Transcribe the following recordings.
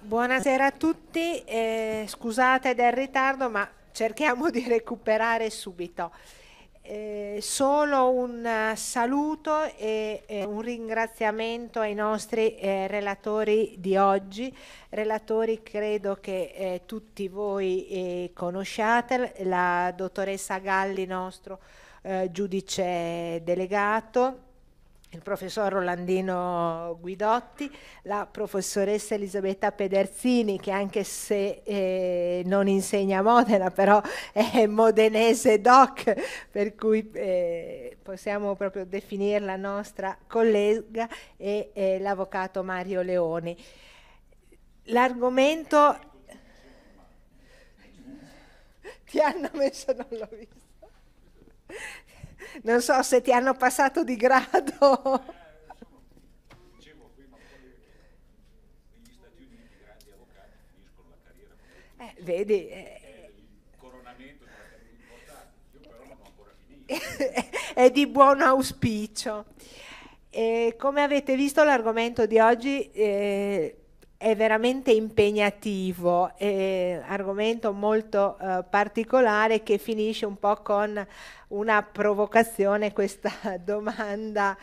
Buonasera a tutti, eh, scusate del ritardo ma cerchiamo di recuperare subito. Eh, solo un eh, saluto e eh, un ringraziamento ai nostri eh, relatori di oggi, relatori credo che eh, tutti voi eh, conosciate, la dottoressa Galli nostro giudice delegato, il professor Rolandino Guidotti, la professoressa Elisabetta Pederzini, che anche se eh, non insegna a Modena, però è modenese doc, per cui eh, possiamo proprio definirla nostra collega, e eh, l'avvocato Mario Leoni. L'argomento... Ti hanno messo, non l'ho visto non so se ti hanno passato di grado. Eh, vedi, eh, è di buon auspicio. E come avete visto l'argomento di oggi eh, è veramente impegnativo, è argomento molto eh, particolare che finisce un po' con una provocazione questa domanda.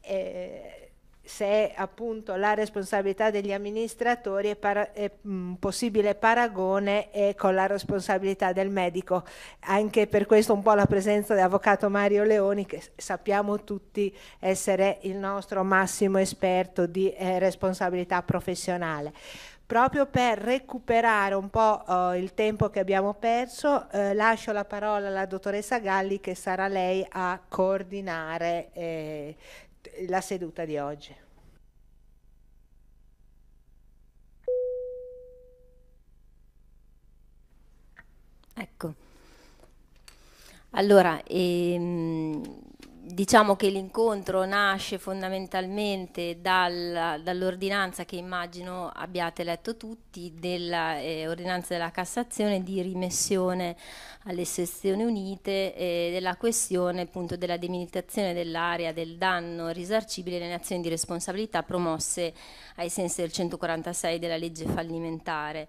Eh, se appunto la responsabilità degli amministratori è, para- è un mm, possibile paragone è con la responsabilità del medico. Anche per questo un po' la presenza dell'avvocato Mario Leoni, che sappiamo tutti essere il nostro massimo esperto di eh, responsabilità professionale proprio per recuperare un po' eh, il tempo che abbiamo perso, eh, lascio la parola alla dottoressa Galli che sarà lei a coordinare eh, la seduta di oggi. Ecco. Allora, ehm, diciamo che l'incontro nasce fondamentalmente dal, dall'ordinanza che immagino abbiate letto tutti, dell'ordinanza eh, della Cassazione di rimessione alle sezioni unite eh, della questione appunto della demilitazione dell'area del danno risarcibile nelle azioni di responsabilità promosse ai sensi del 146 della legge fallimentare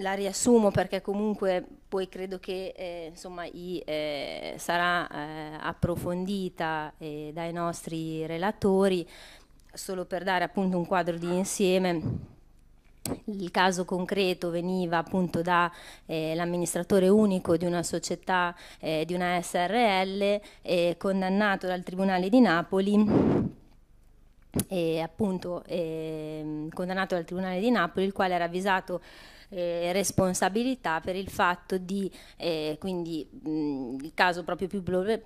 la riassumo perché comunque poi credo che eh, insomma, i, eh, sarà eh, approfondita eh, dai nostri relatori, solo per dare appunto un quadro di insieme. Il caso concreto veniva appunto dall'amministratore eh, unico di una società, eh, di una SRL, eh, condannato dal Tribunale di Napoli. appunto ehm, condannato dal Tribunale di Napoli, il quale era avvisato eh, responsabilità per il fatto di, eh, quindi mh, il caso proprio più,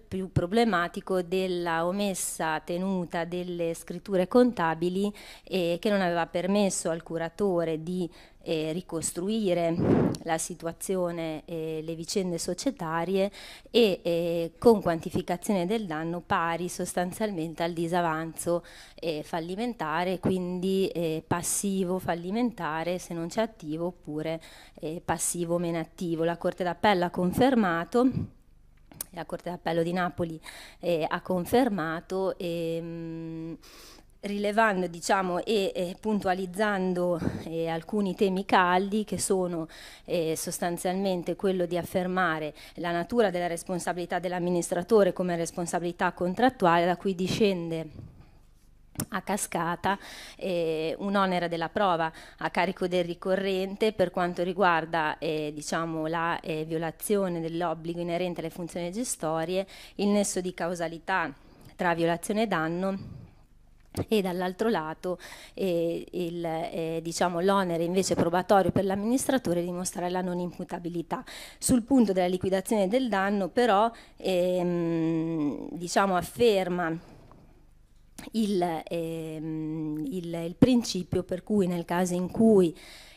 più, problematico della omessa tenuta delle scritture contabili eh, che non aveva permesso al curatore di eh, ricostruire la situazione e le vicende societarie e eh, con quantificazione del danno pari sostanzialmente al disavanzo eh, fallimentare, quindi eh, passivo fallimentare se non c'è attivo oppure eh, passivo meno attivo. La Corte d'Appello ha confermato la Corte d'Appello di Napoli eh, ha confermato e, ehm, rilevando diciamo, e eh, puntualizzando eh, alcuni temi caldi che sono eh, sostanzialmente quello di affermare la natura della responsabilità dell'amministratore come responsabilità contrattuale da cui discende a cascata eh, un onere della prova a carico del ricorrente per quanto riguarda eh, diciamo, la eh, violazione dell'obbligo inerente alle funzioni gestorie, il nesso di causalità tra violazione e danno e dall'altro lato eh, l'onere eh, diciamo, invece probatorio per l'amministratore è dimostrare la non imputabilità. Sul punto della liquidazione del danno però ehm, diciamo, afferma il, ehm, il, il principio per cui nel caso in cui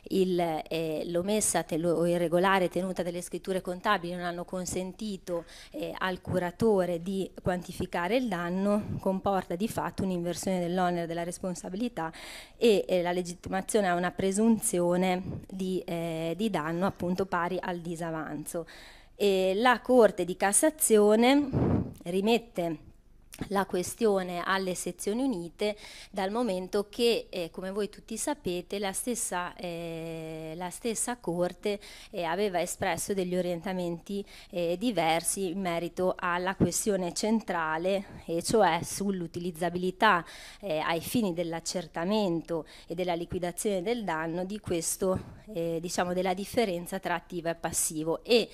il, eh, l'omessa o irregolare tenuta delle scritture contabili non hanno consentito eh, al curatore di quantificare il danno, comporta di fatto un'inversione dell'onere della responsabilità e eh, la legittimazione a una presunzione di, eh, di danno appunto pari al disavanzo. E la Corte di Cassazione rimette la questione alle sezioni unite dal momento che, eh, come voi tutti sapete, la stessa, eh, la stessa Corte eh, aveva espresso degli orientamenti eh, diversi in merito alla questione centrale, e cioè sull'utilizzabilità eh, ai fini dell'accertamento e della liquidazione del danno di questo, eh, diciamo, della differenza tra attivo e passivo. E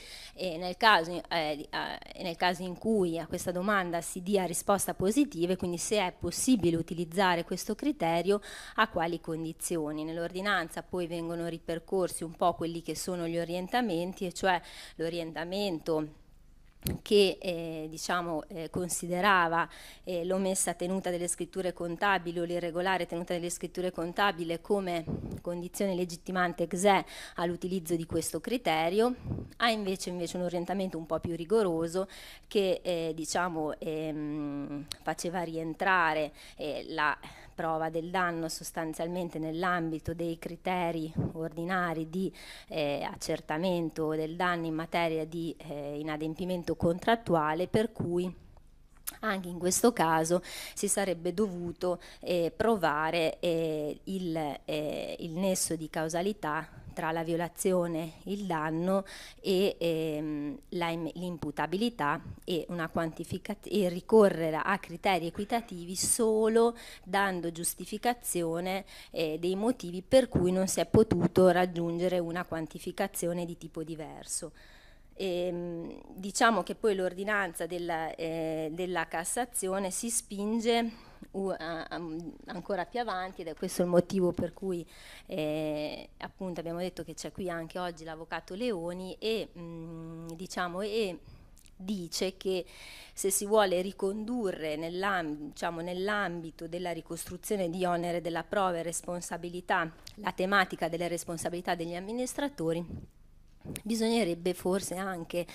nel caso, nel caso in cui a questa domanda si dia risposta risposta positiva quindi se è possibile utilizzare questo criterio a quali condizioni. Nell'ordinanza poi vengono ripercorsi un po' quelli che sono gli orientamenti, e cioè l'orientamento che eh, diciamo, eh, considerava eh, l'omessa tenuta delle scritture contabili o l'irregolare tenuta delle scritture contabili come condizione legittimante exe all'utilizzo di questo criterio, ha invece, invece, un orientamento un po' più rigoroso che eh, diciamo, ehm, faceva rientrare eh, la prova del danno sostanzialmente nell'ambito dei criteri ordinari di eh, accertamento del danno in materia di eh, inadempimento contrattuale per cui anche in questo caso si sarebbe dovuto eh, provare eh, il, eh, il nesso di causalità tra la violazione, il danno e ehm, l'imputabilità e, e, ricorrere a criteri equitativi solo dando giustificazione eh, dei motivi per cui non si è potuto raggiungere una quantificazione di tipo diverso. E, ehm, diciamo che poi l'ordinanza della, eh, della Cassazione si spinge uh, ancora più avanti ed è questo il motivo per cui eh, appunto abbiamo detto che c'è qui anche oggi l'avvocato Leoni e mh, mm, diciamo e dice che se si vuole ricondurre diciamo, nell'ambito diciamo, nell della ricostruzione di onere della prova e responsabilità la tematica delle responsabilità degli amministratori bisognerebbe forse anche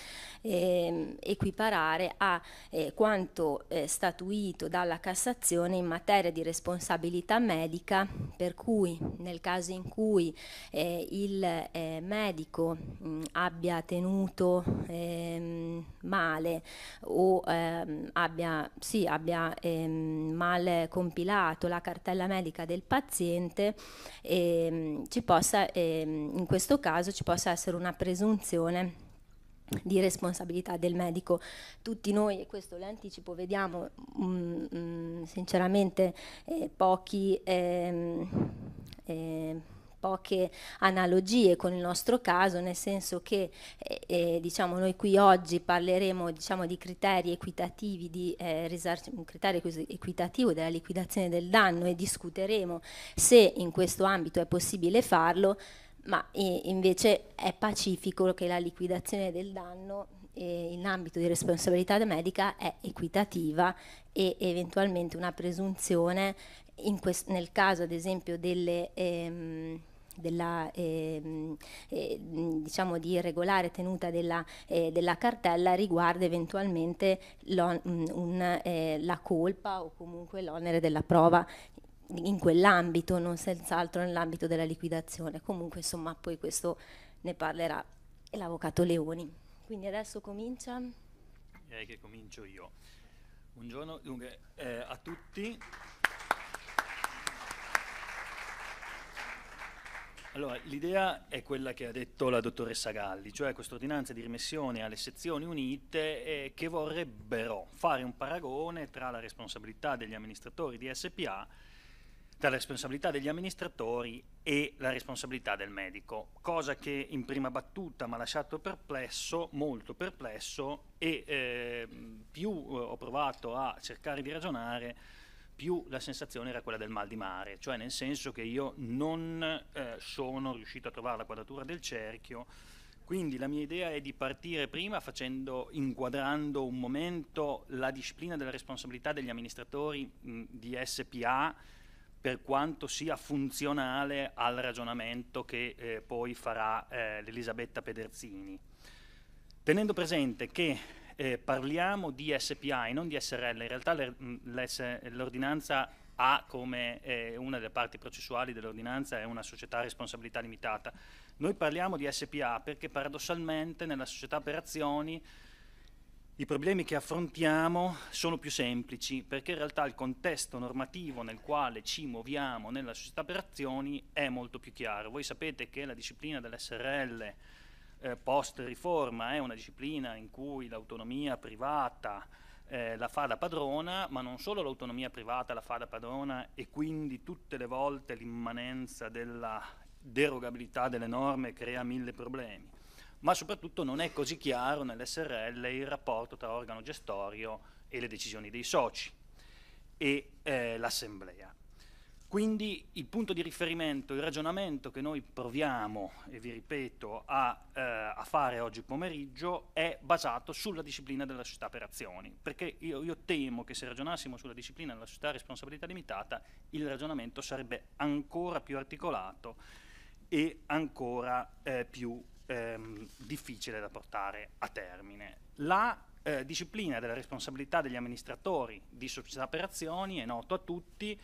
eh, equiparare a eh, quanto eh, statuito dalla Cassazione in materia di responsabilità medica, per cui nel caso in cui eh, il eh, medico mh, mm, abbia tenuto ehm, male o ehm, abbia, sì, abbia ehm, mal compilato la cartella medica del paziente, ci possa, in questo caso ci possa essere una presunzione di responsabilità del medico. Tutti noi, e questo lo anticipo, vediamo mh, mm, mh, mm, sinceramente eh, pochi, eh, eh, poche analogie con il nostro caso, nel senso che eh, eh, diciamo, noi qui oggi parleremo diciamo, di criteri equitativi, di eh, un criterio equitativo della liquidazione del danno e discuteremo se in questo ambito è possibile farlo ma invece è pacifico che la liquidazione del danno eh, in ambito di responsabilità medica è equitativa e eventualmente una presunzione nel caso ad esempio delle, ehm, della, ehm, eh, diciamo di regolare tenuta della, eh, della cartella riguarda eventualmente un, eh, la colpa o comunque l'onere della prova in quell'ambito, non senz'altro nell'ambito della liquidazione. Comunque, insomma, poi questo ne parlerà l'avvocato Leoni. Quindi adesso comincia. Direi che comincio io. Buongiorno dunque, eh, a tutti. Allora, l'idea è quella che ha detto la dottoressa Galli, cioè questa ordinanza di rimissione alle sezioni unite eh, che vorrebbero fare un paragone tra la responsabilità degli amministratori di SPA tra la responsabilità degli amministratori e la responsabilità del medico, cosa che in prima battuta mi ha lasciato perplesso, molto perplesso e ehm, eh, più ho provato a cercare di ragionare, più la sensazione era quella del mal di mare, cioè nel senso che io non eh, sono riuscito a trovare la quadratura del cerchio, quindi la mia idea è di partire prima facendo, inquadrando un momento la disciplina della responsabilità degli amministratori mh, di SPA, per quanto sia funzionale al ragionamento che eh, poi farà eh, l'Elisabetta Pederzini. Tenendo presente che eh, parliamo di SPI, non di SRL, in realtà mm, l'ordinanza ha come eh, una delle parti processuali dell'ordinanza è una società a responsabilità limitata. Noi parliamo di SPA perché paradossalmente nella società per azioni i problemi che affrontiamo sono più semplici perché in realtà il contesto normativo nel quale ci muoviamo nella società per azioni è molto più chiaro. Voi sapete che la disciplina dell'SRL eh, post riforma è una disciplina in cui l'autonomia privata eh, la fa da padrona, ma non solo l'autonomia privata la fa da padrona e quindi tutte le volte l'immanenza della derogabilità delle norme crea mille problemi ma soprattutto non è così chiaro nell'SRL il rapporto tra organo gestorio e le decisioni dei soci e eh, l'assemblea. Quindi il punto di riferimento, il ragionamento che noi proviamo, e vi ripeto, a, eh, a fare oggi pomeriggio è basato sulla disciplina della società per azioni, perché io, io temo che se ragionassimo sulla disciplina della società a responsabilità limitata, il ragionamento sarebbe ancora più articolato e ancora eh, più ehm, difficile da portare a termine. La eh, disciplina della responsabilità degli amministratori di società per azioni è noto a tutti,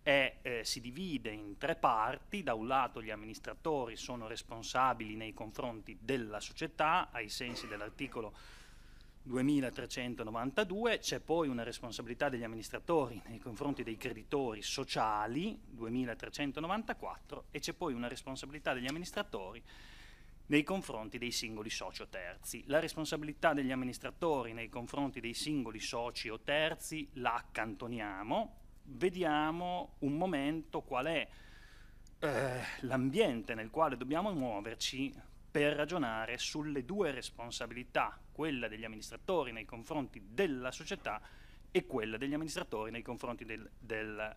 e eh, si divide in tre parti, da un lato gli amministratori sono responsabili nei confronti della società ai sensi dell'articolo 2392, c'è poi una responsabilità degli amministratori nei confronti dei creditori sociali 2394 e c'è poi una responsabilità degli amministratori nei confronti dei singoli soci o terzi. La responsabilità degli amministratori nei confronti dei singoli soci o terzi la accantoniamo, vediamo un momento qual è eh, l'ambiente nel quale dobbiamo muoverci per ragionare sulle due responsabilità, quella degli amministratori nei confronti della società e quella degli amministratori nei confronti del, del,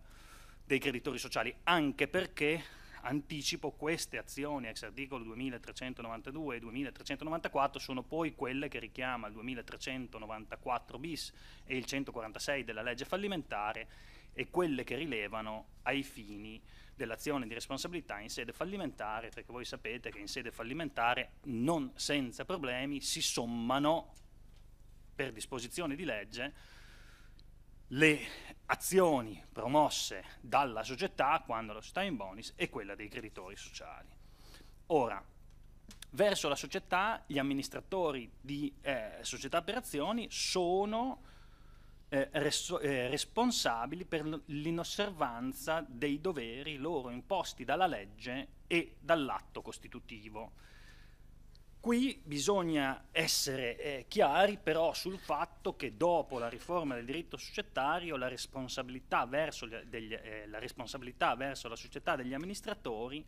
dei creditori sociali, anche perché anticipo queste azioni ex articolo 2392 e 2394 sono poi quelle che richiama il 2394 bis e il 146 della legge fallimentare e quelle che rilevano ai fini dell'azione di responsabilità in sede fallimentare, perché voi sapete che in sede fallimentare non senza problemi si sommano per disposizione di legge le azioni promosse dalla società quando la società è in bonus e quella dei creditori sociali. Ora, verso la società gli amministratori di eh, società per azioni sono eh, res eh, responsabili per l'inosservanza dei doveri loro imposti dalla legge e dall'atto costitutivo Qui bisogna essere eh, chiari però sul fatto che dopo la riforma del diritto societario la responsabilità verso, degli, eh, la, responsabilità verso la società degli amministratori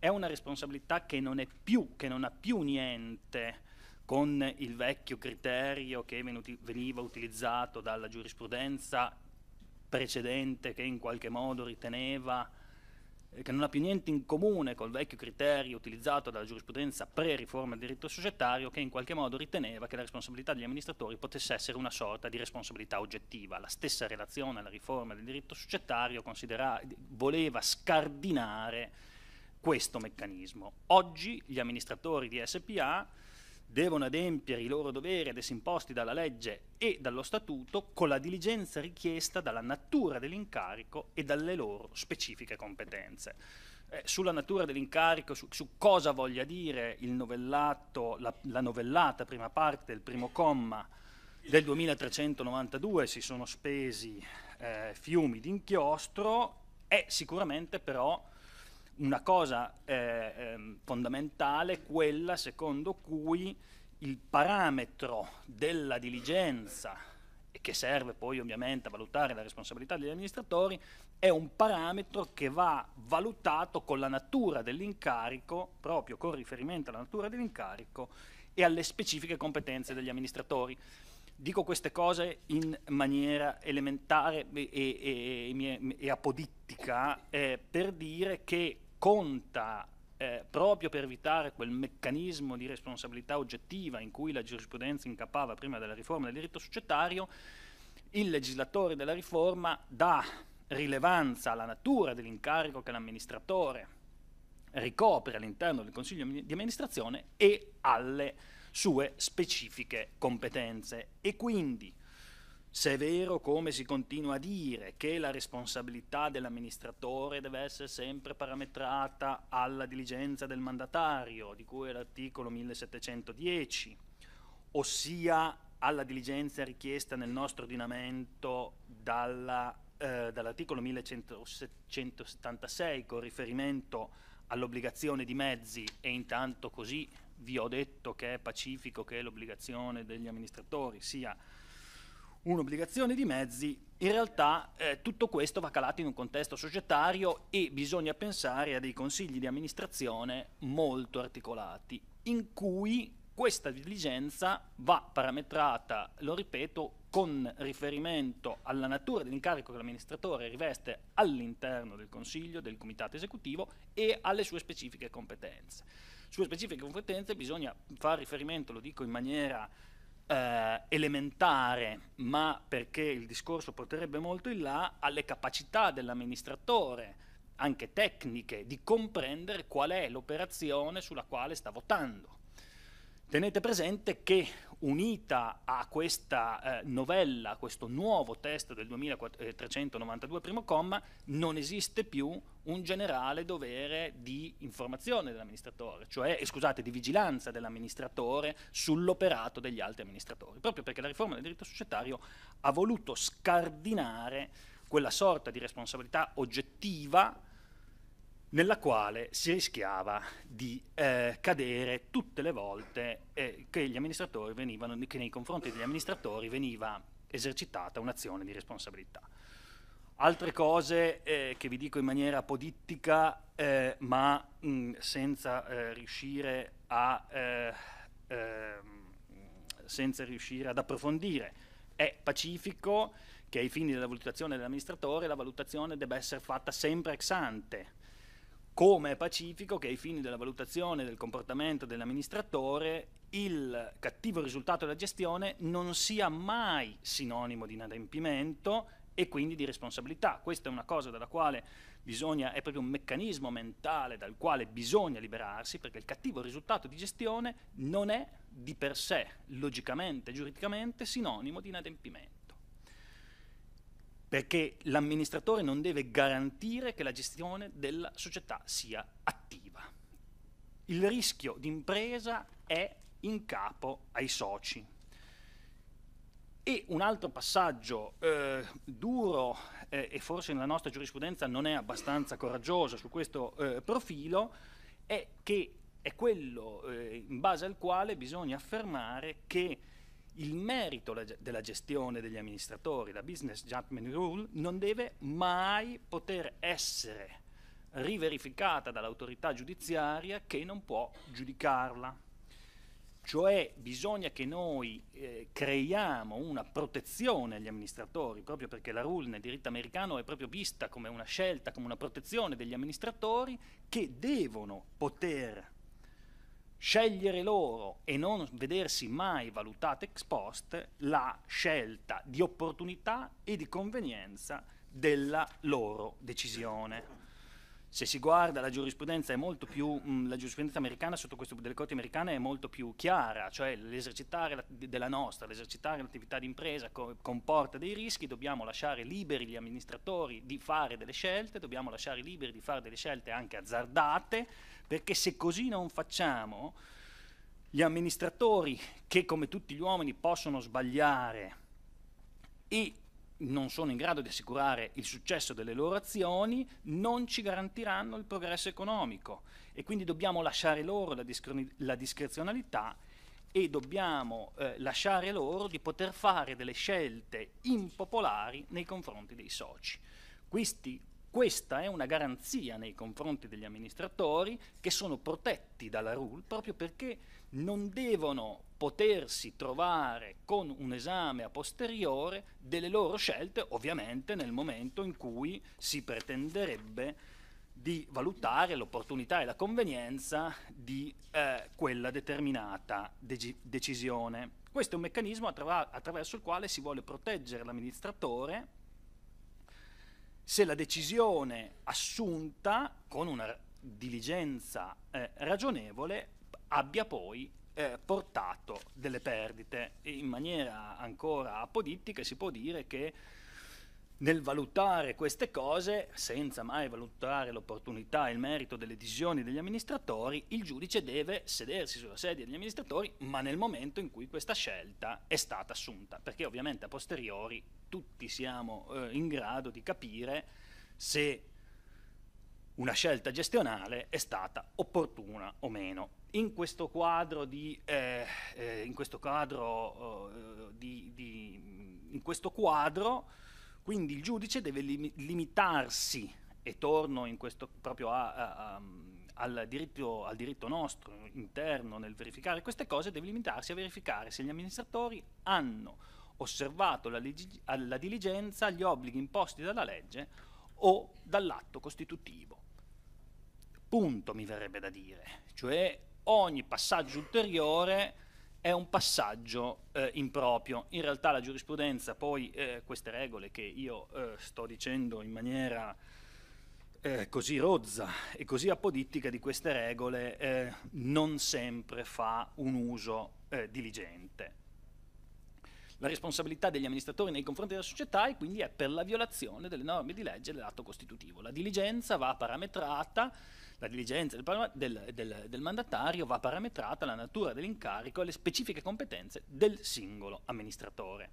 è una responsabilità che non, più, che non ha più niente con il vecchio criterio che venuti, veniva utilizzato dalla giurisprudenza precedente che in qualche modo riteneva che non ha più niente in comune col vecchio criterio utilizzato dalla giurisprudenza pre-riforma del diritto societario che in qualche modo riteneva che la responsabilità degli amministratori potesse essere una sorta di responsabilità oggettiva. La stessa relazione alla riforma del diritto societario voleva scardinare questo meccanismo. Oggi gli amministratori di SPA devono adempiere i loro doveri essi imposti dalla legge e dallo statuto con la diligenza richiesta dalla natura dell'incarico e dalle loro specifiche competenze. Eh, sulla natura dell'incarico, su, su, cosa voglia dire la, la novellata prima parte del primo comma del 2392 si sono spesi eh, fiumi d'inchiostro, è sicuramente però una cosa eh, ehm, fondamentale, quella secondo cui il parametro della diligenza, che serve poi ovviamente a valutare la responsabilità degli amministratori, è un parametro che va valutato con la natura dell'incarico, proprio con riferimento alla natura dell'incarico e alle specifiche competenze degli amministratori dico queste cose in maniera elementare e, e, e, e apodittica eh, per dire che conta eh, proprio per evitare quel meccanismo di responsabilità oggettiva in cui la giurisprudenza incappava prima della riforma del diritto societario, il legislatore della riforma dà rilevanza alla natura dell'incarico che l'amministratore ricopre all'interno del Consiglio di amministrazione e alle sue specifiche competenze e quindi se è vero, come si continua a dire, che la responsabilità dell'amministratore deve essere sempre parametrata alla diligenza del mandatario, di cui è l'articolo 1710, ossia alla diligenza richiesta nel nostro ordinamento dalla, eh, dall'articolo 1176 con riferimento all'obbligazione di mezzi e intanto così vi ho detto che è pacifico che è l'obbligazione degli amministratori sia un'obbligazione di mezzi, in realtà eh, tutto questo va calato in un contesto societario e bisogna pensare a dei consigli di amministrazione molto articolati, in cui questa diligenza va parametrata, lo ripeto, con riferimento alla natura dell'incarico che l'amministratore riveste all'interno del Consiglio, del Comitato esecutivo e alle sue specifiche competenze. Sulle specifiche competenze bisogna fare riferimento, lo dico in maniera eh, elementare, ma perché il discorso porterebbe molto in là, alle capacità dell'amministratore, anche tecniche, di comprendere qual è l'operazione sulla quale sta votando Tenete presente che unita a questa eh, novella, a questo nuovo testo del 2392 primo comma, non esiste più un generale dovere di informazione dell'amministratore, cioè, eh, scusate, di vigilanza dell'amministratore sull'operato degli altri amministratori, proprio perché la riforma del diritto societario ha voluto scardinare quella sorta di responsabilità oggettiva nella quale si rischiava di eh, cadere tutte le volte eh, che, venivano, che, nei confronti degli amministratori veniva esercitata un'azione di responsabilità. Altre cose eh, che vi dico in maniera apodittica, eh, ma mh, mm, senza, eh, riuscire a, eh, ehm, senza riuscire ad approfondire, è pacifico che ai fini della valutazione dell'amministratore la valutazione debba essere fatta sempre ex ante, come è pacifico che ai fini della valutazione del comportamento dell'amministratore il cattivo risultato della gestione non sia mai sinonimo di inadempimento e quindi di responsabilità. Questa è una cosa dalla quale bisogna, è proprio un meccanismo mentale dal quale bisogna liberarsi perché il cattivo risultato di gestione non è di per sé, logicamente, giuridicamente, sinonimo di inadempimento perché l'amministratore non deve garantire che la gestione della società sia attiva. Il rischio d'impresa è in capo ai soci. E un altro passaggio eh, duro eh, e forse nella nostra giurisprudenza non è abbastanza coraggioso su questo eh, profilo è che è quello eh, in base al quale bisogna affermare che il merito della gestione degli amministratori, la business judgment rule, non deve mai poter essere riverificata dall'autorità giudiziaria che non può giudicarla. Cioè bisogna che noi eh, creiamo una protezione agli amministratori, proprio perché la rule nel diritto americano è proprio vista come una scelta, come una protezione degli amministratori che devono poter scegliere loro e non vedersi mai valutate ex post la scelta di opportunità e di convenienza della loro decisione. Se si guarda la giurisprudenza, più, mh, mm, la giurisprudenza americana sotto questo delle corti americane è molto più chiara, cioè l'esercitare la, della nostra, l'esercitare l'attività di impresa co- comporta dei rischi, dobbiamo lasciare liberi gli amministratori di fare delle scelte, dobbiamo lasciare liberi di fare delle scelte anche azzardate, perché se così non facciamo, gli amministratori che come tutti gli uomini possono sbagliare e non sono in grado di assicurare il successo delle loro azioni, non ci garantiranno il progresso economico e quindi dobbiamo lasciare loro la, discre la discrezionalità e dobbiamo eh, lasciare loro di poter fare delle scelte impopolari nei confronti dei soci. Questi questa è una garanzia nei confronti degli amministratori che sono protetti dalla rule proprio perché non devono potersi trovare con un esame a posteriore delle loro scelte, ovviamente nel momento in cui si pretenderebbe di valutare l'opportunità e la convenienza di eh, quella determinata deci decisione. Questo è un meccanismo attraver attraverso il quale si vuole proteggere l'amministratore se la decisione assunta con una diligenza eh, ragionevole abbia poi eh, portato delle perdite. In maniera ancora apodittica si può dire che nel valutare queste cose, senza mai valutare l'opportunità e il merito delle decisioni degli amministratori, il giudice deve sedersi sulla sedia degli amministratori, ma nel momento in cui questa scelta è stata assunta, perché ovviamente a posteriori tutti siamo eh, in grado di capire se una scelta gestionale è stata opportuna o meno. In questo quadro di, eh, eh, in questo quadro, oh, eh, di, di in questo quadro quindi il giudice deve lim- limitarsi, e torno in questo, proprio a, a, a, al, diritto, al diritto nostro interno nel verificare queste cose, deve limitarsi a verificare se gli amministratori hanno osservato la lig- alla diligenza gli obblighi imposti dalla legge o dall'atto costitutivo. Punto mi verrebbe da dire, cioè ogni passaggio ulteriore è un passaggio eh, improprio. In realtà la giurisprudenza, poi eh, queste regole che io eh, sto dicendo in maniera eh, così rozza e così apodittica di queste regole, eh, non sempre fa un uso eh, diligente. La responsabilità degli amministratori nei confronti della società è quindi è per la violazione delle norme di legge dell'atto costitutivo. La diligenza va parametrata la diligenza del, del, del, del mandatario va parametrata alla natura dell'incarico e alle specifiche competenze del singolo amministratore.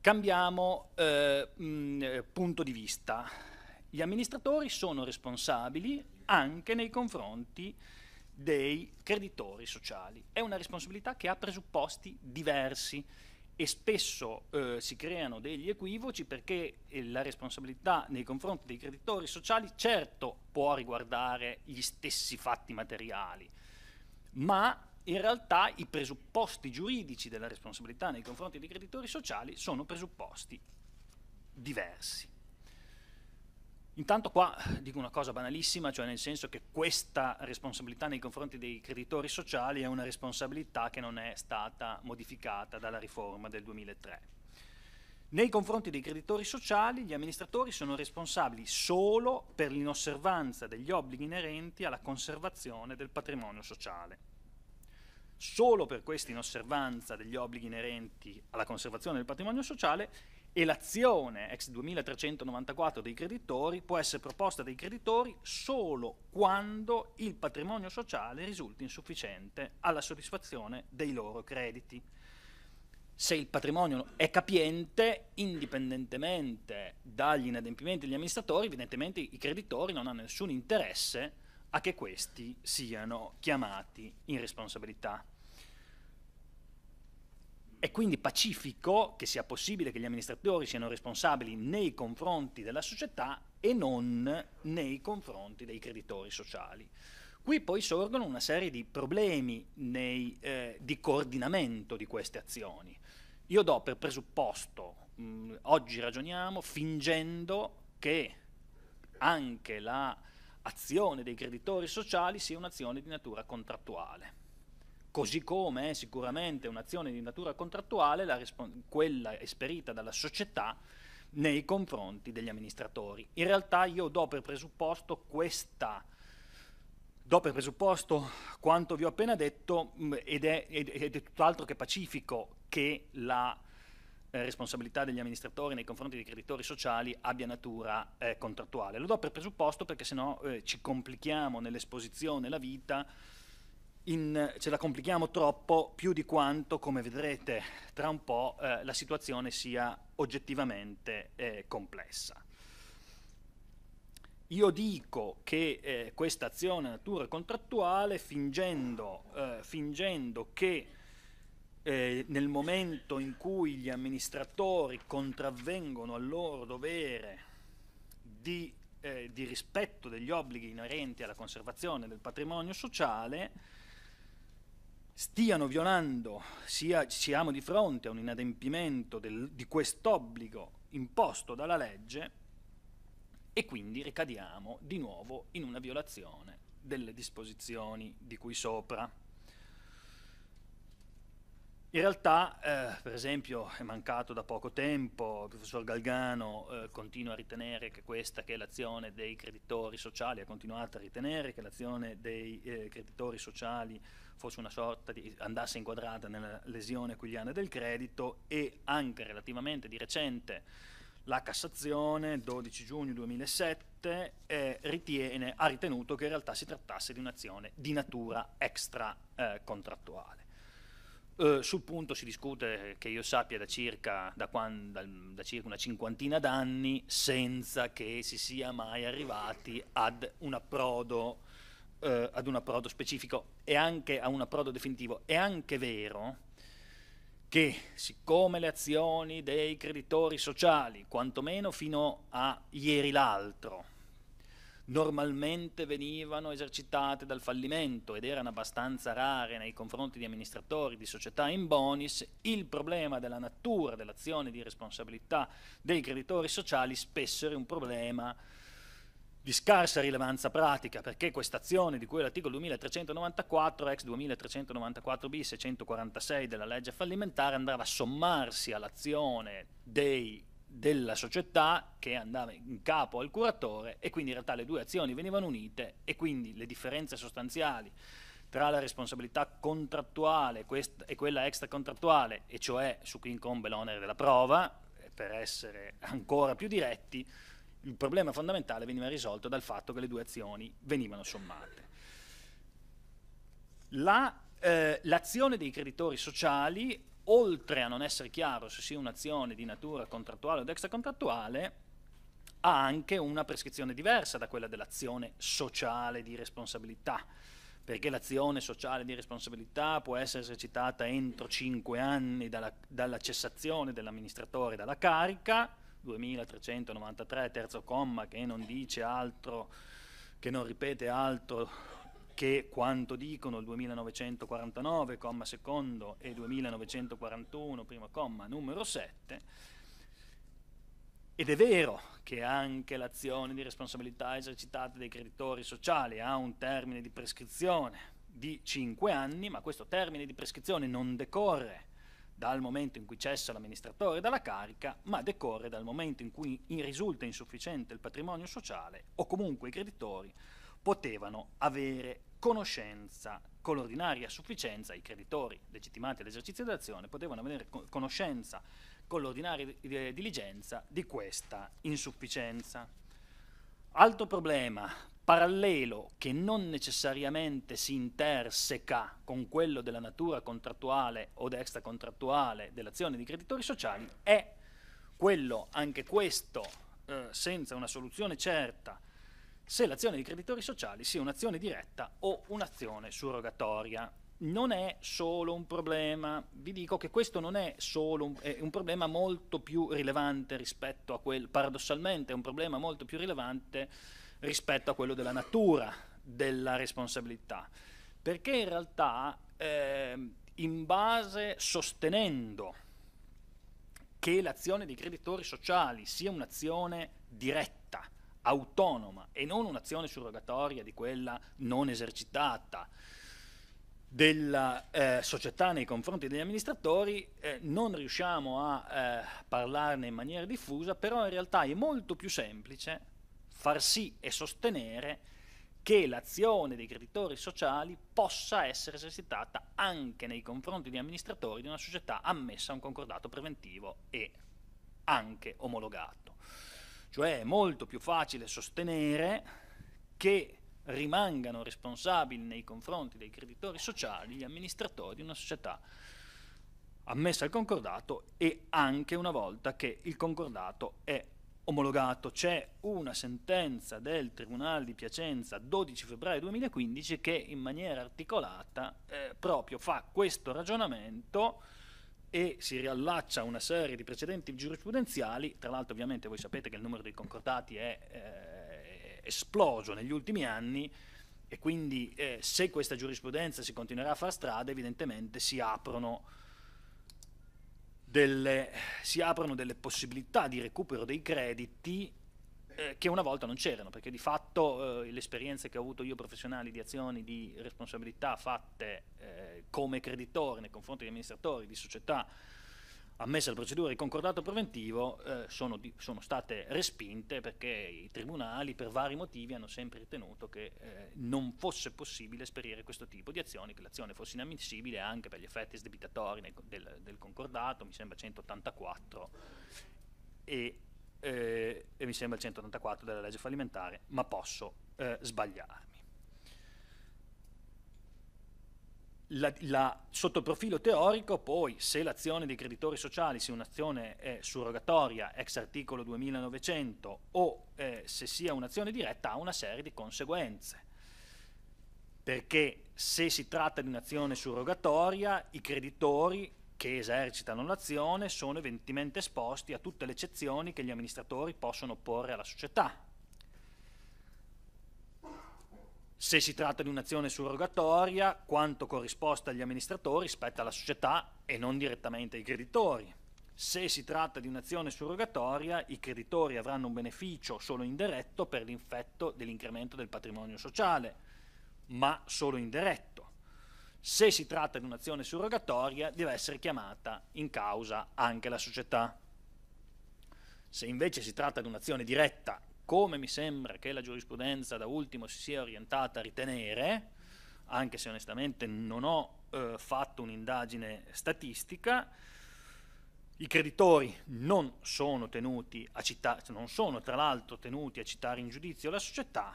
Cambiamo eh, mh, mm, punto di vista. Gli amministratori sono responsabili anche nei confronti dei creditori sociali. È una responsabilità che ha presupposti diversi e spesso eh, si creano degli equivoci perché eh, la responsabilità nei confronti dei creditori sociali certo può riguardare gli stessi fatti materiali, ma in realtà i presupposti giuridici della responsabilità nei confronti dei creditori sociali sono presupposti diversi. Intanto qua dico una cosa banalissima, cioè nel senso che questa responsabilità nei confronti dei creditori sociali è una responsabilità che non è stata modificata dalla riforma del 2003. Nei confronti dei creditori sociali gli amministratori sono responsabili solo per l'inosservanza degli obblighi inerenti alla conservazione del patrimonio sociale. Solo per questa inosservanza degli obblighi inerenti alla conservazione del patrimonio sociale e l'azione ex 2394 dei creditori può essere proposta dai creditori solo quando il patrimonio sociale risulti insufficiente alla soddisfazione dei loro crediti. Se il patrimonio è capiente, indipendentemente dagli inadempimenti degli amministratori, evidentemente i creditori non hanno nessun interesse a che questi siano chiamati in responsabilità. È quindi pacifico che sia possibile che gli amministratori siano responsabili nei confronti della società e non nei confronti dei creditori sociali. Qui poi sorgono una serie di problemi nei, eh, di coordinamento di queste azioni. Io do per presupposto, mh, oggi ragioniamo fingendo che anche l'azione la dei creditori sociali sia un'azione di natura contrattuale Così come è sicuramente un'azione di natura contrattuale rispon- quella esperita dalla società nei confronti degli amministratori. In realtà io do per presupposto questa do per presupposto quanto vi ho appena detto mm, ed è, ed è tutt'altro che pacifico che la eh, responsabilità degli amministratori nei confronti dei creditori sociali abbia natura eh, contrattuale. Lo do per presupposto perché sennò eh, ci complichiamo nell'esposizione la vita in, ce la complichiamo troppo più di quanto, come vedrete tra un po', eh, la situazione sia oggettivamente eh, complessa. Io dico che eh, questa azione a natura contrattuale, fingendo, eh, fingendo che eh, nel momento in cui gli amministratori contravvengono al loro dovere di, eh, di rispetto degli obblighi inerenti alla conservazione del patrimonio sociale, stiano violando, sia siamo di fronte a un inadempimento del, di quest'obbligo imposto dalla legge e quindi ricadiamo di nuovo in una violazione delle disposizioni di cui sopra. In realtà, eh, per esempio, è mancato da poco tempo, il professor Galgano eh, continua a ritenere che questa che è l'azione dei creditori sociali, ha continuato a ritenere che l'azione dei eh, creditori sociali fosse una sorta di andasse inquadrata nella lesione quigliana del credito e anche relativamente di recente la Cassazione, 12 giugno 2007, eh, ritiene, ha ritenuto che in realtà si trattasse di un'azione di natura extra eh, contrattuale. Eh, sul punto si discute, eh, che io sappia, da circa, da quando, da circa una cinquantina d'anni senza che si sia mai arrivati ad un approdo eh, ad un approdo specifico e anche a un approdo definitivo, è anche vero che siccome le azioni dei creditori sociali, quantomeno fino a ieri l'altro, normalmente venivano esercitate dal fallimento ed erano abbastanza rare nei confronti di amministratori di società in bonis, il problema della natura dell'azione di responsabilità dei creditori sociali spesso era un problema di scarsa rilevanza pratica perché questa azione di cui l'articolo 2394 ex 2394 bis e 146 della legge fallimentare andava a sommarsi all'azione dei, della società che andava in capo al curatore e quindi in realtà le due azioni venivano unite e quindi le differenze sostanziali tra la responsabilità contrattuale e quella extracontrattuale e cioè su cui incombe l'onere della prova per essere ancora più diretti il problema fondamentale veniva risolto dal fatto che le due azioni venivano sommate. La, eh, l'azione dei creditori sociali, oltre a non essere chiaro se sia un'azione di natura contrattuale o extracontrattuale, ha anche una prescrizione diversa da quella dell'azione sociale di responsabilità, perché l'azione sociale di responsabilità può essere esercitata entro 5 anni dalla, dalla cessazione dell'amministratore dalla carica, 2393, terzo comma, che non dice altro, che non ripete altro che quanto dicono il 2949, comma secondo, e 2941, primo comma, numero 7, ed è vero che anche l'azione di responsabilità esercitata dai creditori sociali ha un termine di prescrizione di 5 anni, ma questo termine di prescrizione non decorre dal momento in cui cessa l'amministratore dalla carica, ma decorre dal momento in cui risulta insufficiente il patrimonio sociale o comunque i creditori potevano avere conoscenza con l'ordinaria sufficienza, i creditori legittimati all'esercizio dell'azione potevano avere conoscenza con l'ordinaria diligenza di questa insufficienza. Altro problema, parallelo che non necessariamente si interseca con quello della natura contrattuale o extracontrattuale dell'azione di creditori sociali è quello, anche questo, eh, senza una soluzione certa, se l'azione di creditori sociali sia un'azione diretta o un'azione surrogatoria. Non è solo un problema, vi dico che questo non è solo un, è un problema molto più rilevante rispetto a quel, paradossalmente è un problema molto più rilevante rispetto a quello della natura della responsabilità, perché in realtà eh, in base sostenendo che l'azione dei creditori sociali sia un'azione diretta, autonoma e non un'azione surrogatoria di quella non esercitata, della eh, società nei confronti degli amministratori eh, non riusciamo a eh, parlarne in maniera diffusa, però in realtà è molto più semplice far sì e sostenere che l'azione dei creditori sociali possa essere esercitata anche nei confronti di amministratori di una società ammessa a un concordato preventivo e anche omologato. Cioè è molto più facile sostenere che rimangano responsabili nei confronti dei creditori sociali gli amministratori di una società ammessa al concordato e anche una volta che il concordato è omologato, c'è una sentenza del Tribunale di Piacenza 12 febbraio 2015 che in maniera articolata eh, proprio fa questo ragionamento e si riallaccia a una serie di precedenti giurisprudenziali, tra l'altro ovviamente voi sapete che il numero dei concordati è eh, esploso negli ultimi anni e quindi eh, se questa giurisprudenza si continuerà a far strada evidentemente si aprono delle, si aprono delle possibilità di recupero dei crediti eh, che una volta non c'erano, perché di fatto eh, le esperienze che ho avuto io professionali di azioni di responsabilità fatte eh, come creditore nei confronti degli amministratori, di società, ammesse le procedura di concordato preventivo, eh, sono, di, sono, state respinte perché i tribunali per vari motivi hanno sempre ritenuto che eh, non fosse possibile esperire questo tipo di azioni, che l'azione fosse inammissibile anche per gli effetti sdebitatori nel, del, del, concordato, mi sembra 184 e, eh, e, mi sembra 184 della legge fallimentare, ma posso eh, sbagliarmi. la, la, sotto profilo teorico, poi, se l'azione dei creditori sociali sia un'azione eh, surrogatoria ex articolo 2900 o eh, se sia un'azione diretta, ha una serie di conseguenze. Perché se si tratta di un'azione surrogatoria, i creditori che esercitano l'azione sono eventualmente esposti a tutte le eccezioni che gli amministratori possono porre alla società, se si tratta di un'azione surrogatoria, quanto corrisposta agli amministratori spetta alla società e non direttamente ai creditori. Se si tratta di un'azione surrogatoria, i creditori avranno un beneficio solo indiretto per l'infetto dell'incremento del patrimonio sociale, ma solo indiretto. Se si tratta di un'azione surrogatoria, deve essere chiamata in causa anche la società. Se invece si tratta di un'azione diretta come mi sembra che la giurisprudenza da ultimo si sia orientata a ritenere, anche se onestamente non ho eh, fatto un'indagine statistica, i creditori non sono, tenuti a citare, non sono tra l'altro tenuti a citare in giudizio la società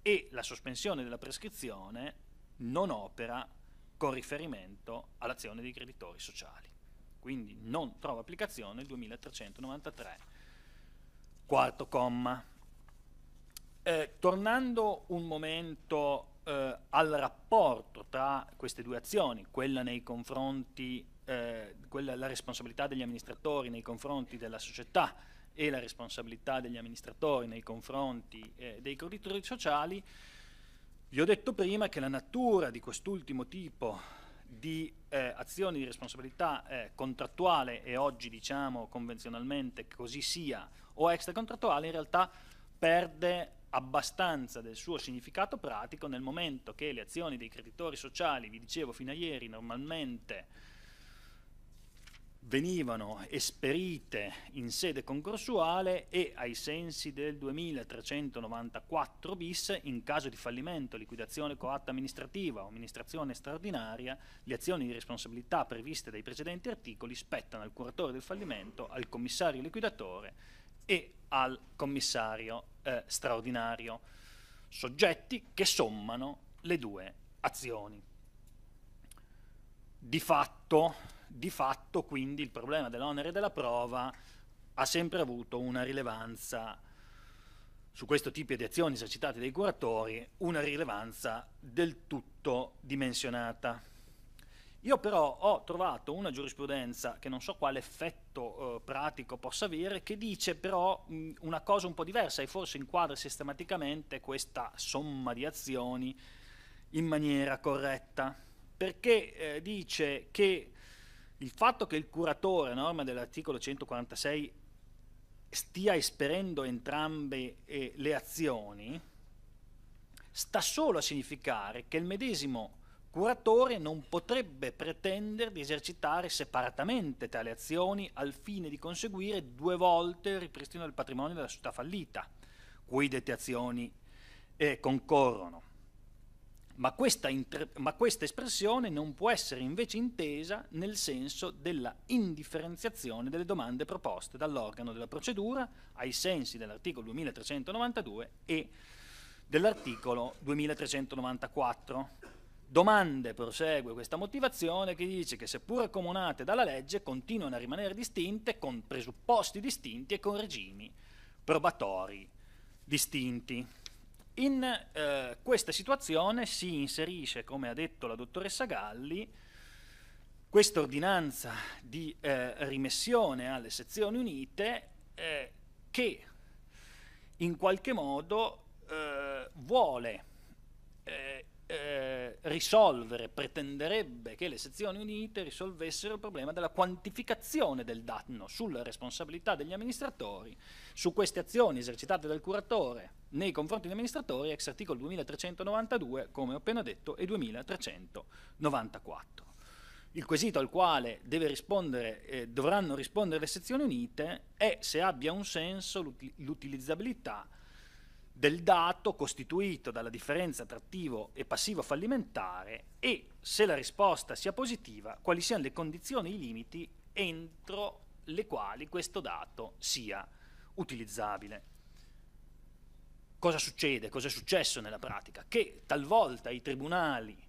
e la sospensione della prescrizione non opera con riferimento all'azione dei creditori sociali. Quindi non trova applicazione il 2393, quarto comma. Eh, tornando un momento eh, al rapporto tra queste due azioni, quella nei confronti, eh, quella, la responsabilità degli amministratori nei confronti della società e la responsabilità degli amministratori nei confronti eh, dei creditori sociali, vi ho detto prima che la natura di quest'ultimo tipo di eh, azioni di responsabilità eh, contrattuale e oggi diciamo convenzionalmente che così sia o extracontrattuale in realtà perde abbastanza del suo significato pratico nel momento che le azioni dei creditori sociali, vi dicevo fino a ieri, normalmente venivano esperite in sede concorsuale e ai sensi del 2394 bis, in caso di fallimento, liquidazione coatta amministrativa o amministrazione straordinaria, le azioni di responsabilità previste dai precedenti articoli spettano al curatore del fallimento, al commissario liquidatore e al commissario eh, straordinario, soggetti che sommano le due azioni. Di fatto, di fatto quindi il problema dell'onere della prova ha sempre avuto una rilevanza su questo tipo di azioni esercitate dai curatori, una rilevanza del tutto dimensionata. Io però ho trovato una giurisprudenza che non so quale effetto eh, pratico possa avere, che dice però mh, una cosa un po' diversa e forse inquadra sistematicamente questa somma di azioni in maniera corretta, perché eh, dice che il fatto che il curatore, a norma dell'articolo 146, stia esperendo entrambe eh, le azioni, sta solo a significare che il medesimo curatore non potrebbe pretendere di esercitare separatamente tale azioni al fine di conseguire due volte il ripristino del patrimonio della società fallita, cui dette azioni eh, concorrono. Ma questa, ma questa espressione non può essere invece intesa nel senso della indifferenziazione delle domande proposte dall'organo della procedura ai sensi dell'articolo 2392 e dell'articolo 2394 domande, prosegue questa motivazione, che dice che seppur accomunate dalla legge continuano a rimanere distinte con presupposti distinti e con regimi probatori distinti. In eh, questa situazione si inserisce, come ha detto la dottoressa Galli, questa ordinanza di eh, rimessione alle sezioni unite eh, che in qualche modo eh, vuole eh, eh, risolvere, pretenderebbe che le sezioni unite risolvessero il problema della quantificazione del danno sulla responsabilità degli amministratori su queste azioni esercitate dal curatore nei confronti degli amministratori ex articolo 2392, come ho appena detto, e 2394. Il quesito al quale rispondere, eh, dovranno rispondere le sezioni unite è se abbia un senso l'utilizzabilità del dato costituito dalla differenza tra attivo e passivo fallimentare e, se la risposta sia positiva, quali siano le condizioni e i limiti entro le quali questo dato sia utilizzabile. Cosa succede? Cosa è successo nella pratica? Che talvolta i tribunali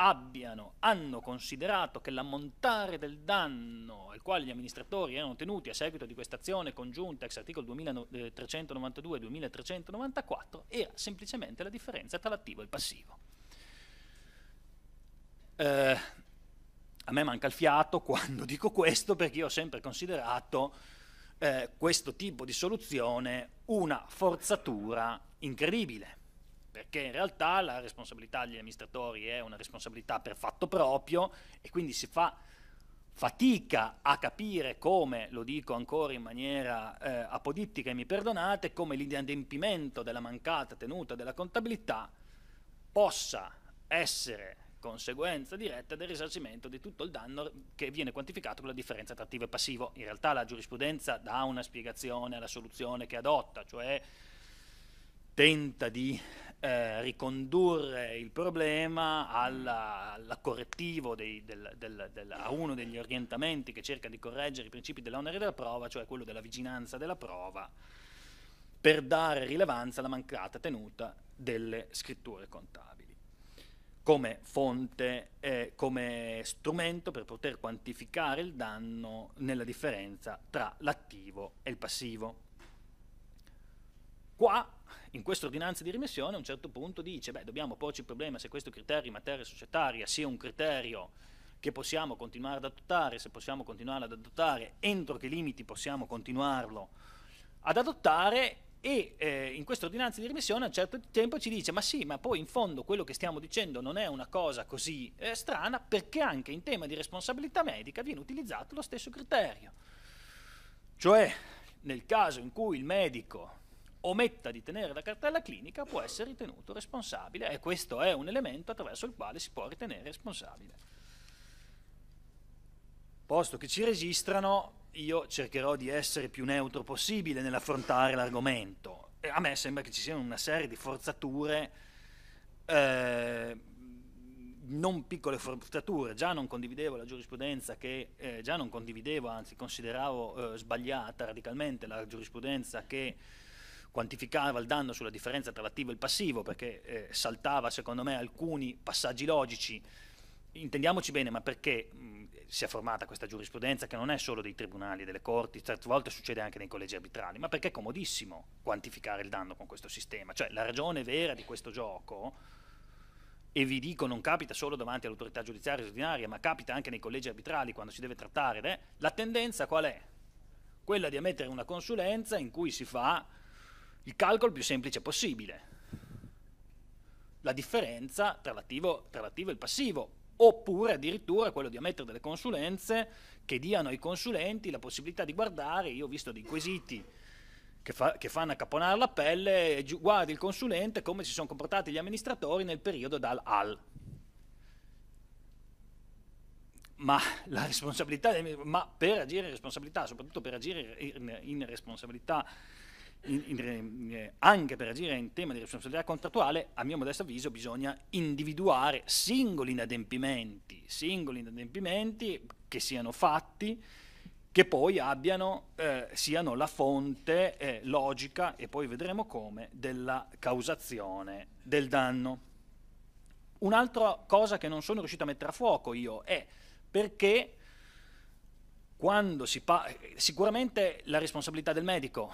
abbiano, hanno considerato che l'ammontare del danno al quale gli amministratori erano tenuti a seguito di questa azione congiunta ex articolo 2392 e 2394 era semplicemente la differenza tra l'attivo e il passivo. Eh, a me manca il fiato quando dico questo perché io ho sempre considerato eh, questo tipo di soluzione una forzatura incredibile perché in realtà la responsabilità degli amministratori è una responsabilità per fatto proprio e quindi si fa fatica a capire come, lo dico ancora in maniera eh, apodittica e mi perdonate, come l'inadempimento della mancata tenuta della contabilità possa essere conseguenza diretta del risarcimento di tutto il danno che viene quantificato con la differenza tra attivo e passivo. In realtà la giurisprudenza dà una spiegazione alla soluzione che adotta, cioè tenta di eh, ricondurre il problema alla, alla correttivo dei, del, del, del, a uno degli orientamenti che cerca di correggere i principi dell'onere della prova, cioè quello della vigilanza della prova, per dare rilevanza alla mancata tenuta delle scritture contabili come fonte, eh, come strumento per poter quantificare il danno nella differenza tra l'attivo e il passivo. Qua in questa ordinanza di rimissione a un certo punto dice, beh, dobbiamo porci il problema se questo criterio in materia societaria sia un criterio che possiamo continuare ad adottare, se possiamo continuare ad adottare, entro che limiti possiamo continuarlo ad adottare e eh, in questa ordinanza di rimissione a un certo tempo ci dice ma sì, ma poi in fondo quello che stiamo dicendo non è una cosa così eh, strana perché anche in tema di responsabilità medica viene utilizzato lo stesso criterio. Cioè nel caso in cui il medico ometta di tenere la cartella clinica può essere ritenuto responsabile e questo è un elemento attraverso il quale si può ritenere responsabile. Posto che ci registrano, io cercherò di essere più neutro possibile nell'affrontare l'argomento. A me sembra che ci siano una serie di forzature, eh, non piccole forzature, già non condividevo la giurisprudenza che, eh, già non condividevo, anzi consideravo eh, sbagliata radicalmente la giurisprudenza che quantificava il danno sulla differenza tra l'attivo e il passivo, perché eh, saltava secondo me alcuni passaggi logici. Intendiamoci bene, ma perché mh, si è formata questa giurisprudenza che non è solo dei tribunali, e delle corti, certe volte succede anche nei collegi arbitrali, ma perché è comodissimo quantificare il danno con questo sistema. Cioè la ragione vera di questo gioco, e vi dico non capita solo davanti all'autorità giudiziaria ordinaria, ma capita anche nei collegi arbitrali quando si deve trattare, eh? la tendenza qual è? Quella di ammettere una consulenza in cui si fa il calcolo più semplice possibile. La differenza tra l'attivo, tra l'attivo e il passivo, oppure addirittura quello di ammettere delle consulenze che diano ai consulenti la possibilità di guardare, io ho visto dei quesiti che, fa, che fanno accapponare la pelle, e giu, guardi il consulente come si sono comportati gli amministratori nel periodo dal al. Ma, la responsabilità, ma per agire in responsabilità, soprattutto per agire in, in responsabilità in, in, eh, anche per agire in tema di responsabilità contrattuale, a mio modesto avviso, bisogna individuare singoli inadempimenti, singoli inadempimenti che siano fatti, che poi abbiano, eh, siano la fonte eh, logica, e poi vedremo come, della causazione del danno. Un'altra cosa che non sono riuscito a mettere a fuoco io è perché quando si parla, sicuramente la responsabilità del medico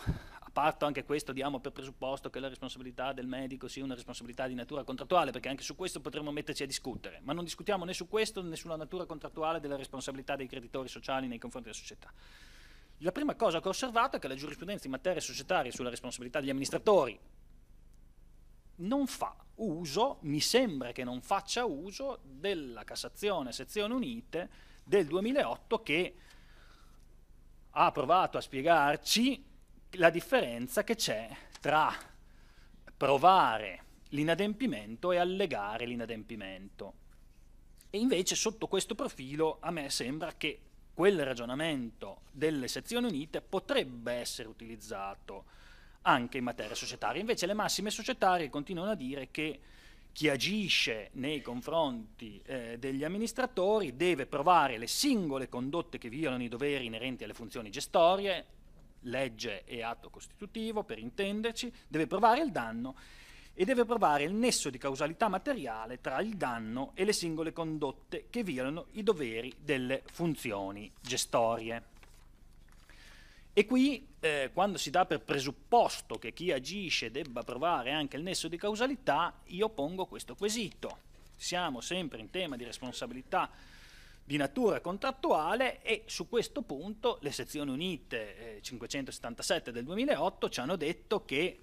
patto anche questo diamo per presupposto che la responsabilità del medico sia una responsabilità di natura contrattuale, perché anche su questo potremmo metterci a discutere, ma non discutiamo né su questo né sulla natura contrattuale della responsabilità dei creditori sociali nei confronti della società. La prima cosa che ho osservato è che la giurisprudenza in materia societaria sulla responsabilità degli amministratori non fa uso, mi sembra che non faccia uso, della Cassazione Sezione Unite del 2008 che ha provato a spiegarci la differenza che c'è tra provare l'inadempimento e allegare l'inadempimento. E invece sotto questo profilo a me sembra che quel ragionamento delle sezioni unite potrebbe essere utilizzato anche in materia societaria. Invece le massime societarie continuano a dire che chi agisce nei confronti eh, degli amministratori deve provare le singole condotte che violano i doveri inerenti alle funzioni gestorie, legge e atto costitutivo, per intenderci, deve provare il danno e deve provare il nesso di causalità materiale tra il danno e le singole condotte che violano i doveri delle funzioni gestorie. E qui, eh, quando si dà per presupposto che chi agisce debba provare anche il nesso di causalità, io pongo questo quesito. Siamo sempre in tema di responsabilità di natura contrattuale e su questo punto le sezioni unite 577 eh, del 2008 ci hanno detto che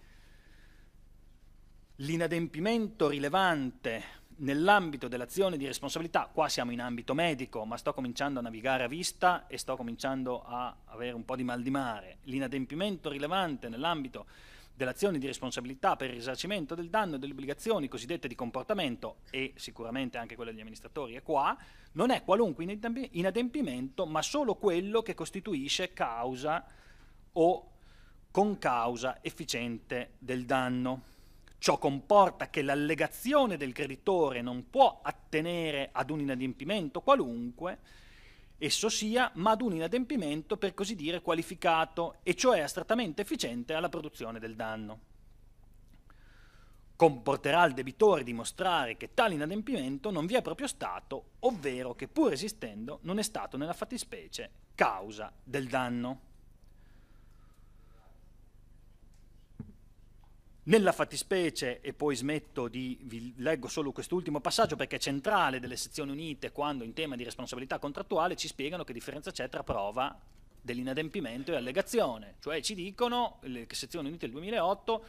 l'inadempimento rilevante nell'ambito dell'azione di responsabilità, qua siamo in ambito medico, ma sto cominciando a navigare a vista e sto cominciando a avere un po' di mal di mare, l'inadempimento rilevante nell'ambito delle azioni di responsabilità per il risarcimento del danno e delle obbligazioni cosiddette di comportamento e sicuramente anche quella degli amministratori è qua, non è qualunque inadempimento, ma solo quello che costituisce causa o con causa efficiente del danno. Ciò comporta che l'allegazione del creditore non può attenere ad un inadempimento qualunque, esso sia, ma ad un inadempimento per così dire qualificato, e cioè astrattamente efficiente alla produzione del danno. Comporterà al debitore dimostrare che tale inadempimento non vi è proprio stato, ovvero che pur esistendo non è stato nella fattispecie causa del danno. Nella fattispecie, e poi smetto di, vi leggo solo quest'ultimo passaggio perché è centrale delle sezioni unite quando in tema di responsabilità contrattuale ci spiegano che differenza c'è tra prova dell'inadempimento e allegazione, cioè ci dicono, le sezioni unite del 2008,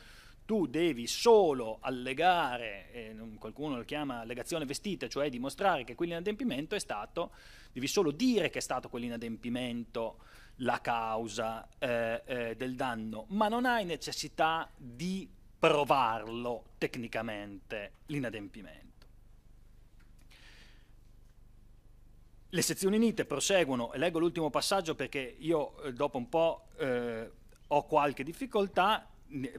tu devi solo allegare, eh, qualcuno lo chiama allegazione vestita, cioè dimostrare che quell'inadempimento è stato, devi solo dire che è stato quell'inadempimento la causa eh, eh, del danno, ma non hai necessità di provarlo tecnicamente l'inadempimento. Le sezioni unite proseguono, leggo l'ultimo passaggio perché io eh, dopo un po' eh, ho qualche difficoltà,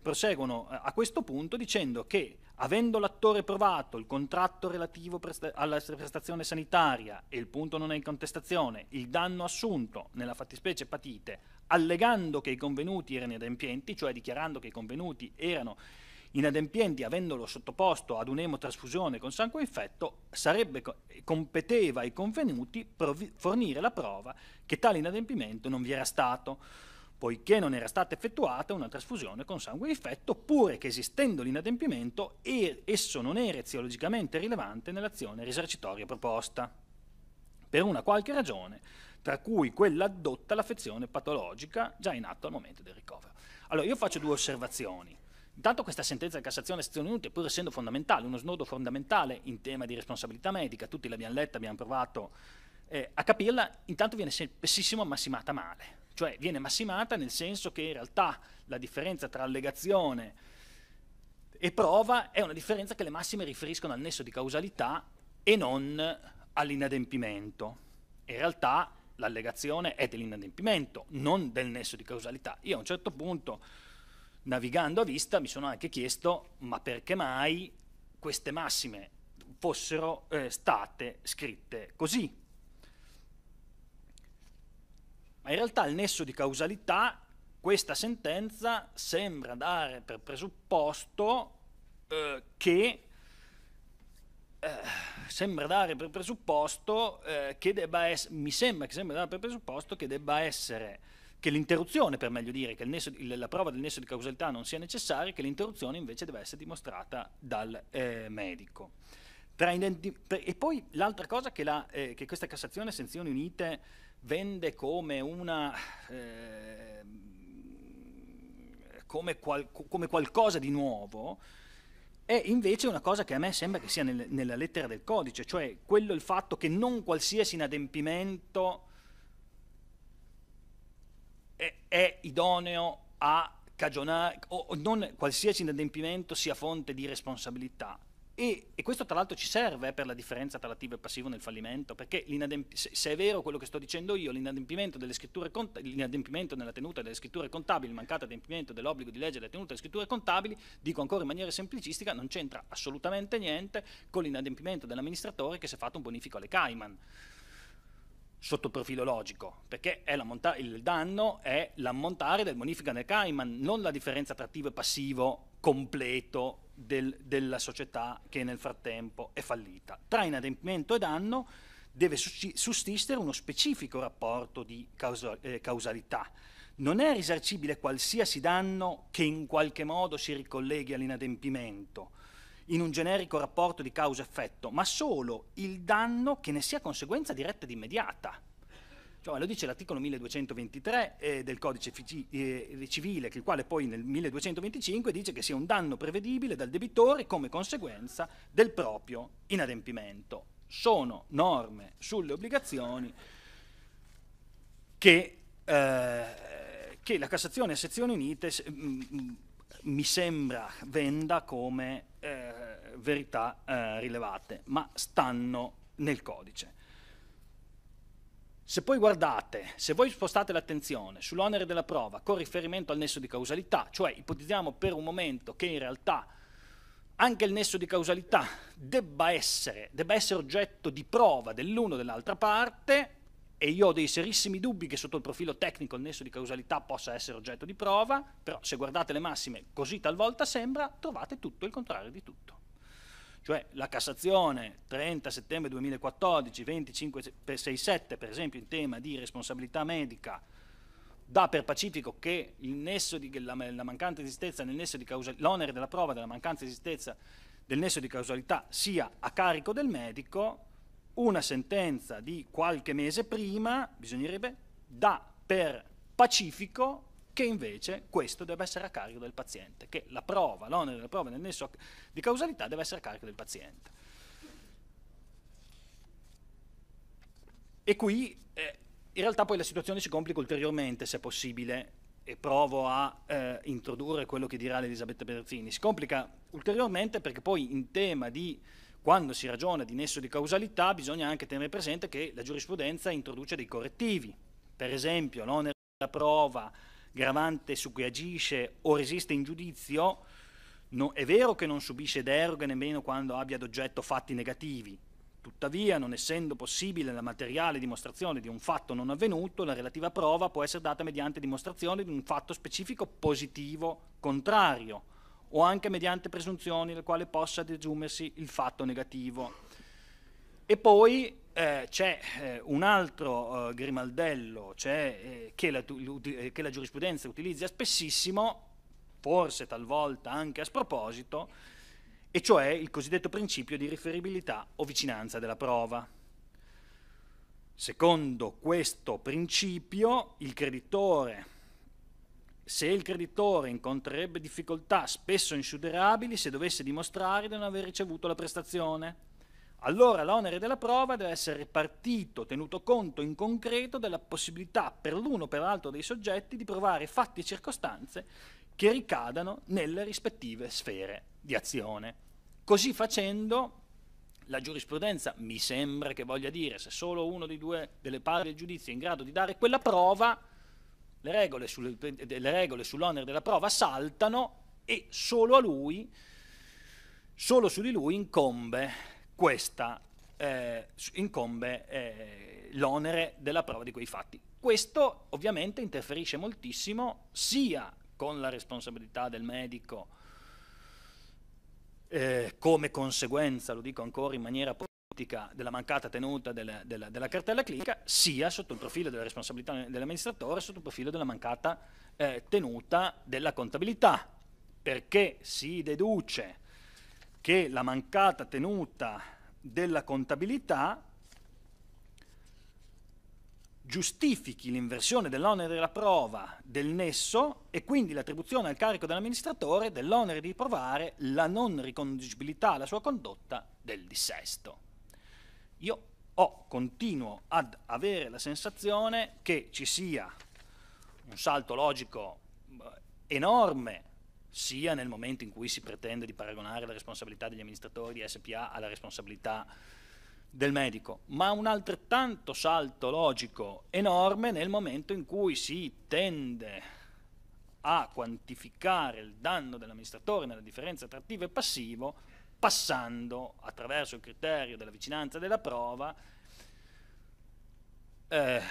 proseguono eh, a questo punto dicendo che avendo l'attore provato il contratto relativo presta alla prestazione sanitaria e il punto non è in contestazione, il danno assunto nella fattispecie patite allegando che i convenuti erano inadempienti, cioè dichiarando che i convenuti erano inadempienti avendolo sottoposto ad un'emotrasfusione con sangue infetto, sarebbe, competeva ai convenuti fornire la prova che tale inadempimento non vi era stato, poiché non era stata effettuata una trasfusione con sangue infetto, oppure che esistendo l'inadempimento er-, esso non era eziologicamente rilevante nell'azione risarcitoria proposta. Per una qualche ragione, tra cui quella addotta l'affezione patologica già in atto al momento del ricovero. Allora, io faccio due osservazioni. Intanto questa sentenza di Cassazione sezione Unite, pur essendo fondamentale, uno snodo fondamentale in tema di responsabilità medica, tutti l'abbiamo letta, abbiamo provato eh, a capirla, intanto viene spessissimo massimata male. Cioè viene massimata nel senso che in realtà la differenza tra allegazione e prova è una differenza che le massime riferiscono al nesso di causalità e non all'inadempimento. In realtà l'allegazione è dell'inadempimento, non del nesso di causalità. Io a un certo punto, navigando a vista, mi sono anche chiesto ma perché mai queste massime fossero eh, state scritte così. Ma in realtà il nesso di causalità, questa sentenza sembra dare per presupposto eh, che eh, sembra dare per presupposto eh, che debba essere, mi sembra che sembra dare per presupposto che debba essere, che l'interruzione, per meglio dire, che nesso, la prova del nesso di causalità non sia necessaria, che l'interruzione invece deve essere dimostrata dal eh, medico. Identi- e poi l'altra cosa che, la, eh, che questa Cassazione Senzioni Unite vende come una... Eh, come, qual- come qualcosa di nuovo, è invece una cosa che a me sembra che sia nel, nella lettera del codice, cioè quello il fatto che non qualsiasi inadempimento è, è idoneo a cagionare, o non qualsiasi inadempimento sia fonte di responsabilità. E, e, questo tra l'altro ci serve eh, per la differenza tra l'attivo e il passivo nel fallimento, perché se, è vero quello che sto dicendo io, l'inadempimento, l'inadempimento, nella tenuta delle scritture contabili, il mancato adempimento dell'obbligo di legge della tenuta delle scritture contabili, dico ancora in maniera semplicistica, non c'entra assolutamente niente con l'inadempimento dell'amministratore che si è fatto un bonifico alle Cayman sotto profilo logico, perché monta- il danno è l'ammontare del bonifica nel Cayman, non la differenza tra attivo e passivo completo del, della società che nel frattempo è fallita. Tra inadempimento e danno deve sussistere uno specifico rapporto di causa- eh, causalità. Non è risarcibile qualsiasi danno che in qualche modo si ricolleghi all'inadempimento in un generico rapporto di causa-effetto, ma solo il danno che ne sia conseguenza diretta ed immediata. Cioè, lo dice l'articolo 1223 eh, del codice fici, eh, civile, il quale poi nel 1225 dice che sia un danno prevedibile dal debitore come conseguenza del proprio inadempimento. Sono norme sulle obbligazioni che, eh, che la Cassazione a sezioni unite mh, mh, mm, mm, mi sembra venda come eh, verità eh, rilevate, ma stanno nel codice. Se poi guardate, se voi spostate l'attenzione sull'onere della prova con riferimento al nesso di causalità, cioè ipotizziamo per un momento che in realtà anche il nesso di causalità debba essere, debba essere oggetto di prova dell'uno o dell'altra parte, e io ho dei serissimi dubbi che sotto il profilo tecnico il nesso di causalità possa essere oggetto di prova, però se guardate le massime così talvolta sembra, trovate tutto il contrario di tutto. Cioè la Cassazione 30 settembre 2014, 2567 per esempio in tema di responsabilità medica, dà per pacifico che di, la, la l'onere della prova della mancanza di esistenza del nesso di causalità sia a carico del medico, una sentenza di qualche mese prima, bisognerebbe, dà per pacifico che invece questo deve essere a carico del paziente, che la prova, l'onere della prova nel nesso di causalità deve essere a carico del paziente. E qui eh, in realtà poi la situazione si complica ulteriormente, se possibile, e provo a eh, introdurre quello che dirà Elisabetta Berzini. Si complica ulteriormente perché poi in tema di quando si ragiona di nesso di causalità bisogna anche tenere presente che la giurisprudenza introduce dei correttivi, per esempio l'onere della prova gravante su cui agisce o resiste in giudizio, no, è vero che non subisce deroghe nemmeno quando abbia ad oggetto fatti negativi, tuttavia non essendo possibile la materiale dimostrazione di un fatto non avvenuto, la relativa prova può essere data mediante dimostrazione di un fatto specifico positivo contrario o anche mediante presunzioni dal quale possa desumersi il fatto negativo. E poi eh, c'è eh, un altro eh, grimaldello cioè, eh, che, la, eh, che, la, giurisprudenza utilizza spessissimo, forse talvolta anche a sproposito, e cioè il cosiddetto principio di riferibilità o vicinanza della prova. Secondo questo principio, il creditore se il creditore incontrerebbe difficoltà spesso insuderabili se dovesse dimostrare di non aver ricevuto la prestazione. Allora l'onere della prova deve essere partito, tenuto conto in concreto della possibilità per l'uno o per l'altro dei soggetti di provare fatti e circostanze che ricadano nelle rispettive sfere di azione. Così facendo la giurisprudenza mi sembra che voglia dire se solo uno dei due delle parti del giudizio è in grado di dare quella prova, le regole, sul, le regole sull'onere della prova saltano e solo a lui, solo su di lui incombe, questa, eh, incombe eh, l'onere della prova di quei fatti. Questo ovviamente interferisce moltissimo sia con la responsabilità del medico eh, come conseguenza, lo dico ancora in maniera della mancata tenuta della, della, della, cartella clinica sia sotto il profilo della responsabilità dell'amministratore sotto il profilo della mancata eh, tenuta della contabilità perché si deduce che la mancata tenuta della contabilità giustifichi l'inversione dell'onere della prova del nesso e quindi l'attribuzione al carico dell'amministratore dell'onere di provare la non riconducibilità alla sua condotta del dissesto io ho, continuo ad avere la sensazione che ci sia un salto logico eh, enorme sia nel momento in cui si pretende di paragonare la responsabilità degli amministratori di SPA alla responsabilità del medico, ma un altrettanto salto logico enorme nel momento in cui si tende a quantificare il danno dell'amministratore nella differenza tra attivo e passivo passando attraverso il criterio della vicinanza della prova, eh,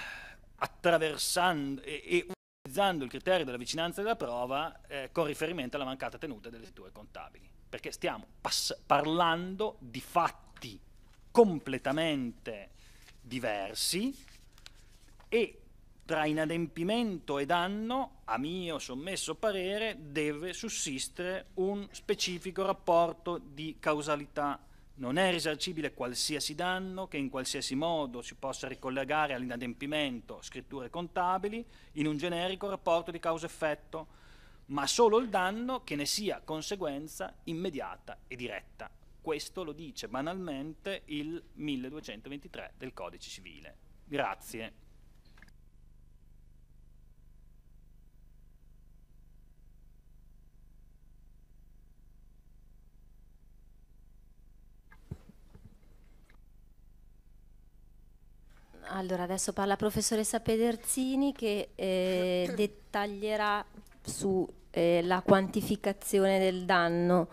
attraversando e, e, utilizzando il criterio della vicinanza della prova eh, con riferimento alla mancata tenuta delle letture contabili. Perché stiamo parlando di fatti completamente diversi e tra inadempimento e danno, a mio sommesso parere, deve sussistere un specifico rapporto di causalità. Non è risarcibile qualsiasi danno che in qualsiasi modo si possa ricollegare all'inadempimento, scritture contabili, in un generico rapporto di causa-effetto, ma solo il danno che ne sia conseguenza immediata e diretta. Questo lo dice banalmente il 1223 del Codice Civile. Grazie. Allora, adesso parla la professoressa Pederzini che eh, dettaglierà sulla eh, quantificazione del danno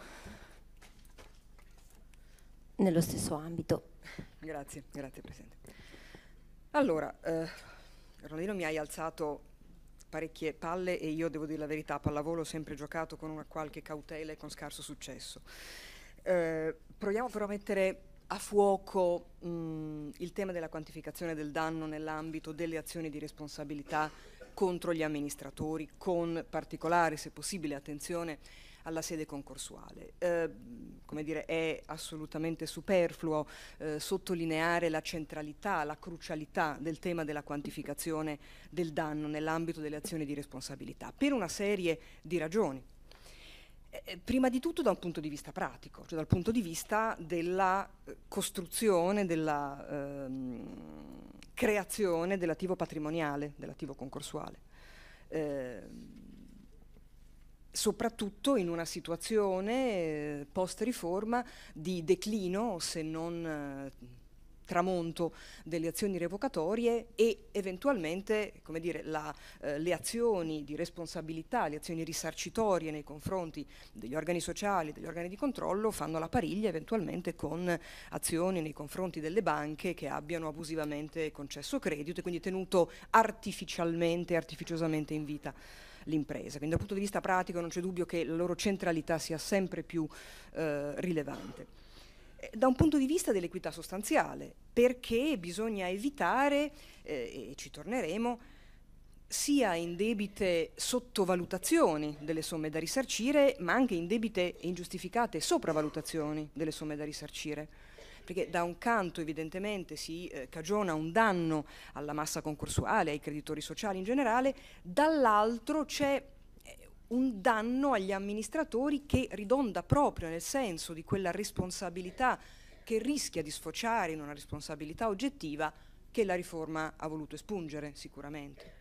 nello stesso ambito. Grazie, grazie Presidente. Allora, eh, Ronaldino mi hai alzato parecchie palle e io devo dire la verità, pallavolo ho sempre giocato con una qualche cautela e con scarso successo. Eh, proviamo però a mettere a fuoco mh, mm, il tema della quantificazione del danno nell'ambito delle azioni di responsabilità contro gli amministratori, con particolare, se possibile, attenzione alla sede concorsuale. Eh, come dire, è assolutamente superfluo eh, sottolineare la centralità, la crucialità del tema della quantificazione del danno nell'ambito delle azioni di responsabilità, per una serie di ragioni eh, eh, prima di tutto da un punto di vista pratico, cioè dal punto di vista della eh, costruzione, della ehm, creazione dell'attivo patrimoniale, dell'attivo concorsuale. Eh, soprattutto in una situazione post riforma di declino, se non tramonto delle azioni revocatorie e eventualmente dire, la, eh, le azioni di responsabilità, le azioni risarcitorie nei confronti degli organi sociali, degli organi di controllo fanno la pariglia eventualmente con azioni nei confronti delle banche che abbiano abusivamente concesso credito e quindi tenuto artificialmente, artificiosamente in vita l'impresa. Quindi dal punto di vista pratico non c'è dubbio che la loro centralità sia sempre più eh, rilevante. Eh, da un punto di vista dell'equità sostanziale, perché bisogna evitare, eh, e ci torneremo, sia in debite sottovalutazioni delle somme da risarcire, ma anche in debite e ingiustificate sopravvalutazioni delle somme da risarcire. Perché da un canto evidentemente si eh, cagiona un danno alla massa concorsuale, ai creditori sociali in generale, dall'altro c'è un danno agli amministratori che ridonda proprio nel senso di quella responsabilità che rischia di sfociare in una responsabilità oggettiva che la riforma ha voluto espungere sicuramente.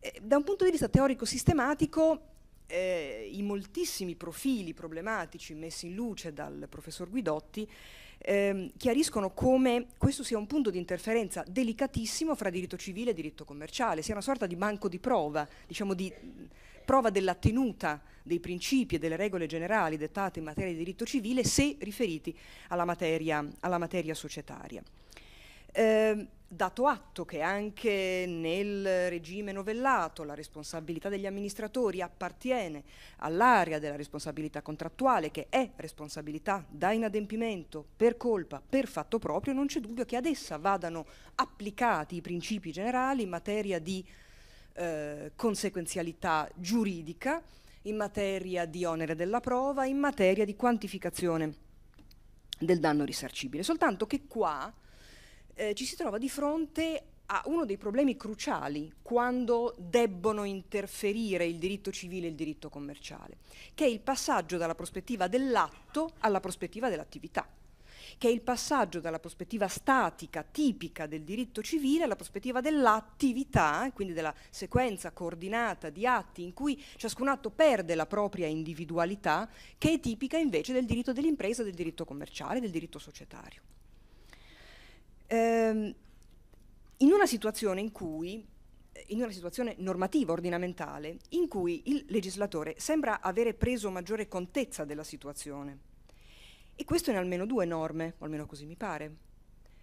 Eh, da un punto di vista teorico-sistematico, eh, i moltissimi profili problematici messi in luce dal professor Guidotti ehm, chiariscono come questo sia un punto di interferenza delicatissimo fra diritto civile e diritto commerciale, sia una sorta di banco di prova, diciamo di prova della tenuta dei principi e delle regole generali dettate in materia di diritto civile se riferiti alla materia, alla materia societaria. Eh, dato atto che anche nel regime novellato la responsabilità degli amministratori appartiene all'area della responsabilità contrattuale che è responsabilità da inadempimento per colpa, per fatto proprio, non c'è dubbio che ad essa vadano applicati i principi generali in materia di eh, conseguenzialità giuridica in materia di onere della prova, in materia di quantificazione del danno risarcibile. Soltanto che qua eh, ci si trova di fronte a uno dei problemi cruciali quando debbono interferire il diritto civile e il diritto commerciale, che è il passaggio dalla prospettiva dell'atto alla prospettiva dell'attività che è il passaggio dalla prospettiva statica, tipica del diritto civile, alla prospettiva dell'attività, eh, quindi della sequenza coordinata di atti in cui ciascun atto perde la propria individualità, che è tipica invece del diritto dell'impresa, del diritto commerciale, del diritto societario. Ehm, in una situazione in cui in una situazione normativa, ordinamentale, in cui il legislatore sembra avere preso maggiore contezza della situazione e questo in almeno due norme, o almeno così mi pare.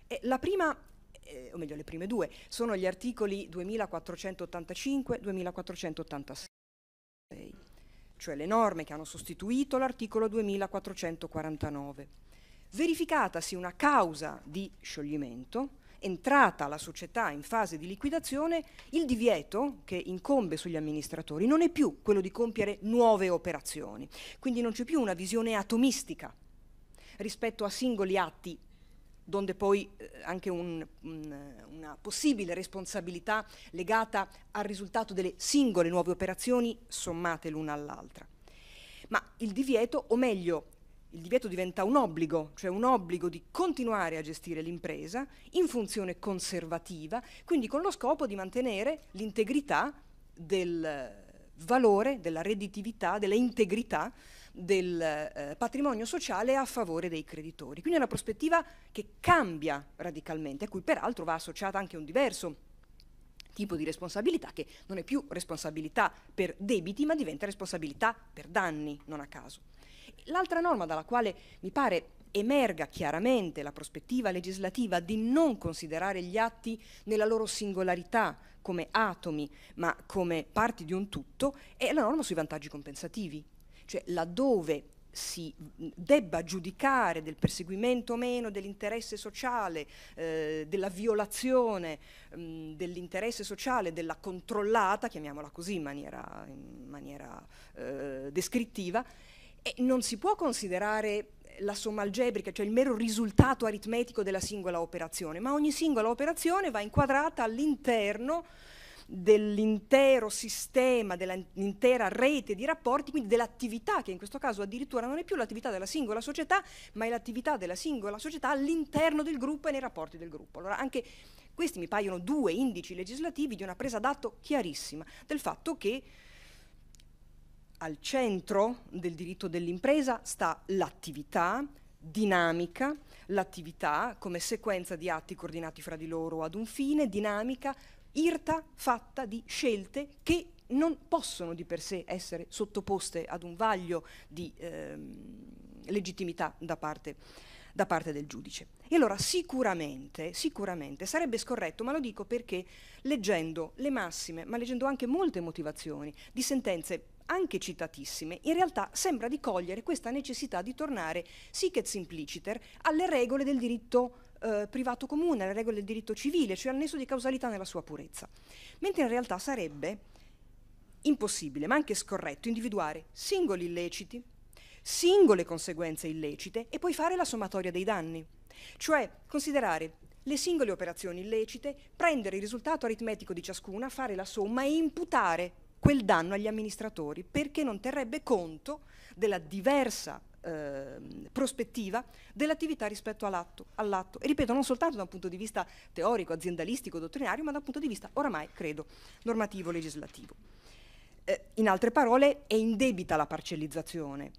E la prima, eh, o meglio le prime due, sono gli articoli 2485 2486 cioè le norme che hanno sostituito l'articolo 2449. Verificatasi una causa di scioglimento, entrata la società in fase di liquidazione, il divieto che incombe sugli amministratori non è più quello di compiere nuove operazioni, quindi non c'è più una visione atomistica rispetto a singoli atti, donde poi eh, anche un, un, una possibile responsabilità legata al risultato delle singole nuove operazioni sommate l'una all'altra. Ma il divieto, o meglio, il divieto diventa un obbligo, cioè un obbligo di continuare a gestire l'impresa in funzione conservativa, quindi con lo scopo di mantenere l'integrità del valore, della redditività, dell'integrità del eh, patrimonio sociale a favore dei creditori. Quindi è una prospettiva che cambia radicalmente, a cui peraltro va associata anche un diverso tipo di responsabilità che non è più responsabilità per debiti ma diventa responsabilità per danni, non a caso. L'altra norma dalla quale mi pare emerga chiaramente la prospettiva legislativa di non considerare gli atti nella loro singolarità come atomi, ma come parti di un tutto, è la norma sui vantaggi compensativi cioè laddove si mm, debba giudicare del perseguimento o meno dell'interesse sociale, eh, della violazione mm, dell'interesse sociale, della controllata, chiamiamola così in maniera, in maniera eh, descrittiva, e non si può considerare la somma algebrica, cioè il mero risultato aritmetico della singola operazione, ma ogni singola operazione va inquadrata all'interno dell'intero sistema, dell'intera rete di rapporti, quindi dell'attività che in questo caso addirittura non è più l'attività della singola società, ma è l'attività della singola società all'interno del gruppo e nei rapporti del gruppo. Allora anche questi mi paiono due indici legislativi di una presa d'atto chiarissima del fatto che al centro del diritto dell'impresa sta l'attività, dinamica, l'attività come sequenza di atti coordinati fra di loro ad un fine, dinamica, irta fatta di scelte che non possono di per sé essere sottoposte ad un vaglio di ehm, legittimità da parte, da parte, del giudice. E allora sicuramente, sicuramente sarebbe scorretto, ma lo dico perché leggendo le massime, ma leggendo anche molte motivazioni di sentenze anche citatissime, in realtà sembra di cogliere questa necessità di tornare sic et simpliciter alle regole del diritto eh, privato comune, alle regole del diritto civile, cioè al nesso di causalità nella sua purezza. Mentre in realtà sarebbe impossibile, ma anche scorretto, individuare singoli illeciti, singole conseguenze illecite e poi fare la sommatoria dei danni, cioè considerare le singole operazioni illecite, prendere il risultato aritmetico di ciascuna, fare la somma e imputare quel danno agli amministratori perché non terrebbe conto della diversa eh, prospettiva dell'attività rispetto all'atto, all'atto. E ripeto, non soltanto da un punto di vista teorico, aziendalistico, dottrinario, ma da un punto di vista oramai, credo, normativo, legislativo. Eh, in altre parole, è indebita la parcellizzazione.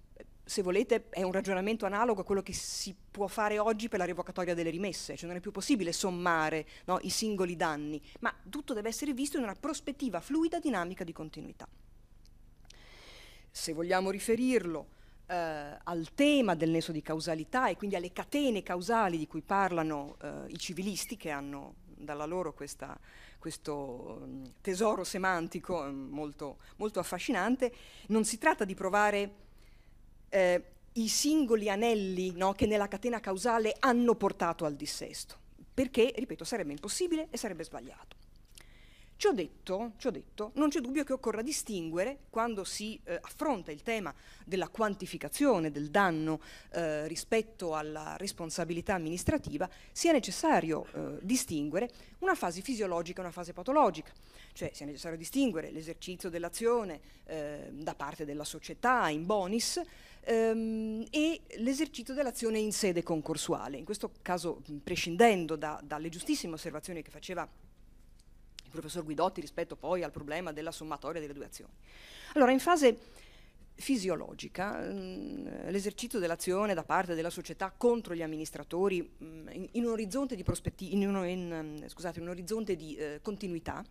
Se volete, è un ragionamento analogo a quello che si può fare oggi per la revocatoria delle rimesse, cioè non è più possibile sommare no, i singoli danni, ma tutto deve essere visto in una prospettiva fluida, dinamica di continuità. Se vogliamo riferirlo eh, al tema del nesso di causalità e quindi alle catene causali di cui parlano eh, i civilisti che hanno dalla loro questa, questo mm, tesoro semantico mm, molto, molto, affascinante, non si tratta di provare eh, i singoli anelli no, che nella catena causale hanno portato al dissesto, perché, ripeto, sarebbe impossibile e sarebbe sbagliato. Ciò detto, ciò detto, non c'è dubbio che occorra distinguere quando si eh, affronta il tema della quantificazione del danno eh, rispetto alla responsabilità amministrativa, sia necessario eh, distinguere una fase fisiologica e una fase patologica, cioè sia necessario distinguere l'esercizio dell'azione eh, da parte della società in bonis ehm, e l'esercizio dell'azione in sede concorsuale, in questo caso prescindendo da, dalle giustissime osservazioni che faceva professor Guidotti rispetto poi al problema della sommatoria delle due azioni. Allora, in fase fisiologica, mm, l'esercizio dell'azione da parte della società contro gli amministratori mm, in, un orizzonte di, in un, in, mm, scusate, un orizzonte di eh, continuità,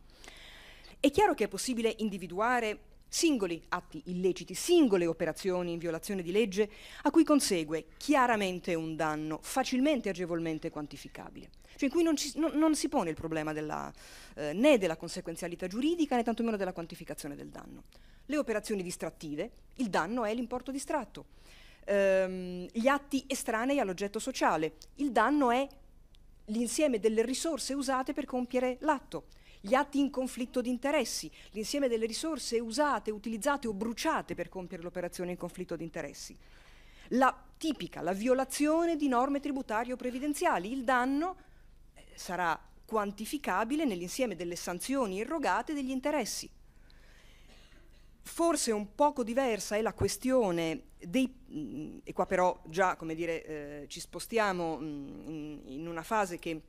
è chiaro che è possibile individuare singoli atti illeciti, singole operazioni in violazione di legge a cui consegue chiaramente un danno facilmente e agevolmente quantificabile cioè in cui non, ci, non, non si pone il problema della, eh, né della conseguenzialità giuridica né tantomeno della quantificazione del danno. Le operazioni distrattive, il danno è l'importo distratto, ehm, gli atti estranei all'oggetto sociale, il danno è l'insieme delle risorse usate per compiere l'atto, gli atti in conflitto di interessi, l'insieme delle risorse usate, utilizzate o bruciate per compiere l'operazione in conflitto di interessi. La tipica, la violazione di norme tributarie o previdenziali, il danno sarà quantificabile nell'insieme delle sanzioni irrogate degli interessi. Forse un poco diversa è la questione dei, mm, e qua però già come dire, eh, ci spostiamo mh, mm, in una fase che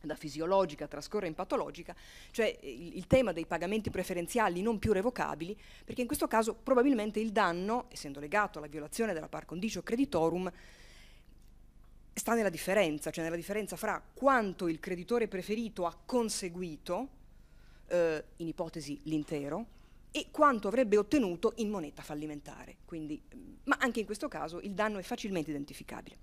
da fisiologica trascorre in patologica, cioè il, il, tema dei pagamenti preferenziali non più revocabili, perché in questo caso probabilmente il danno, essendo legato alla violazione della par condicio creditorum, sta nella differenza, cioè nella differenza fra quanto il creditore preferito ha conseguito, eh, in ipotesi l'intero, e quanto avrebbe ottenuto in moneta fallimentare. Quindi, mm, ma anche in questo caso il danno è facilmente identificabile.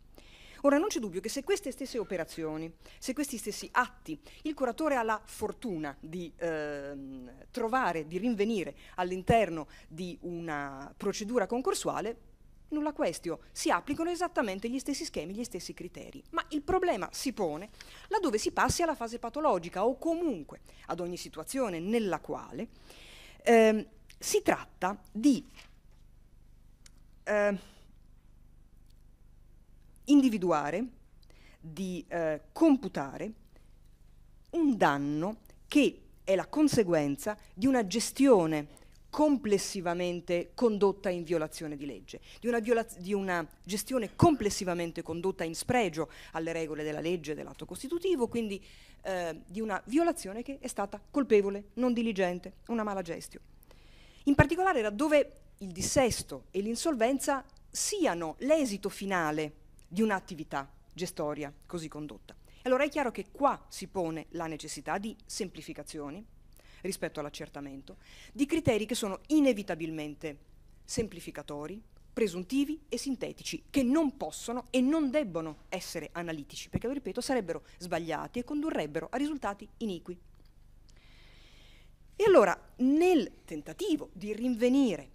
Ora non c'è dubbio che se queste stesse operazioni, se questi stessi atti, il curatore ha la fortuna di ehm, trovare, di rinvenire all'interno di una procedura concorsuale, nulla questio, si applicano esattamente gli stessi schemi, gli stessi criteri. Ma il problema si pone laddove si passi alla fase patologica o comunque ad ogni situazione nella quale ehm, si tratta di eh, individuare, di eh, computare un danno che è la conseguenza di una gestione complessivamente condotta in violazione di legge, di una, viola- di una, gestione complessivamente condotta in spregio alle regole della legge e dell'atto costitutivo, quindi eh, di una violazione che è stata colpevole, non diligente, una mala gestione. In particolare laddove il dissesto e l'insolvenza siano l'esito finale di un'attività gestoria così condotta. Allora è chiaro che qua si pone la necessità di semplificazioni, rispetto all'accertamento, di criteri che sono inevitabilmente semplificatori, presuntivi e sintetici, che non possono e non debbono essere analitici, perché, lo ripeto, sarebbero sbagliati e condurrebbero a risultati iniqui. E allora, nel tentativo di rinvenire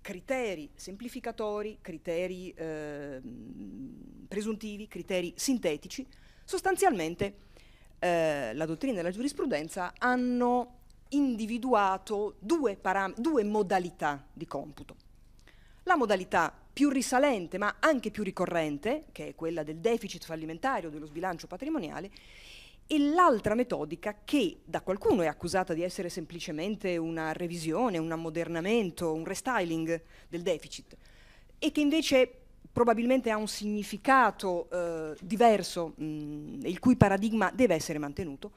criteri semplificatori, criteri eh, presuntivi, criteri sintetici, sostanzialmente eh, la dottrina e la giurisprudenza hanno individuato due, param- due modalità di computo. La modalità più risalente, ma anche più ricorrente, che è quella del deficit fallimentario, dello sbilancio patrimoniale, e l'altra metodica che da qualcuno è accusata di essere semplicemente una revisione, un ammodernamento, un restyling del deficit, e che invece probabilmente ha un significato eh, diverso, mh, mm, il cui paradigma deve essere mantenuto,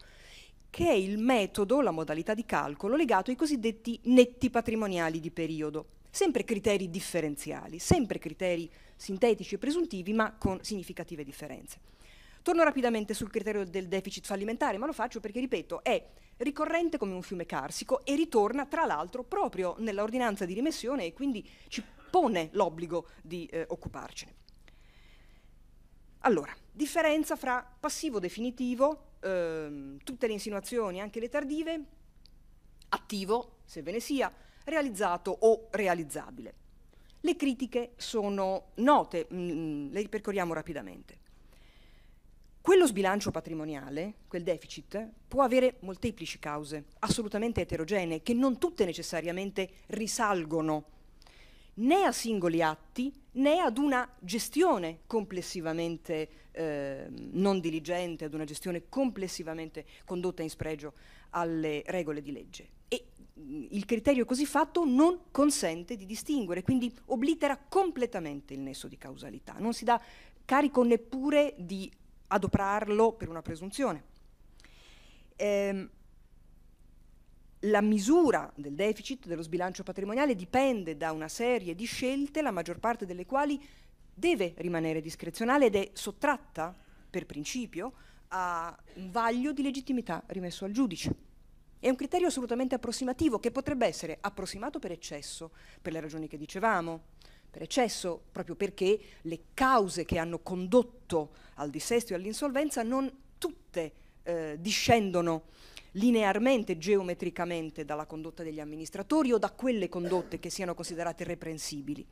che è il metodo, la modalità di calcolo legato ai cosiddetti netti patrimoniali di periodo. Sempre criteri differenziali, sempre criteri sintetici e presuntivi, ma con significative differenze. Torno rapidamente sul criterio del deficit fallimentare, ma lo faccio perché, ripeto, è ricorrente come un fiume carsico e ritorna, tra l'altro, proprio nell'ordinanza di rimessione e quindi ci pone l'obbligo di eh, occuparcene. Allora, differenza fra passivo definitivo, ehm, tutte le insinuazioni, anche le tardive, attivo, se ve ne sia, realizzato o realizzabile. Le critiche sono note, mh, mm, mm, le ripercorriamo rapidamente. Quello sbilancio patrimoniale, quel deficit, può avere molteplici cause, assolutamente eterogenee, che non tutte necessariamente risalgono né a singoli atti né ad una gestione complessivamente eh, non diligente, ad una gestione complessivamente condotta in spregio alle regole di legge. E mm, il criterio così fatto non consente di distinguere, quindi oblitera completamente il nesso di causalità, non si dà carico neppure di adoperarlo per una presunzione. Ehm, la misura del deficit dello sbilancio patrimoniale dipende da una serie di scelte, la maggior parte delle quali deve rimanere discrezionale ed è sottratta, per principio, a un vaglio di legittimità rimesso al giudice. È un criterio assolutamente approssimativo che potrebbe essere approssimato per eccesso, per le ragioni che dicevamo, per eccesso proprio perché le cause che hanno condotto al dissesto e all'insolvenza non tutte eh, discendono linearmente, geometricamente dalla condotta degli amministratori o da quelle condotte che siano considerate reprensibili.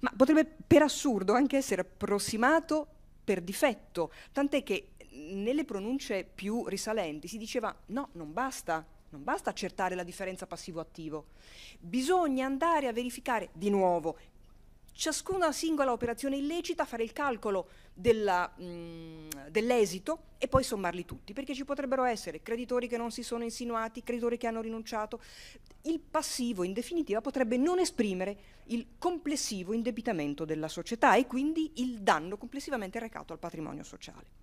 Ma potrebbe per assurdo anche essere approssimato per difetto, tant'è che nelle pronunce più risalenti si diceva no, non basta, non basta accertare la differenza passivo-attivo, bisogna andare a verificare di nuovo ciascuna singola operazione illecita, fare il calcolo mm, dell'esito e poi sommarli tutti, perché ci potrebbero essere creditori che non si sono insinuati, creditori che hanno rinunciato. Il passivo, in definitiva, potrebbe non esprimere il complessivo indebitamento della società e quindi il danno complessivamente recato al patrimonio sociale.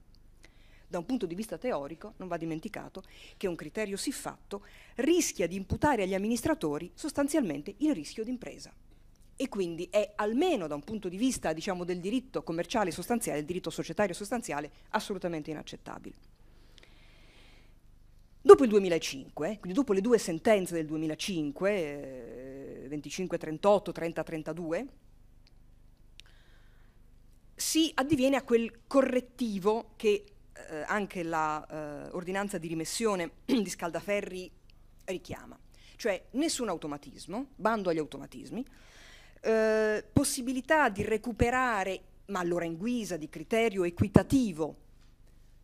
Da un punto di vista teorico, non va dimenticato che un criterio siffatto rischia di imputare agli amministratori sostanzialmente il rischio d'impresa e quindi è almeno da un punto di vista diciamo, del diritto commerciale sostanziale, del diritto societario sostanziale, assolutamente inaccettabile. Dopo il 2005, quindi dopo le due sentenze del 2005, eh, 25-38, 30-32, si addiviene a quel correttivo che eh, anche l'ordinanza eh, di rimessione di Scaldaferri richiama, cioè nessun automatismo, bando agli automatismi, eh, possibilità di recuperare, ma allora in guisa di criterio equitativo,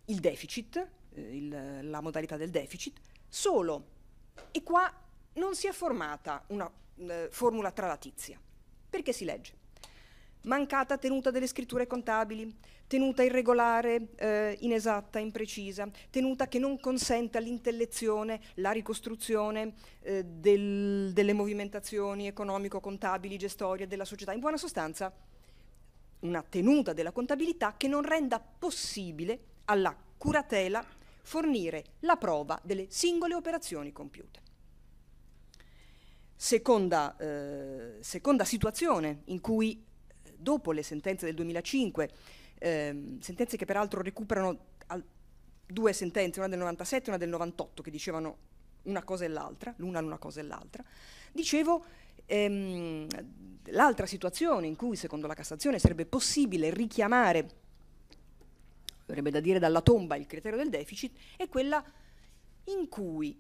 il deficit, eh, il, la modalità del deficit, solo, e qua non si è formata una eh, formula tralatizia, perché si legge mancata tenuta delle scritture contabili, tenuta irregolare, eh, inesatta, imprecisa, tenuta che non consente all'intellezione la ricostruzione eh, del, delle movimentazioni economico-contabili, gestorie della società. In buona sostanza, una tenuta della contabilità che non renda possibile alla curatela fornire la prova delle singole operazioni compiute. Seconda, eh, seconda situazione in cui eh, dopo le sentenze del 2005 ehm, sentenze che peraltro recuperano al, due sentenze, una del 97 e una del 98, che dicevano una cosa e l'altra, l'una l'una cosa e l'altra. Dicevo, ehm, l'altra situazione in cui secondo la Cassazione sarebbe possibile richiamare, verrebbe da dire dalla tomba, il criterio del deficit, è quella in cui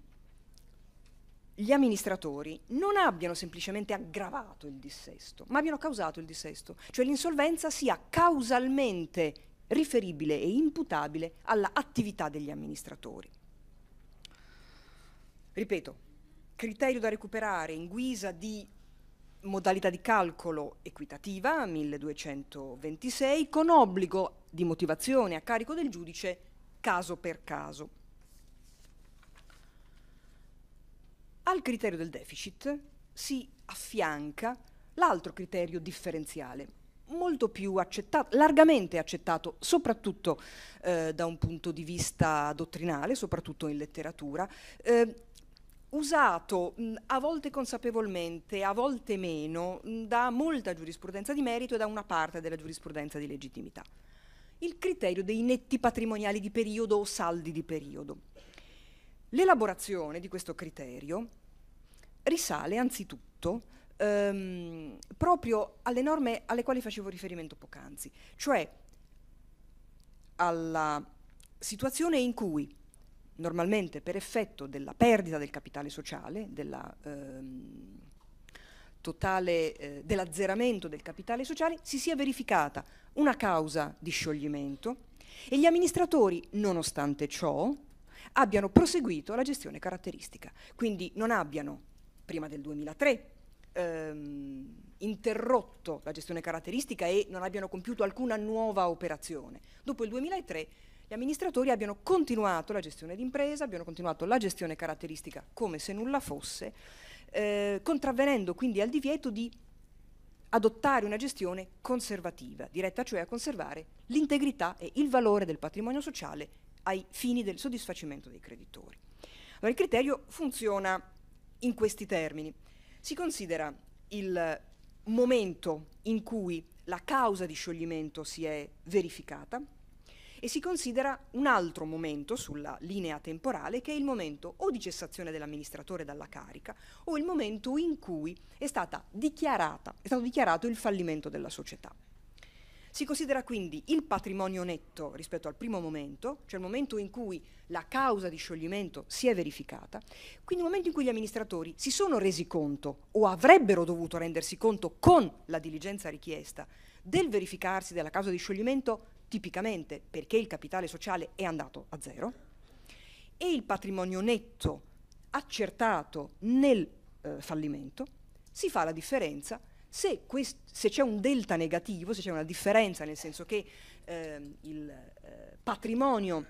gli amministratori non abbiano semplicemente aggravato il dissesto, ma abbiano causato il dissesto, cioè l'insolvenza sia causalmente riferibile e imputabile all'attività degli amministratori. Ripeto, criterio da recuperare in guisa di modalità di calcolo equitativa 1226 con obbligo di motivazione a carico del giudice caso per caso. Al criterio del deficit si affianca l'altro criterio differenziale, molto più accettato, largamente accettato, soprattutto eh, da un punto di vista dottrinale, soprattutto in letteratura, eh, usato mh, a volte consapevolmente, a volte meno, mh, da molta giurisprudenza di merito e da una parte della giurisprudenza di legittimità. Il criterio dei netti patrimoniali di periodo o saldi di periodo L'elaborazione di questo criterio risale anzitutto ehm, proprio alle norme alle quali facevo riferimento poc'anzi, cioè alla situazione in cui normalmente per effetto della perdita del capitale sociale, della, ehm, totale, eh, dell'azzeramento del capitale sociale, si sia verificata una causa di scioglimento e gli amministratori, nonostante ciò, abbiano proseguito la gestione caratteristica, quindi non abbiano, prima del 2003, ehm, interrotto la gestione caratteristica e non abbiano compiuto alcuna nuova operazione. Dopo il 2003 gli amministratori abbiano continuato la gestione d'impresa, abbiano continuato la gestione caratteristica come se nulla fosse, eh, contravvenendo quindi al divieto di adottare una gestione conservativa, diretta cioè a conservare l'integrità e il valore del patrimonio sociale ai fini del soddisfacimento dei creditori. Allora, il criterio funziona in questi termini. Si considera il momento in cui la causa di scioglimento si è verificata e si considera un altro momento sulla linea temporale che è il momento o di cessazione dell'amministratore dalla carica o il momento in cui è, stata dichiarata, è stato dichiarato il fallimento della società. Si considera quindi il patrimonio netto rispetto al primo momento, cioè il momento in cui la causa di scioglimento si è verificata, quindi il momento in cui gli amministratori si sono resi conto o avrebbero dovuto rendersi conto con la diligenza richiesta del verificarsi della causa di scioglimento tipicamente perché il capitale sociale è andato a zero e il patrimonio netto accertato nel eh, fallimento si fa la differenza se, se c'è un delta negativo, se c'è una differenza, nel senso che ehm, il eh, patrimonio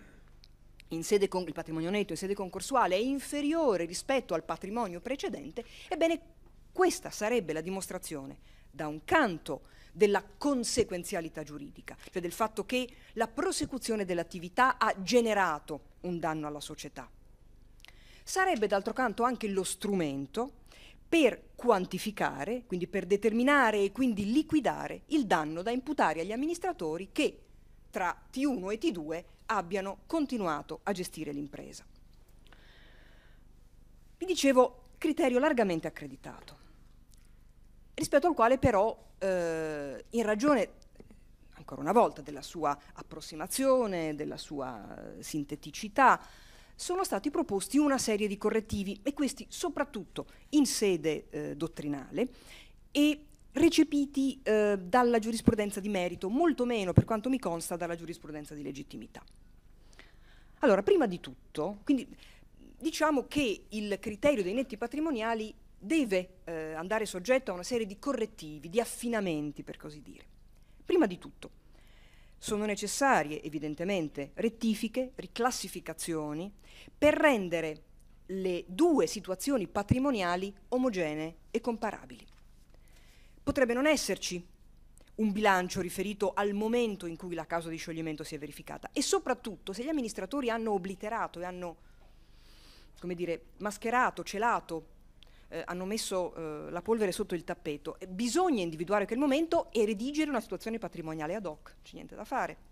in sede con, il patrimonio netto in sede concorsuale è inferiore rispetto al patrimonio precedente, ebbene questa sarebbe la dimostrazione, da un canto, della conseguenzialità giuridica, cioè del fatto che la prosecuzione dell'attività ha generato un danno alla società. Sarebbe d'altro canto anche lo strumento per quantificare, quindi per determinare e quindi liquidare il danno da imputare agli amministratori che tra T1 e T2 abbiano continuato a gestire l'impresa. Vi dicevo, criterio largamente accreditato, rispetto al quale però, eh, in ragione ancora una volta della sua approssimazione, della sua sinteticità, sono stati proposti una serie di correttivi e questi soprattutto in sede eh, dottrinale e recepiti eh, dalla giurisprudenza di merito, molto meno per quanto mi consta dalla giurisprudenza di legittimità. Allora, prima di tutto, quindi diciamo che il criterio dei netti patrimoniali deve eh, andare soggetto a una serie di correttivi, di affinamenti per così dire. Prima di tutto, sono necessarie evidentemente rettifiche, riclassificazioni, per rendere le due situazioni patrimoniali omogenee e comparabili. Potrebbe non esserci un bilancio riferito al momento in cui la causa di scioglimento si è verificata e soprattutto se gli amministratori hanno obliterato e hanno, come dire, mascherato, celato, eh, hanno messo eh, la polvere sotto il tappeto, bisogna individuare quel momento e redigere una situazione patrimoniale ad hoc, c'è niente da fare.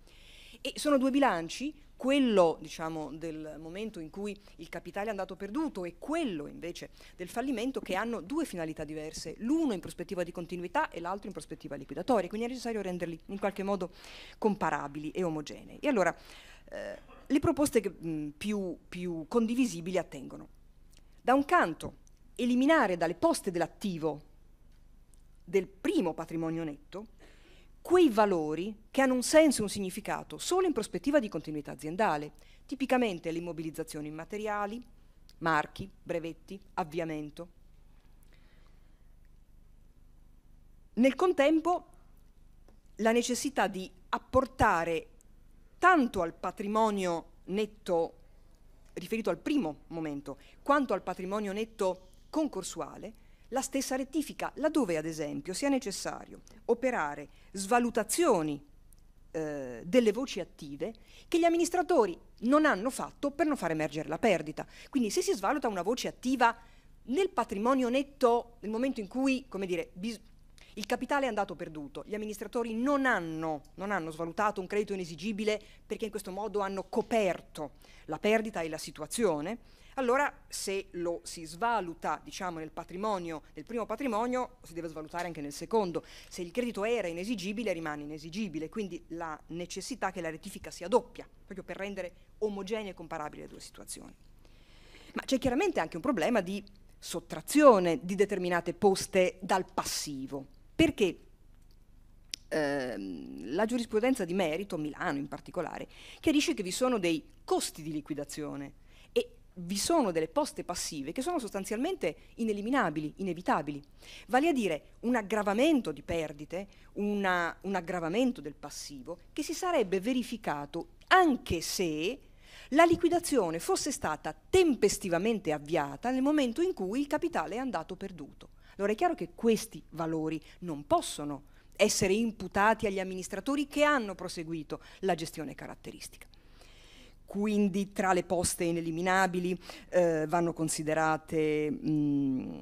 E sono due bilanci quello diciamo, del momento in cui il capitale è andato perduto e quello invece del fallimento che hanno due finalità diverse, l'uno in prospettiva di continuità e l'altro in prospettiva liquidatoria, quindi è necessario renderli in qualche modo comparabili e omogenei. E allora eh, le proposte mh, più, più condivisibili attengono, da un canto, eliminare dalle poste dell'attivo del primo patrimonio netto quei valori che hanno un senso e un significato solo in prospettiva di continuità aziendale, tipicamente le immobilizzazioni immateriali, marchi, brevetti, avviamento. Nel contempo la necessità di apportare tanto al patrimonio netto riferito al primo momento, quanto al patrimonio netto concorsuale, la stessa rettifica, laddove ad esempio sia necessario operare svalutazioni eh, delle voci attive che gli amministratori non hanno fatto per non far emergere la perdita. Quindi se si svaluta una voce attiva nel patrimonio netto, nel momento in cui dire, il capitale è andato perduto, gli amministratori non hanno, non hanno svalutato un credito inesigibile perché in questo modo hanno coperto la perdita e la situazione, allora se lo si svaluta diciamo, nel, nel primo patrimonio, si deve svalutare anche nel secondo. Se il credito era inesigibile, rimane inesigibile, quindi la necessità che la rettifica sia doppia, proprio per rendere omogenee e comparabili le due situazioni. Ma c'è chiaramente anche un problema di sottrazione di determinate poste dal passivo, perché ehm, la giurisprudenza di merito, Milano in particolare, chiarisce che vi sono dei costi di liquidazione vi sono delle poste passive che sono sostanzialmente ineliminabili, inevitabili, vale a dire un aggravamento di perdite, una, un aggravamento del passivo che si sarebbe verificato anche se la liquidazione fosse stata tempestivamente avviata nel momento in cui il capitale è andato perduto. Allora è chiaro che questi valori non possono essere imputati agli amministratori che hanno proseguito la gestione caratteristica quindi tra le poste ineliminabili eh, vanno considerate mh, mm,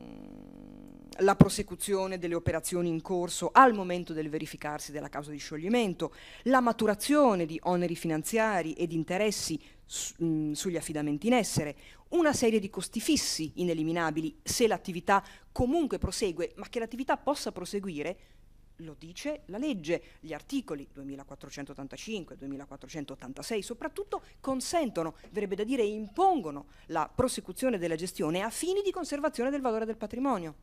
la prosecuzione delle operazioni in corso al momento del verificarsi della causa di scioglimento, la maturazione di oneri finanziari ed interessi su, mh, mm, sugli affidamenti in essere, una serie di costi fissi ineliminabili se l'attività comunque prosegue, ma che l'attività possa proseguire lo dice la legge, gli articoli 2485, 2486 soprattutto consentono, verrebbe da dire impongono la prosecuzione della gestione a fini di conservazione del valore del patrimonio.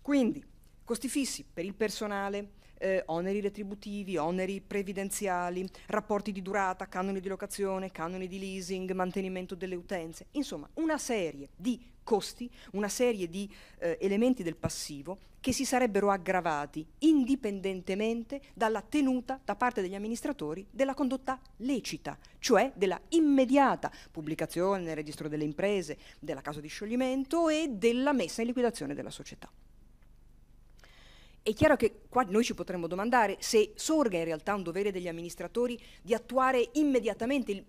Quindi costi fissi per il personale, eh, oneri retributivi, oneri previdenziali, rapporti di durata, canoni di locazione, canoni di leasing, mantenimento delle utenze, insomma una serie di costi una serie di eh, elementi del passivo che si sarebbero aggravati indipendentemente dalla tenuta da parte degli amministratori della condotta lecita, cioè della immediata pubblicazione nel registro delle imprese, della causa di scioglimento e della messa in liquidazione della società. È chiaro che qua noi ci potremmo domandare se sorga in realtà un dovere degli amministratori di attuare immediatamente il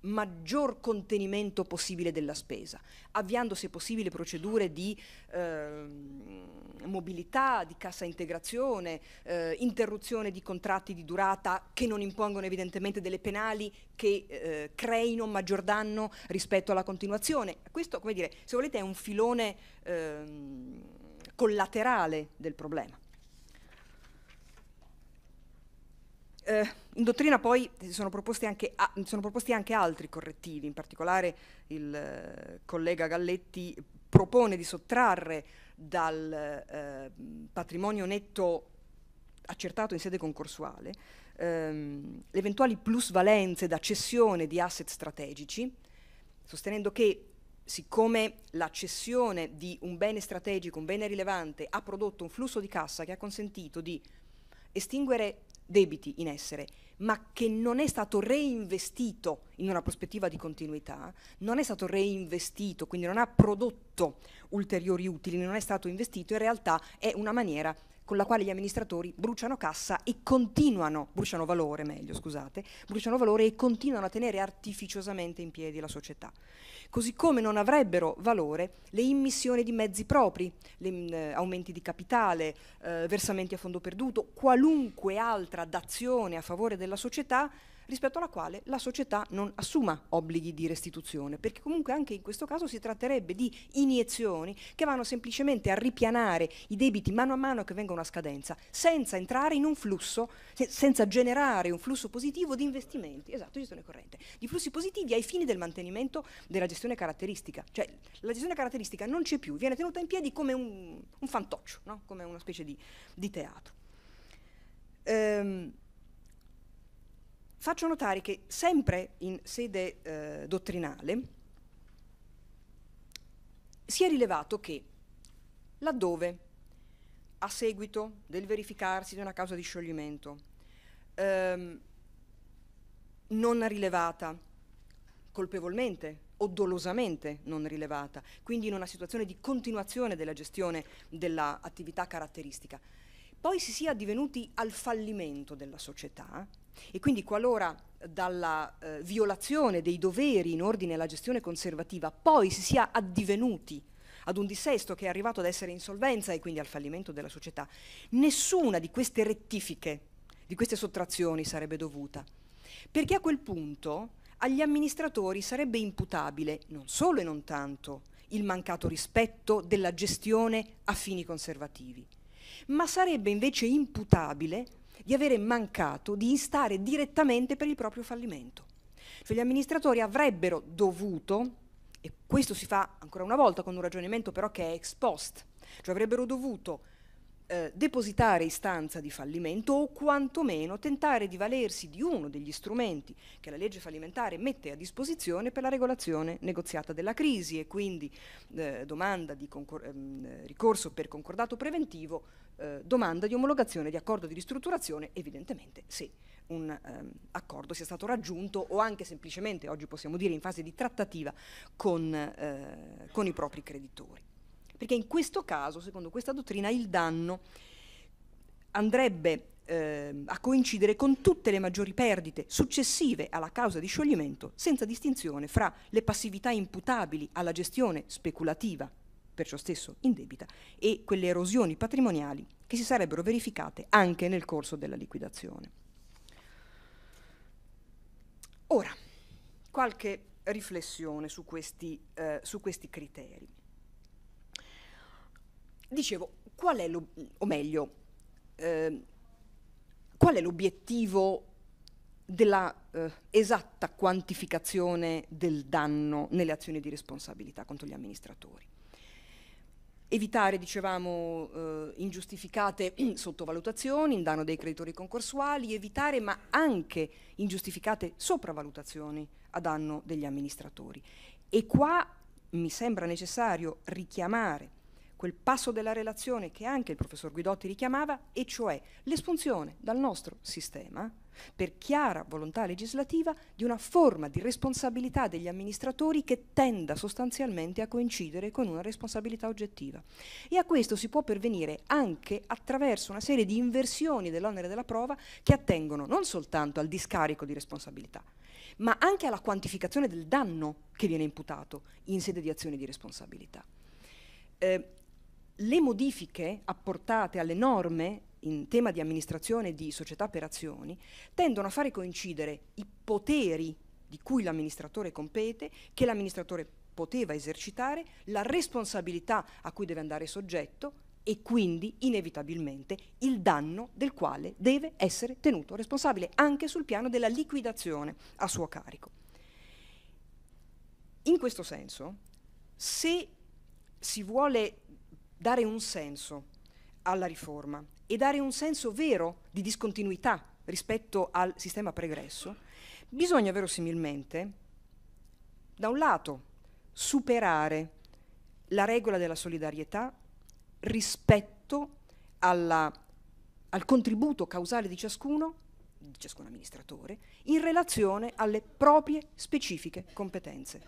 maggior contenimento possibile della spesa, avviando se possibile procedure di eh, mobilità, di cassa integrazione, eh, interruzione di contratti di durata che non impongono evidentemente delle penali che eh, creino maggior danno rispetto alla continuazione. Questo, come dire, se volete è un filone ehm, collaterale del problema. Eh, in dottrina poi sono proposti, anche, a, sono proposti, anche altri correttivi, in particolare il eh, collega Galletti propone di sottrarre dal eh, patrimonio netto accertato in sede concorsuale ehm, le eventuali plusvalenze da cessione di asset strategici, sostenendo che siccome la cessione di un bene strategico, un bene rilevante, ha prodotto un flusso di cassa che ha consentito di estinguere debiti in essere, ma che non è stato reinvestito in una prospettiva di continuità, non è stato reinvestito, quindi non ha prodotto ulteriori utili, non è stato investito, in realtà è una maniera con la quale gli amministratori bruciano cassa e continuano, bruciano valore meglio, scusate, bruciano valore e continuano a tenere artificiosamente in piedi la società. Così come non avrebbero valore le immissioni di mezzi propri, le, mh, mm, aumenti di capitale, eh, versamenti a fondo perduto, qualunque altra dazione a favore della società rispetto alla quale la società non assuma obblighi di restituzione, perché comunque anche in questo caso si tratterebbe di iniezioni che vanno semplicemente a ripianare i debiti mano a mano che vengono a scadenza, senza entrare in un flusso, se, senza generare un flusso positivo di investimenti, esatto, gestione corrente, di flussi positivi ai fini del mantenimento della gestione caratteristica, cioè la gestione caratteristica non c'è più, viene tenuta in piedi come un, un fantoccio, no? come una specie di, di teatro. Ehm, faccio notare che sempre in sede eh, dottrinale si è rilevato che laddove a seguito del verificarsi di una causa di scioglimento ehm, non rilevata colpevolmente o dolosamente non rilevata, quindi in una situazione di continuazione della gestione dell'attività caratteristica, poi si sia divenuti al fallimento della società, e quindi qualora dalla eh, violazione dei doveri in ordine alla gestione conservativa poi si sia addivenuti ad un dissesto che è arrivato ad essere insolvenza e quindi al fallimento della società, nessuna di queste rettifiche, di queste sottrazioni sarebbe dovuta. Perché a quel punto agli amministratori sarebbe imputabile non solo e non tanto il mancato rispetto della gestione a fini conservativi, ma sarebbe invece imputabile di avere mancato di instare direttamente per il proprio fallimento. Cioè gli amministratori avrebbero dovuto, e questo si fa ancora una volta con un ragionamento però che è ex post, cioè avrebbero dovuto eh, depositare istanza di fallimento o quantomeno tentare di valersi di uno degli strumenti che la legge fallimentare mette a disposizione per la regolazione negoziata della crisi e quindi eh, domanda di ehm, ricorso per concordato preventivo eh, domanda di omologazione di accordo di ristrutturazione, evidentemente se un ehm, accordo sia stato raggiunto o anche semplicemente, oggi possiamo dire, in fase di trattativa con, eh, con i propri creditori. Perché in questo caso, secondo questa dottrina, il danno andrebbe eh, a coincidere con tutte le maggiori perdite successive alla causa di scioglimento, senza distinzione fra le passività imputabili alla gestione speculativa perciò stesso indebita, e quelle erosioni patrimoniali che si sarebbero verificate anche nel corso della liquidazione. Ora, qualche riflessione su questi, eh, su questi criteri. Dicevo, qual è, lo, o meglio, eh, qual è l'obiettivo della eh, esatta quantificazione del danno nelle azioni di responsabilità contro gli amministratori? evitare, dicevamo, eh, ingiustificate sottovalutazioni in danno dei creditori concorsuali, evitare ma anche ingiustificate sopravvalutazioni a danno degli amministratori. E qua mi sembra necessario richiamare quel passo della relazione che anche il professor Guidotti richiamava, e cioè l'espunzione dal nostro sistema per chiara volontà legislativa, di una forma di responsabilità degli amministratori che tenda sostanzialmente a coincidere con una responsabilità oggettiva. E a questo si può pervenire anche attraverso una serie di inversioni dell'onere della prova che attengono non soltanto al discarico di responsabilità, ma anche alla quantificazione del danno che viene imputato in sede di azione di responsabilità. Eh, le modifiche apportate alle norme in tema di amministrazione di società per azioni tendono a fare coincidere i poteri di cui l'amministratore compete, che l'amministratore poteva esercitare, la responsabilità a cui deve andare soggetto e quindi inevitabilmente il danno del quale deve essere tenuto responsabile anche sul piano della liquidazione a suo carico. In questo senso, se si vuole dare un senso alla riforma, e dare un senso vero di discontinuità rispetto al sistema pregresso, bisogna verosimilmente, da un lato, superare la regola della solidarietà rispetto alla, al contributo causale di ciascuno, di ciascun amministratore, in relazione alle proprie specifiche competenze,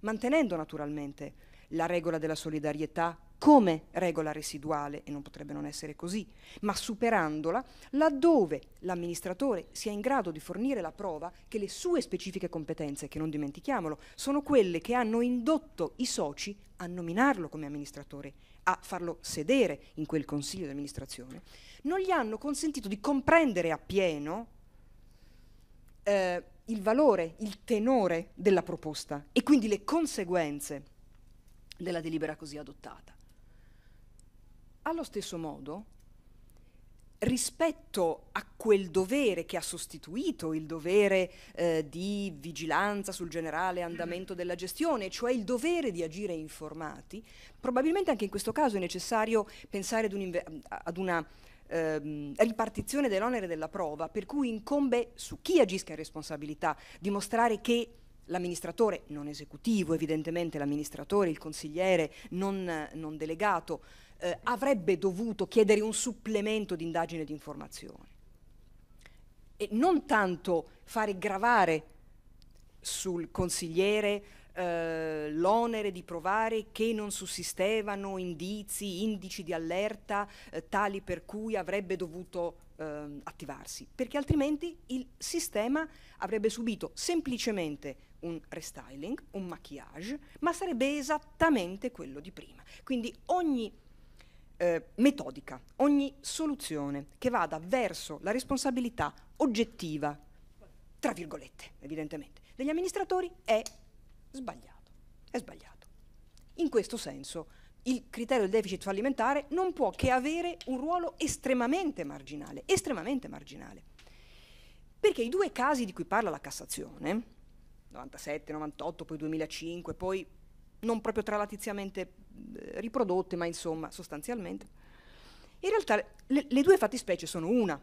mantenendo naturalmente la regola della solidarietà come regola residuale, e non potrebbe non essere così, ma superandola laddove l'amministratore sia in grado di fornire la prova che le sue specifiche competenze, che non dimentichiamolo, sono quelle che hanno indotto i soci a nominarlo come amministratore, a farlo sedere in quel consiglio di amministrazione, non gli hanno consentito di comprendere appieno eh, il valore, il tenore della proposta e quindi le conseguenze della delibera così adottata. Allo stesso modo, rispetto a quel dovere che ha sostituito il dovere eh, di vigilanza sul generale andamento della gestione, cioè il dovere di agire informati, probabilmente anche in questo caso è necessario pensare ad, un ad una ehm, ripartizione dell'onere della prova, per cui incombe su chi agisca in responsabilità dimostrare che l'amministratore non esecutivo, evidentemente l'amministratore, il consigliere non, non delegato, eh, avrebbe dovuto chiedere un supplemento di indagine di informazione e non tanto fare gravare sul consigliere eh, l'onere di provare che non sussistevano indizi, indici di allerta eh, tali per cui avrebbe dovuto ehm, attivarsi, perché altrimenti il sistema avrebbe subito semplicemente un restyling, un maquillage, ma sarebbe esattamente quello di prima. Quindi ogni eh, metodica, ogni soluzione che vada verso la responsabilità oggettiva, tra virgolette, evidentemente, degli amministratori è sbagliato. È sbagliato. In questo senso il criterio del deficit fallimentare non può che avere un ruolo estremamente marginale, estremamente marginale. Perché i due casi di cui parla la Cassazione, 97, 98, poi 2005, poi non proprio tralatiziamente eh, riprodotte, ma insomma sostanzialmente. In realtà le, le due fattispecie sono una,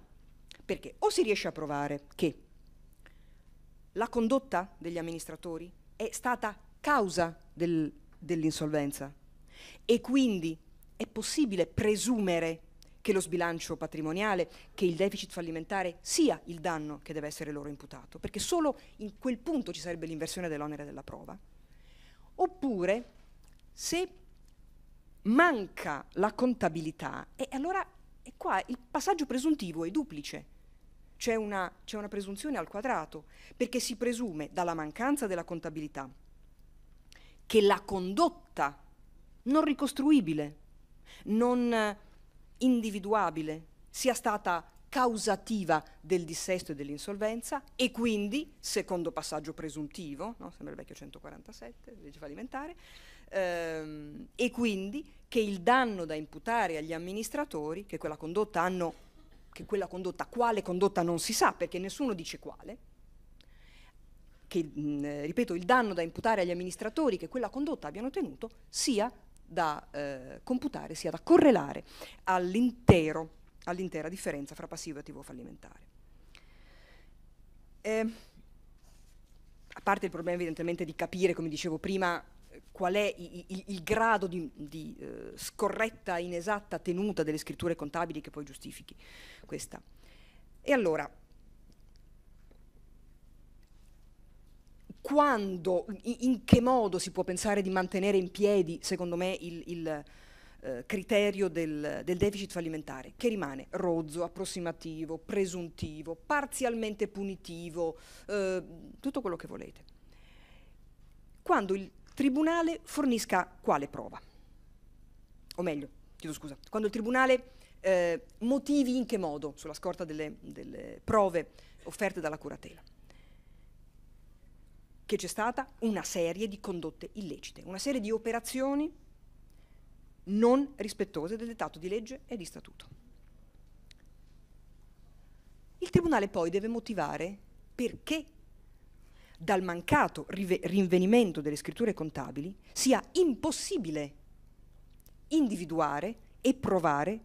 perché o si riesce a provare che la condotta degli amministratori è stata causa del, dell'insolvenza e quindi è possibile presumere che lo sbilancio patrimoniale, che il deficit fallimentare sia il danno che deve essere loro imputato, perché solo in quel punto ci sarebbe l'inversione dell'onere della prova. Oppure se manca la contabilità, e allora e qua il passaggio presuntivo è duplice. C'è una, c'è una presunzione al quadrato, perché si presume dalla mancanza della contabilità che la condotta non ricostruibile, non individuabile sia stata causativa del dissesto e dell'insolvenza e quindi, secondo passaggio presuntivo, no? sembra il vecchio 147, legge fallimentare, ehm, e quindi che il danno da imputare agli amministratori che quella condotta hanno, che quella condotta, quale condotta non si sa perché nessuno dice quale, che, mh, ripeto, il danno da imputare agli amministratori che quella condotta abbiano tenuto sia da eh, computare, sia da correlare all'intero, all'intera differenza fra passivo e attivo fallimentare. Eh, a parte il problema evidentemente di capire, come dicevo prima, qual è il, il, il grado di, di eh, scorretta, inesatta tenuta delle scritture contabili che poi giustifichi questa. E allora, quando, in che modo si può pensare di mantenere in piedi, secondo me, il, il eh, criterio del, del, deficit fallimentare, che rimane rozzo, approssimativo, presuntivo, parzialmente punitivo, eh, tutto quello che volete. Quando il tribunale fornisca quale prova? O meglio, chiedo scusa, quando il tribunale eh, motivi in che modo, sulla scorta delle, delle prove offerte dalla curatela che c'è stata una serie di condotte illecite, una serie di operazioni non rispettose del dettato di legge e di statuto. Il Tribunale poi deve motivare perché dal mancato rinvenimento delle scritture contabili sia impossibile individuare e provare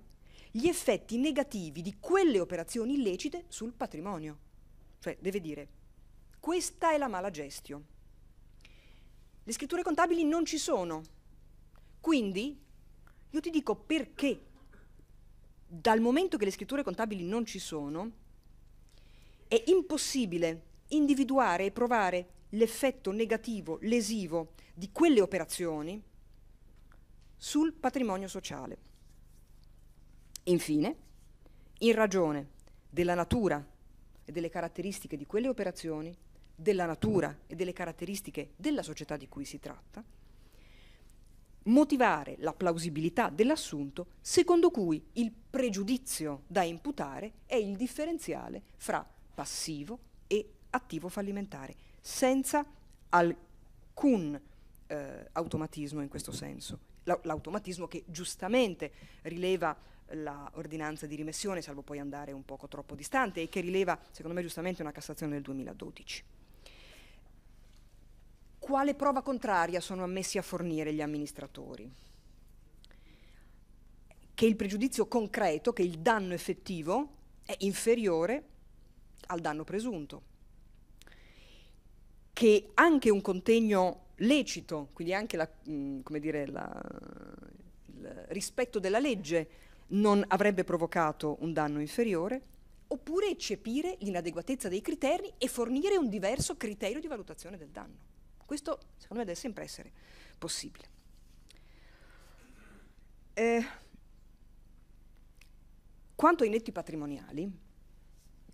gli effetti negativi di quelle operazioni illecite sul patrimonio. Cioè deve dire questa è la mala gestio. Le scritture contabili non ci sono. Quindi io ti dico perché dal momento che le scritture contabili non ci sono è impossibile individuare e provare l'effetto negativo, lesivo di quelle operazioni sul patrimonio sociale. Infine, in ragione della natura e delle caratteristiche di quelle operazioni, della natura e delle caratteristiche della società di cui si tratta, motivare la plausibilità dell'assunto secondo cui il pregiudizio da imputare è il differenziale fra passivo e attivo fallimentare, senza alcun eh, automatismo in questo senso. L'automatismo che giustamente rileva l'ordinanza di rimessione, salvo poi andare un poco troppo distante, e che rileva, secondo me giustamente, una Cassazione del 2012 quale prova contraria sono ammessi a fornire gli amministratori? Che il pregiudizio concreto, che il danno effettivo è inferiore al danno presunto, che anche un contegno lecito, quindi anche la, mh, dire, la, il rispetto della legge, non avrebbe provocato un danno inferiore, oppure eccepire l'inadeguatezza dei criteri e fornire un diverso criterio di valutazione del danno. Questo secondo me deve sempre essere possibile. Eh, quanto ai netti patrimoniali,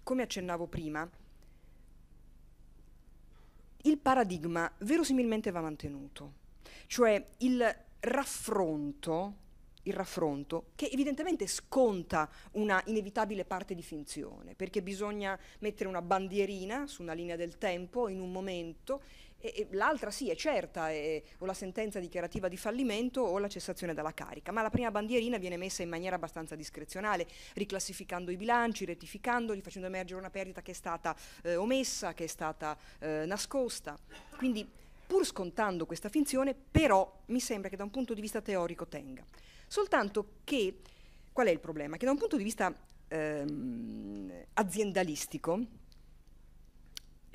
come accennavo prima, il paradigma verosimilmente va mantenuto, cioè il raffronto, il raffronto che evidentemente sconta una inevitabile parte di finzione, perché bisogna mettere una bandierina su una linea del tempo in un momento e, e l'altra sì è certa, è, o la sentenza dichiarativa di fallimento o la cessazione dalla carica, ma la prima bandierina viene messa in maniera abbastanza discrezionale, riclassificando i bilanci, rettificandoli, facendo emergere una perdita che è stata eh, omessa, che è stata eh, nascosta. Quindi pur scontando questa finzione, però mi sembra che da un punto di vista teorico tenga. Soltanto che, qual è il problema? Che da un punto di vista ehm, aziendalistico,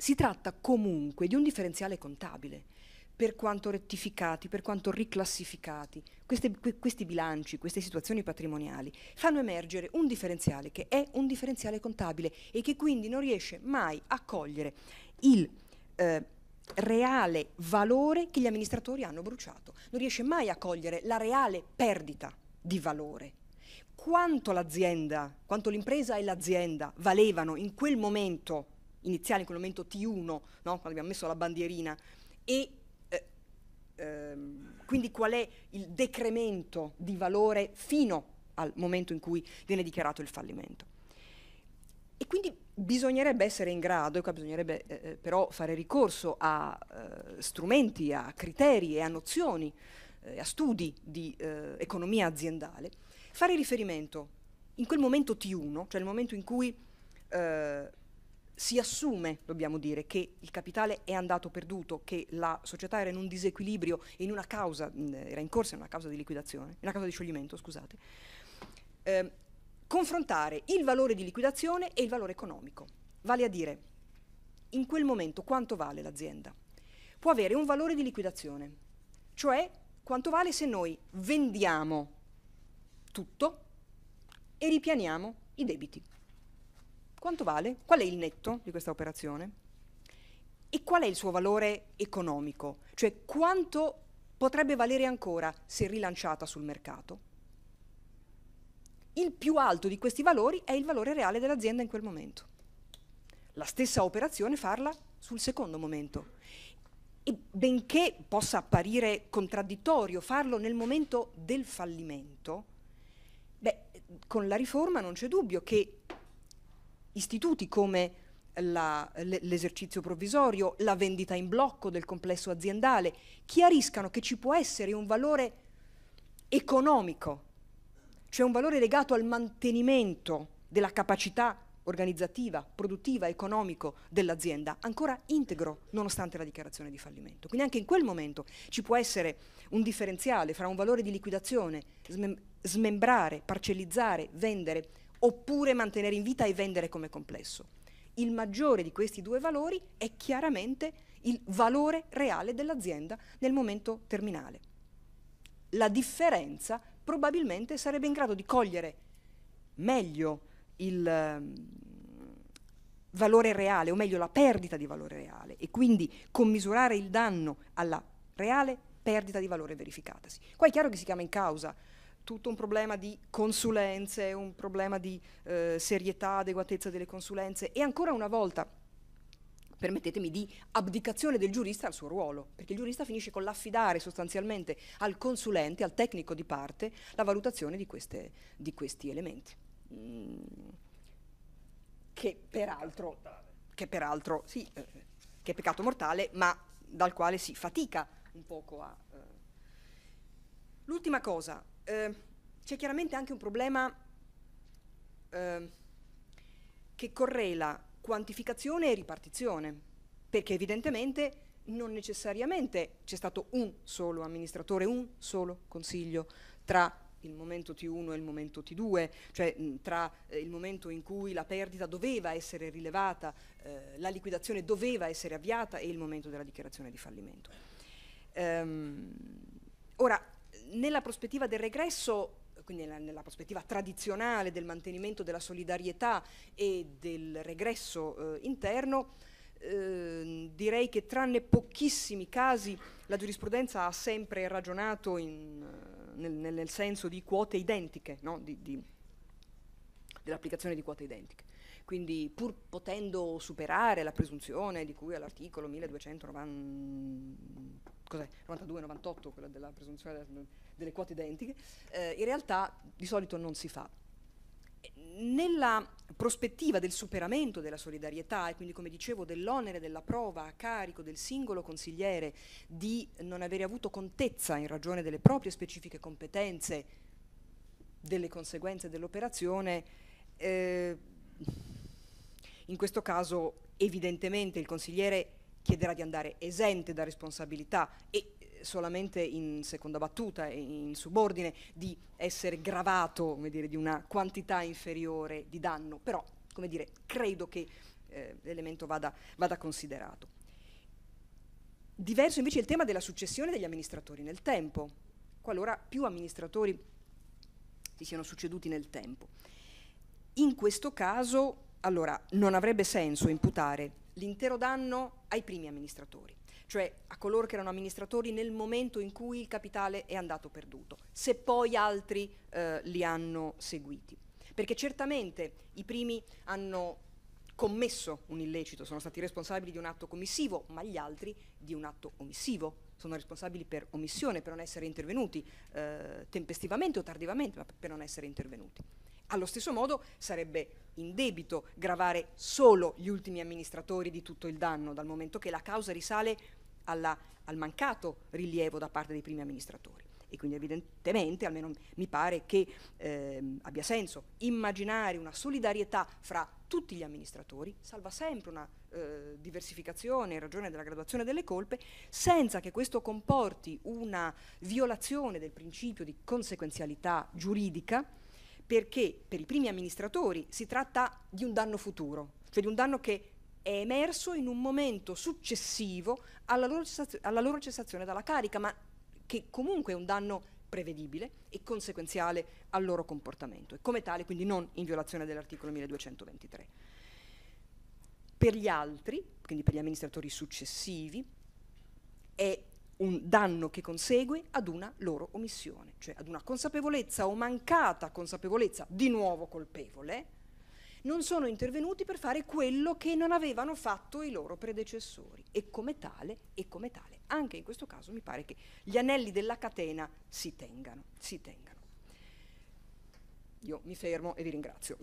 si tratta comunque di un differenziale contabile, per quanto rettificati, per quanto riclassificati, queste, questi bilanci, queste situazioni patrimoniali fanno emergere un differenziale che è un differenziale contabile e che quindi non riesce mai a cogliere il eh, reale valore che gli amministratori hanno bruciato, non riesce mai a cogliere la reale perdita di valore. Quanto l'azienda, quanto l'impresa e l'azienda valevano in quel momento iniziale, in quel momento T1, no? quando abbiamo messo la bandierina, e eh, ehm, quindi qual è il decremento di valore fino al momento in cui viene dichiarato il fallimento. E quindi bisognerebbe essere in grado, e qua bisognerebbe eh, eh però fare ricorso a eh, strumenti, a criteri e a nozioni, eh, a studi di eh, economia aziendale, fare riferimento in quel momento T1, cioè il momento in cui eh, si assume, dobbiamo dire, che il capitale è andato perduto, che la società era in un disequilibrio in una causa, era in corsa in una causa di liquidazione, in una causa di scioglimento, scusate, eh, confrontare il valore di liquidazione e il valore economico, vale a dire in quel momento quanto vale l'azienda. Può avere un valore di liquidazione, cioè quanto vale se noi vendiamo tutto e ripianiamo i debiti. Quanto vale? Qual è il netto di questa operazione? E qual è il suo valore economico? Cioè quanto potrebbe valere ancora se rilanciata sul mercato? Il più alto di questi valori è il valore reale dell'azienda in quel momento. La stessa operazione farla sul secondo momento. E benché possa apparire contraddittorio farlo nel momento del fallimento, beh, con la riforma non c'è dubbio che istituti come l'esercizio provvisorio, la vendita in blocco del complesso aziendale, chiariscano che ci può essere un valore economico, cioè un valore legato al mantenimento della capacità organizzativa, produttiva, economico dell'azienda ancora integro nonostante la dichiarazione di fallimento. Quindi anche in quel momento ci può essere un differenziale fra un valore di liquidazione, smembrare, parcellizzare, vendere, oppure mantenere in vita e vendere come complesso. Il maggiore di questi due valori è chiaramente il valore reale dell'azienda nel momento terminale. La differenza probabilmente sarebbe in grado di cogliere meglio il ehm, valore reale, o meglio la perdita di valore reale, e quindi commisurare il danno alla reale perdita di valore verificatasi. Qua è chiaro che si chiama in causa tutto un problema di consulenze, un problema di eh, serietà, adeguatezza delle consulenze e ancora una volta, permettetemi, di abdicazione del giurista al suo ruolo, perché il giurista finisce con l'affidare sostanzialmente al consulente, al tecnico di parte, la valutazione di, queste, di questi elementi. Mm, che peraltro, che peraltro, sì, eh, che è peccato mortale, ma dal quale si fatica un poco a... Eh. L'ultima cosa, Ehm, c'è chiaramente anche un problema eh, che correla quantificazione e ripartizione, perché evidentemente non necessariamente c'è stato un solo amministratore, un solo consiglio tra il momento T1 e il momento T2, cioè tra eh, il momento in cui la perdita doveva essere rilevata, eh, la liquidazione doveva essere avviata e il momento della dichiarazione di fallimento. Um, ora, nella prospettiva del regresso quindi nella, nella, prospettiva tradizionale del mantenimento della solidarietà e del regresso eh, interno, eh, direi che tranne pochissimi casi la giurisprudenza ha sempre ragionato in, eh, nel, nel, senso di quote identiche, no? di, di, dell'applicazione di quote identiche. Quindi pur potendo superare la presunzione di cui all'articolo 1290 cos'è, 92-98, quella della presunzione delle quote identiche, eh, in realtà di solito non si fa. Nella prospettiva del superamento della solidarietà e quindi come dicevo dell'onere della prova a carico del singolo consigliere di non avere avuto contezza in ragione delle proprie specifiche competenze delle conseguenze dell'operazione, eh, in questo caso evidentemente il consigliere chiederà di andare esente da responsabilità e eh, solamente in seconda battuta, in subordine, di essere gravato dire, di una quantità inferiore di danno, però come dire, credo che eh, l'elemento vada, vada considerato. Diverso invece è il tema della successione degli amministratori nel tempo, qualora più amministratori si siano succeduti nel tempo. In questo caso, allora, non avrebbe senso imputare l'intero danno ai primi amministratori, cioè a coloro che erano amministratori nel momento in cui il capitale è andato perduto, se poi altri eh, li hanno seguiti. Perché certamente i primi hanno commesso un illecito, sono stati responsabili di un atto commissivo, ma gli altri di un atto omissivo, sono responsabili per omissione, per non essere intervenuti eh, tempestivamente o tardivamente, ma per non essere intervenuti. Allo stesso modo sarebbe in debito gravare solo gli ultimi amministratori di tutto il danno, dal momento che la causa risale alla, al mancato rilievo da parte dei primi amministratori. E quindi evidentemente, almeno mi pare che ehm, abbia senso immaginare una solidarietà fra tutti gli amministratori, salva sempre una eh, diversificazione in ragione della graduazione delle colpe, senza che questo comporti una violazione del principio di conseguenzialità giuridica perché per i primi amministratori si tratta di un danno futuro, cioè di un danno che è emerso in un momento successivo alla loro, alla loro cessazione dalla carica, ma che comunque è un danno prevedibile e conseguenziale al loro comportamento e come tale quindi non in violazione dell'articolo 1223. Per gli altri, quindi per gli amministratori successivi, è un danno che consegue ad una loro omissione, cioè ad una consapevolezza o mancata consapevolezza di nuovo colpevole, non sono intervenuti per fare quello che non avevano fatto i loro predecessori e come tale, e come tale anche in questo caso mi pare che gli anelli della catena si tengano, si tengano. Io mi fermo e vi ringrazio.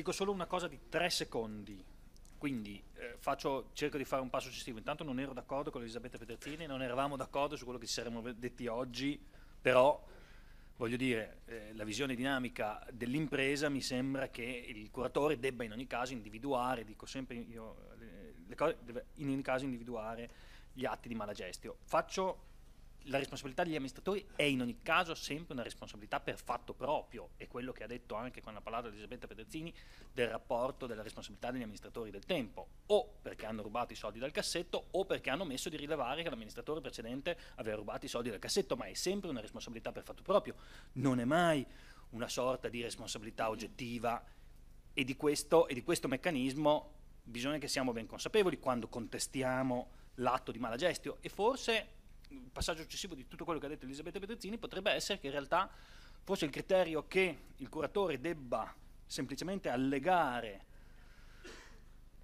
dico solo una cosa di tre secondi. Quindi eh, faccio, cerco di fare un passo successivo. Intanto non ero d'accordo con Elisabetta Peterzini, non eravamo d'accordo su quello che ci saremmo detti oggi, però voglio dire, eh, la visione dinamica dell'impresa mi sembra che il curatore debba in ogni caso individuare, dico sempre io, le, le cose, deve in ogni caso individuare gli atti di malagestio. Faccio la responsabilità degli amministratori è in ogni caso sempre una responsabilità per fatto proprio, è quello che ha detto anche quando ha parlato Elisabetta Pedrezzini del rapporto della responsabilità degli amministratori del tempo, o perché hanno rubato i soldi dal cassetto o perché hanno messo di rilevare che l'amministratore precedente aveva rubato i soldi dal cassetto, ma è sempre una responsabilità per fatto proprio, non è mai una sorta di responsabilità oggettiva e di questo, e di questo meccanismo bisogna che siamo ben consapevoli quando contestiamo l'atto di malagestio e forse passaggio successivo di tutto quello che ha detto Elisabetta Petrozzini potrebbe essere che in realtà forse il criterio che il curatore debba semplicemente allegare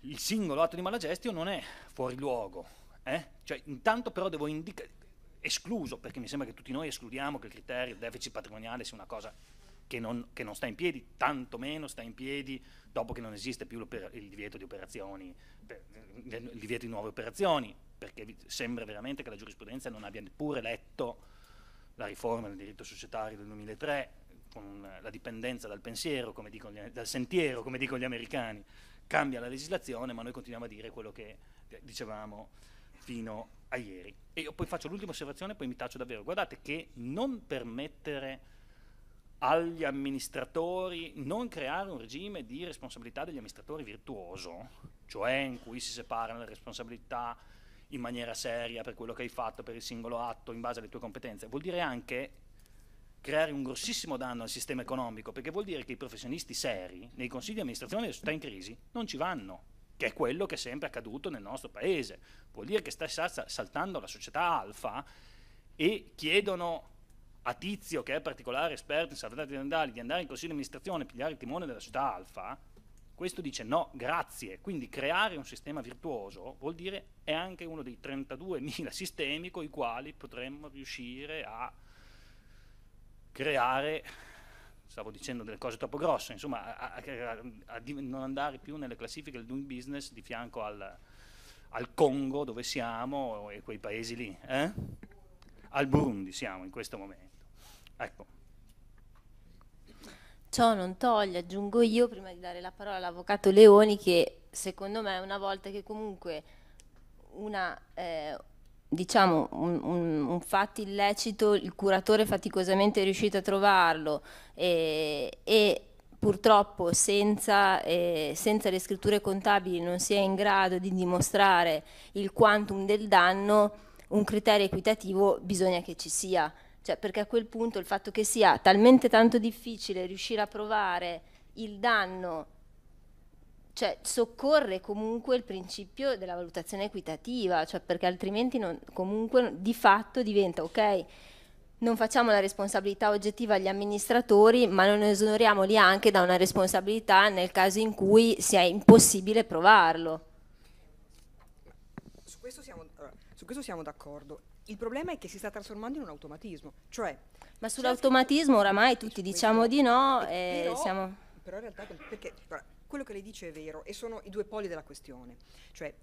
il singolo atto di malagestio non è fuori luogo. Eh? Cioè, intanto però devo indicare, escluso, perché mi sembra che tutti noi escludiamo che il criterio deficit patrimoniale sia una cosa che non, che non sta in piedi, tantomeno sta in piedi dopo che non esiste più il divieto di operazioni, il divieto di nuove operazioni, perché sembra veramente che la giurisprudenza non abbia neppure letto la riforma del diritto societario del 2003, con la dipendenza dal pensiero, gli, dal sentiero, come dicono gli americani, cambia la legislazione, ma noi continuiamo a dire quello che eh, dicevamo fino a ieri. E io poi faccio l'ultima osservazione e poi mi taccio davvero. Guardate che non permettere agli amministratori, non creare un regime di responsabilità degli amministratori virtuoso, cioè in cui si separano le responsabilità in maniera seria per quello che hai fatto, per il singolo atto, in base alle tue competenze, vuol dire anche creare un grossissimo danno al sistema economico, perché vuol dire che i professionisti seri nei consigli di amministrazione delle società in crisi non ci vanno, che è quello che è sempre accaduto nel nostro paese. Vuol dire che stai saltando la società alfa e chiedono a Tizio, che è particolare esperto in salvataggi aziendali, di andare in consiglio di amministrazione e pigliare il timone della società alfa, questo dice no, grazie. Quindi creare un sistema virtuoso vuol dire è anche uno dei 32.000 sistemi con i quali potremmo riuscire a creare, stavo dicendo delle cose troppo grosse, insomma, a, a, a, non andare più nelle classifiche del doing business di fianco al, al Congo dove siamo e quei paesi lì, eh? al Burundi siamo in questo momento. Ecco. Ciò non toglie, aggiungo io, prima di dare la parola all'avvocato Leoni, che secondo me una volta che comunque una, eh, diciamo, un, un, un, fatto illecito, il curatore faticosamente è riuscito a trovarlo e, e purtroppo senza, eh, senza, le scritture contabili non si è in grado di dimostrare il quantum del danno, un criterio equitativo bisogna che ci sia. Cioè, perché a quel punto il fatto che sia talmente tanto difficile riuscire a provare il danno, cioè soccorre comunque il principio della valutazione equitativa, cioè perché altrimenti non, comunque di fatto diventa ok, non facciamo la responsabilità oggettiva agli amministratori, ma non esonoriamoli anche da una responsabilità nel caso in cui sia impossibile provarlo. Su questo siamo, su questo siamo d'accordo il problema è che si sta trasformando in un automatismo. Cioè, Ma certo sull'automatismo oramai tutti diciamo di no e, però, siamo... Però in realtà, perché guarda, quello che lei dice è vero e sono i due poli della questione. Cioè,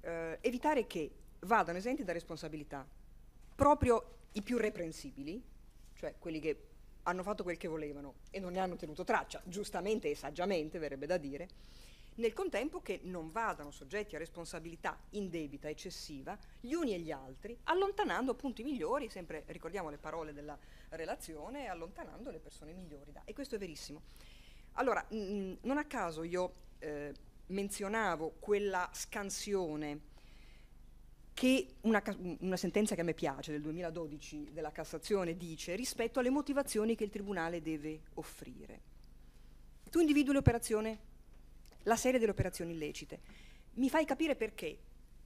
eh, evitare che vadano esenti da responsabilità proprio i più reprensibili, cioè quelli che hanno fatto quel che volevano e non ne hanno tenuto traccia, giustamente e saggiamente verrebbe da dire, nel contempo che non vadano soggetti a responsabilità indebita, eccessiva, gli uni e gli altri, allontanando appunto i migliori, sempre ricordiamo le parole della relazione, allontanando le persone migliori. Da. E questo è verissimo. Allora, mh, non a caso io eh, menzionavo quella scansione che una, una, sentenza che a me piace del 2012 della Cassazione dice rispetto alle motivazioni che il Tribunale deve offrire. Tu individui l'operazione la serie delle operazioni illecite. Mi fai capire perché?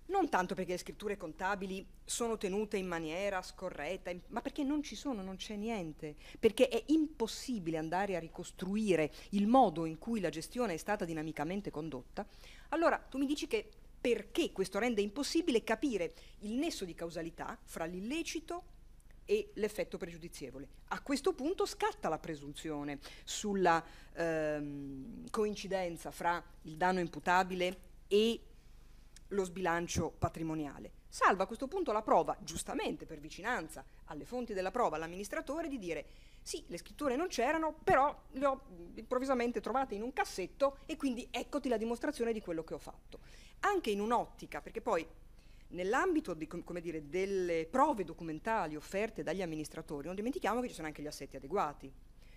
Non tanto perché le scritture contabili sono tenute in maniera scorretta, ma perché non ci sono, non c'è niente, perché è impossibile andare a ricostruire il modo in cui la gestione è stata dinamicamente condotta. Allora tu mi dici che perché questo rende impossibile capire il nesso di causalità fra l'illecito e l'effetto pregiudizievole. A questo punto scatta la presunzione sulla ehm, coincidenza fra il danno imputabile e lo sbilancio patrimoniale. Salva a questo punto la prova, giustamente per vicinanza alle fonti della prova, all'amministratore di dire sì, le scritture non c'erano, però le ho improvvisamente trovate in un cassetto e quindi eccoti la dimostrazione di quello che ho fatto. Anche in un'ottica, perché poi nell'ambito delle prove documentali offerte dagli amministratori, non dimentichiamo che ci sono anche gli assetti adeguati,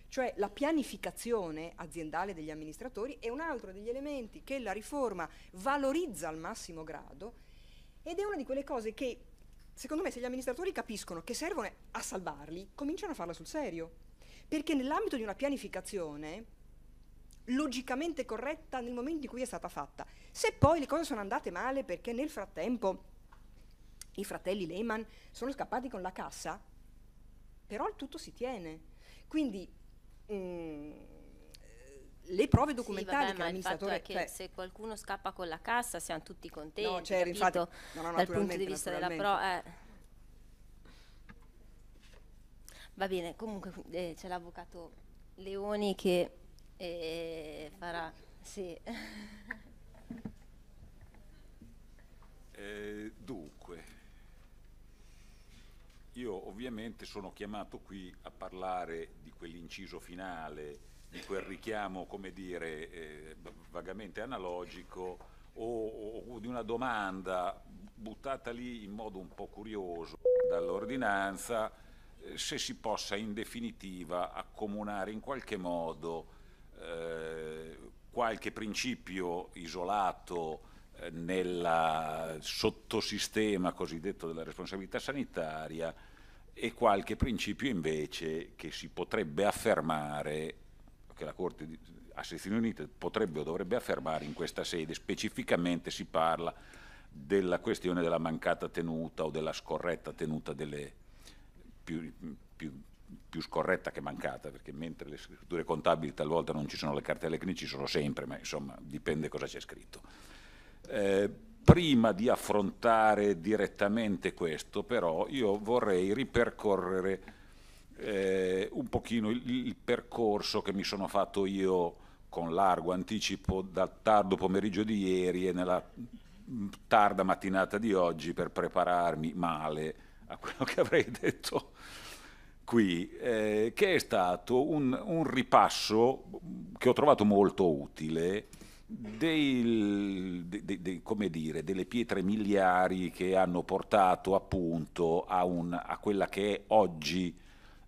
cioè la pianificazione aziendale degli amministratori è un altro degli elementi che la riforma valorizza al massimo grado ed è una di quelle cose che secondo me se gli amministratori capiscono che servono a salvarli, cominciano a farla sul serio, perché nell'ambito di una pianificazione logicamente corretta nel momento in cui è stata fatta, se poi le cose sono andate male perché nel frattempo i fratelli Lehman sono scappati con la cassa, però il tutto si tiene. Quindi mh, mm, le prove documentali sì, vabbè, che l'amministratore... Che beh, cioè se qualcuno scappa con la cassa siamo tutti contenti, no, c'è, cioè, infatti, no, no, dal punto di vista della prova... Eh. Va bene, comunque eh, c'è l'avvocato Leoni che eh, farà... Sì. naturalmente sono chiamato qui a parlare di quell'inciso finale, di quel richiamo, come dire, eh, vagamente analogico o, o, di una domanda buttata lì in modo un po' curioso dall'ordinanza eh, se si possa in definitiva accomunare in qualche modo eh, qualche principio isolato eh, nel sottosistema cosiddetto della responsabilità sanitaria e qualche principio invece che si potrebbe affermare, che la Corte a Sezioni Unite potrebbe o dovrebbe affermare in questa sede, specificamente si parla della questione della mancata tenuta o della scorretta tenuta delle più, più, più scorretta che mancata, perché mentre le scritture contabili talvolta non ci sono le cartelle tecniche, ci sono sempre, ma insomma dipende cosa c'è scritto. Eh, Prima di affrontare direttamente questo, però, io vorrei ripercorrere eh, un pochino il, il, percorso che mi sono fatto io con largo anticipo dal tardo pomeriggio di ieri e nella mm, tarda mattinata di oggi per prepararmi male a quello che avrei detto qui, eh, che è stato un, un ripasso che ho trovato molto utile dei, de, de, dire, delle pietre miliari che hanno portato appunto a, un, a quella che è oggi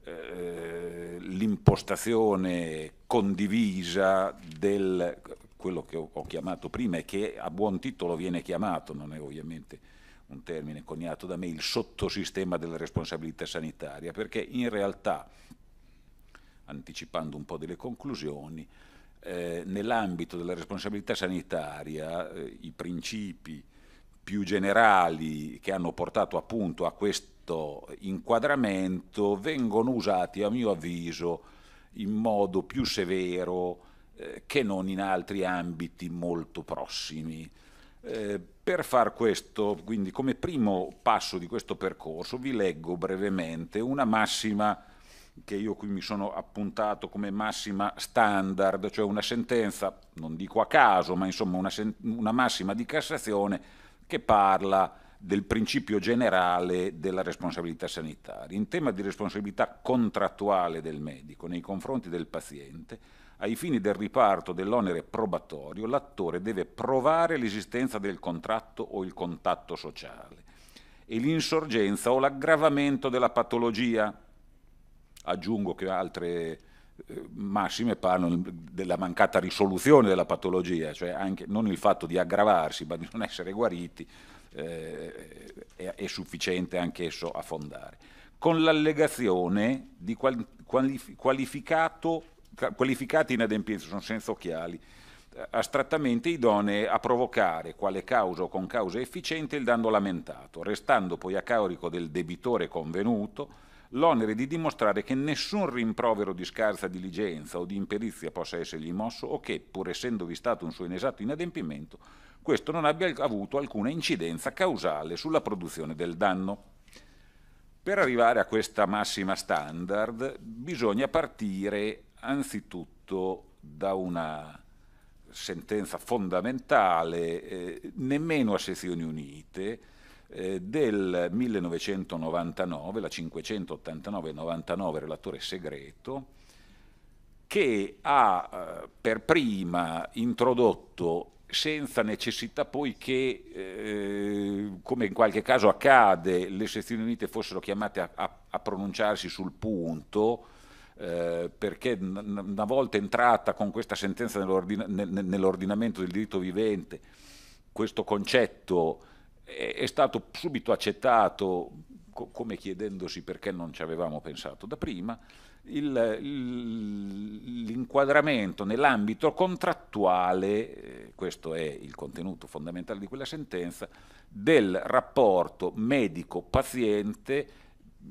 eh, l'impostazione condivisa del quello che ho, ho chiamato prima e che a buon titolo viene chiamato, non è ovviamente un termine coniato da me, il sottosistema della responsabilità sanitaria, perché in realtà, anticipando un po' delle conclusioni, eh, nell'ambito della responsabilità sanitaria eh, i principi più generali che hanno portato appunto a questo inquadramento vengono usati a mio avviso in modo più severo eh, che non in altri ambiti molto prossimi. Eh, per far questo, quindi come primo passo di questo percorso, vi leggo brevemente una massima che io qui mi sono appuntato come massima standard, cioè una sentenza, non dico a caso, ma insomma una, sen- una massima di Cassazione che parla del principio generale della responsabilità sanitaria. In tema di responsabilità contrattuale del medico nei confronti del paziente, ai fini del riparto dell'onere probatorio, l'attore deve provare l'esistenza del contratto o il contatto sociale e l'insorgenza o l'aggravamento della patologia Aggiungo che altre eh, massime parlano della mancata risoluzione della patologia, cioè anche non il fatto di aggravarsi ma di non essere guariti eh, è, è, sufficiente anch'esso a fondare. Con l'allegazione di qual, qualificati inadempienze, sono senza occhiali, eh, astrattamente idonee a provocare, quale causa o con causa efficiente, il danno lamentato, restando poi a carico del debitore convenuto l'onere di dimostrare che nessun rimprovero di scarsa diligenza o di imperizia possa essergli mosso o che, pur essendovi stato un suo inesatto inadempimento, questo non abbia avuto alcuna incidenza causale sulla produzione del danno. Per arrivare a questa massima standard bisogna partire anzitutto da una sentenza fondamentale, eh, nemmeno a sezioni unite, eh, del 1999, la 589-99, relatore segreto, che ha eh, per prima introdotto senza necessità poi che, eh, come in qualche caso accade, le sezioni unite fossero chiamate a, a, a pronunciarsi sul punto, eh, perché una volta entrata con questa sentenza nell'ordinamento del diritto vivente, questo concetto è stato subito accettato, co- come chiedendosi perché non ci avevamo pensato da prima, il, il, l'inquadramento nell'ambito contrattuale, eh, questo è il contenuto fondamentale di quella sentenza, del rapporto medico-paziente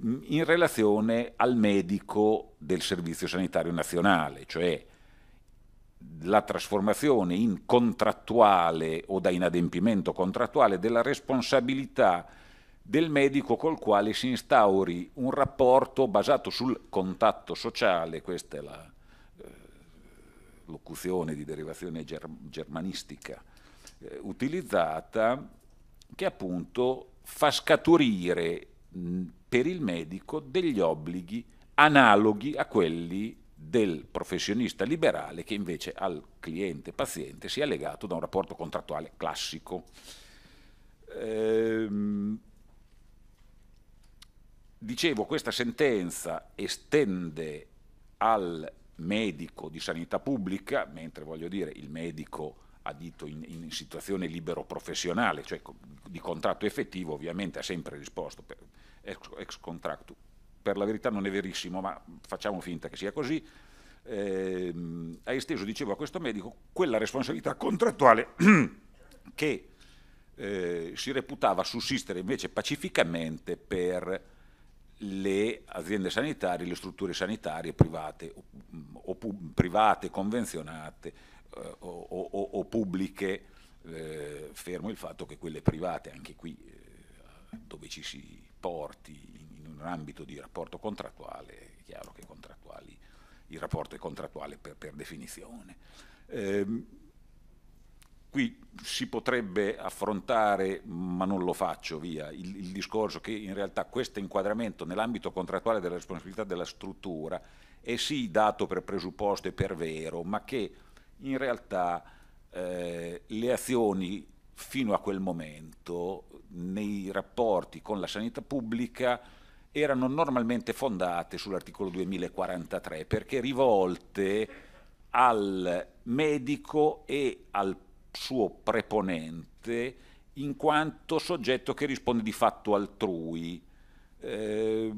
mm, in relazione al medico del Servizio Sanitario Nazionale, cioè la trasformazione in contrattuale o da inadempimento contrattuale della responsabilità del medico col quale si instauri un rapporto basato sul contatto sociale, questa è la eh, locuzione di derivazione germ- germanistica eh, utilizzata, che appunto fa scaturire mh, per il medico degli obblighi analoghi a quelli del professionista liberale che invece al cliente paziente sia legato da un rapporto contrattuale classico. Ehm, dicevo, questa sentenza estende al medico di sanità pubblica, mentre voglio dire il medico addito in, in situazione libero professionale, cioè di contratto effettivo, ovviamente ha sempre risposto per ex, ex contractu per la verità non è verissimo, ma facciamo finta che sia così, eh, ha esteso, dicevo, a questo medico quella responsabilità contrattuale che eh, si reputava sussistere invece pacificamente per le aziende sanitarie, le strutture sanitarie private o, o pub, private convenzionate eh, o, o, pubbliche, eh, fermo il fatto che quelle private, anche qui eh, dove ci si porti nell'ambito di rapporto contrattuale, è chiaro che contrattuali, il rapporto è contrattuale per, per definizione. Eh, qui si potrebbe affrontare, ma non lo faccio via, il, il discorso che in realtà questo inquadramento nell'ambito contrattuale della responsabilità della struttura è sì dato per presupposto e per vero, ma che in realtà eh, le azioni fino a quel momento nei rapporti con la sanità pubblica erano normalmente fondate sull'articolo 2043 perché rivolte al medico e al suo preponente in quanto soggetto che risponde di fatto altrui. Eh,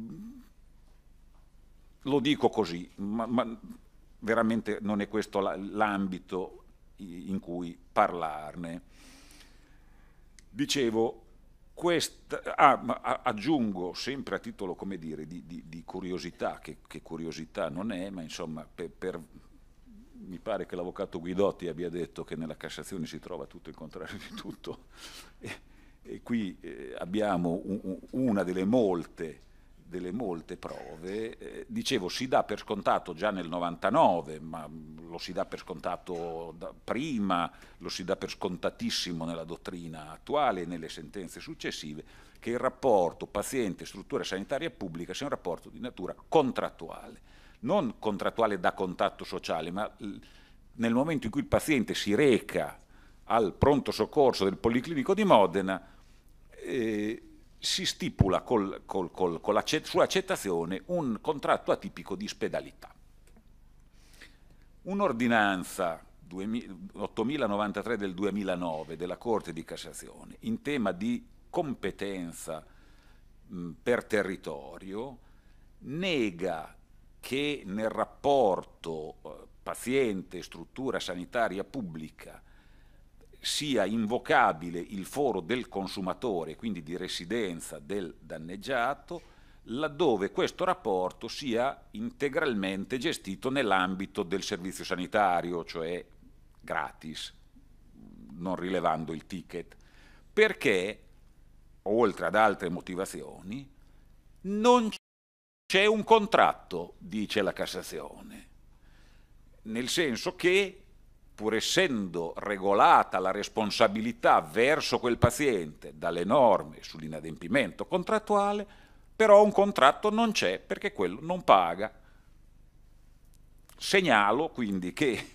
lo dico così, ma, ma, veramente non è questo l'ambito in cui parlarne. Dicevo, questa, ah, aggiungo sempre a titolo dire, di, di, di, curiosità, che, che, curiosità non è, ma insomma per, per, mi pare che l'avvocato Guidotti abbia detto che nella Cassazione si trova tutto il contrario di tutto e, e qui eh, abbiamo un, una delle molte delle molte prove, eh, dicevo si dà per scontato già nel 99, ma lo si dà per scontato prima, lo si dà per scontatissimo nella dottrina attuale e nelle sentenze successive, che il rapporto paziente-struttura sanitaria pubblica sia un rapporto di natura contrattuale, non contrattuale da contatto sociale, ma nel momento in cui il paziente si reca al pronto soccorso del Policlinico di Modena, eh, si stipula col, col, col, con la sull'accettazione un contratto atipico di spedalità. Un'ordinanza 8093 del 2009 della Corte di Cassazione in tema di competenza mh, per territorio nega che nel rapporto eh, paziente-struttura sanitaria pubblica sia invocabile il foro del consumatore, quindi di residenza del danneggiato, laddove questo rapporto sia integralmente gestito nell'ambito del servizio sanitario, cioè gratis, non rilevando il ticket, perché, oltre ad altre motivazioni, non c'è un contratto, dice la Cassazione, nel senso che pur essendo regolata la responsabilità verso quel paziente dalle norme sull'inadempimento contrattuale, però un contratto non c'è perché quello non paga. Segnalo quindi che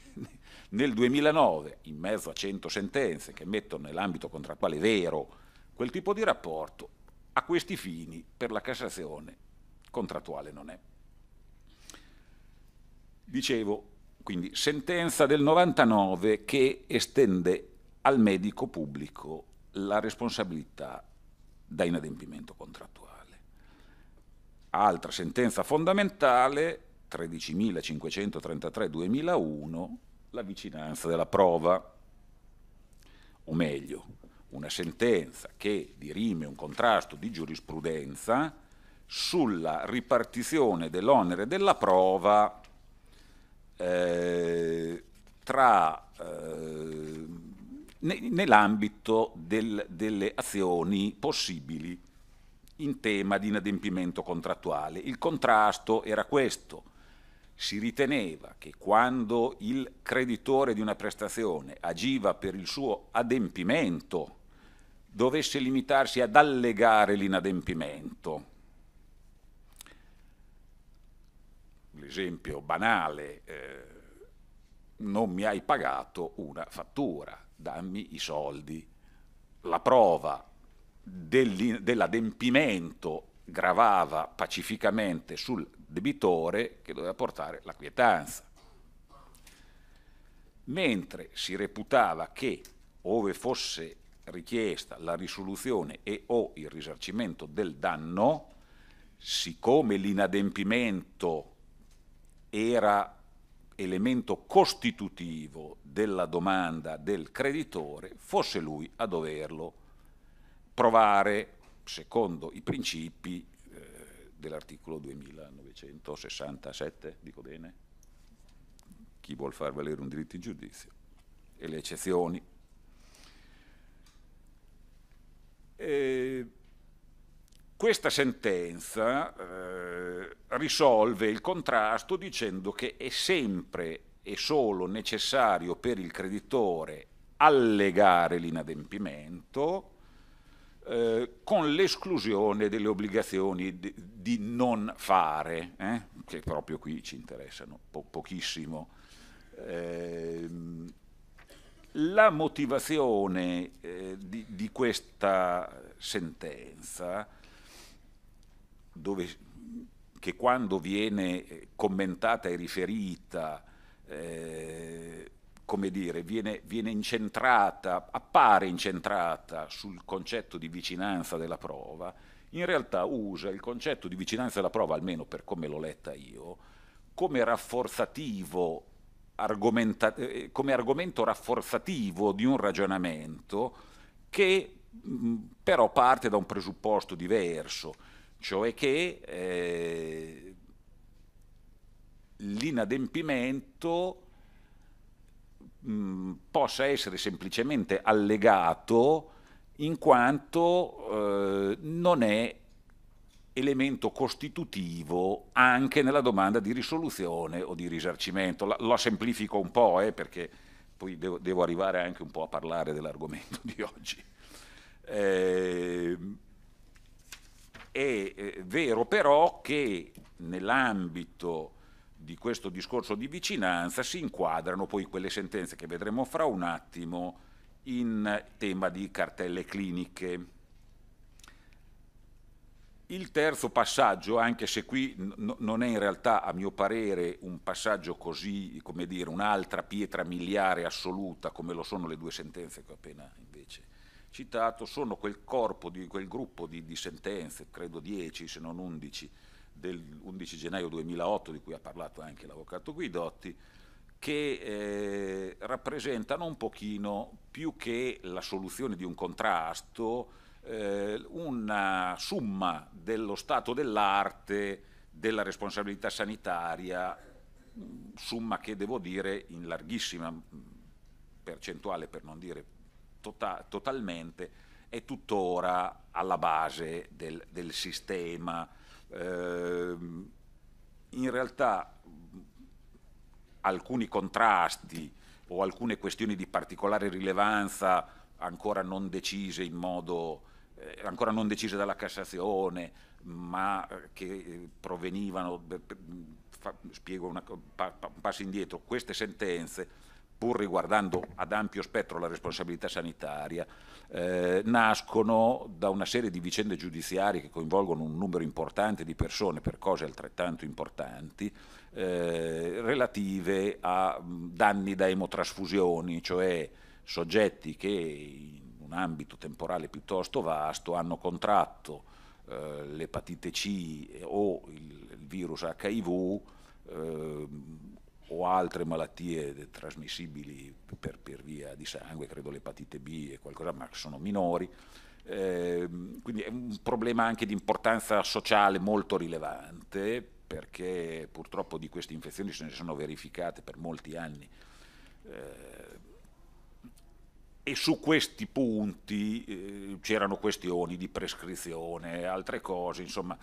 nel 2009, in mezzo a 100 sentenze che mettono nell'ambito contrattuale vero quel tipo di rapporto, a questi fini per la Cassazione contrattuale non è. Dicevo, quindi sentenza del 99 che estende al medico pubblico la responsabilità da inadempimento contrattuale. Altra sentenza fondamentale, 13.533-2001, la vicinanza della prova, o meglio, una sentenza che dirime un contrasto di giurisprudenza sulla ripartizione dell'onere della prova eh, tra, eh, ne, nell'ambito del, delle azioni possibili in tema di inadempimento contrattuale. Il contrasto era questo. Si riteneva che quando il creditore di una prestazione agiva per il suo adempimento, dovesse limitarsi ad allegare l'inadempimento, l'esempio banale, eh, non mi hai pagato una fattura, dammi i soldi. La prova dell'adempimento gravava pacificamente sul debitore che doveva portare la quietanza. Mentre si reputava che, ove fosse richiesta la risoluzione e o il risarcimento del danno, siccome l'inadempimento era elemento costitutivo della domanda del creditore, fosse lui a doverlo provare secondo i principi eh, dell'articolo 2967, dico bene, chi vuol far valere un diritto in giudizio, e le eccezioni. E questa sentenza eh, risolve il contrasto dicendo che è sempre e solo necessario per il creditore allegare l'inadempimento eh, con l'esclusione delle obbligazioni di, di non fare, eh, che proprio qui ci interessano po- pochissimo. Ehm, la motivazione eh, di, di, questa sentenza dove, che quando viene commentata e riferita, eh, come dire, viene, viene, incentrata, appare incentrata sul concetto di vicinanza della prova, in realtà usa il concetto di vicinanza della prova, almeno per come l'ho letta io, come, eh, come argomento rafforzativo di un ragionamento che mh, mm, però parte da un presupposto diverso, cioè che eh, l'inadempimento mm, possa essere semplicemente allegato in quanto eh, non è elemento costitutivo anche nella domanda di risoluzione o di risarcimento. La, lo semplifico un po' eh, perché poi devo, devo, arrivare anche un po' a parlare dell'argomento di oggi. Eh, è eh, vero però che nell'ambito di questo discorso di vicinanza si inquadrano poi quelle sentenze che vedremo fra un attimo in tema di cartelle cliniche. Il terzo passaggio, anche se qui non è in realtà a mio parere un passaggio così, come dire, un'altra pietra miliare assoluta come lo sono le due sentenze che ho appena citato sono quel corpo, di, quel gruppo di, di sentenze, credo 10 se non 11, del 11 gennaio 2008 di cui ha parlato anche l'avvocato Guidotti, che eh, rappresentano un pochino più che la soluzione di un contrasto, eh, una somma dello stato dell'arte, della responsabilità sanitaria, summa che devo dire in larghissima mm, percentuale, per non dire tota- totalmente è tuttora alla base del, del sistema. Eh, in realtà alcuni contrasti o alcune questioni di particolare rilevanza ancora non decise in modo eh, ancora non decise dalla Cassazione, ma eh, che eh, provenivano, spiego una, pa, pa, un passo indietro, queste sentenze pur riguardando ad ampio spettro la responsabilità sanitaria, eh, nascono da una serie di vicende giudiziarie che coinvolgono un numero importante di persone per cose altrettanto importanti, eh, relative a danni da emotrasfusioni, cioè soggetti che in un ambito temporale piuttosto vasto hanno contratto eh, l'epatite C o il, il virus HIV eh, o altre malattie trasmissibili per, per via di sangue, credo l'epatite B e qualcosa, ma sono minori. Eh, quindi è un problema anche di importanza sociale molto rilevante, perché purtroppo di queste infezioni se ne sono verificate per molti anni. Eh, e su questi punti eh, c'erano questioni di prescrizione, altre cose, insomma,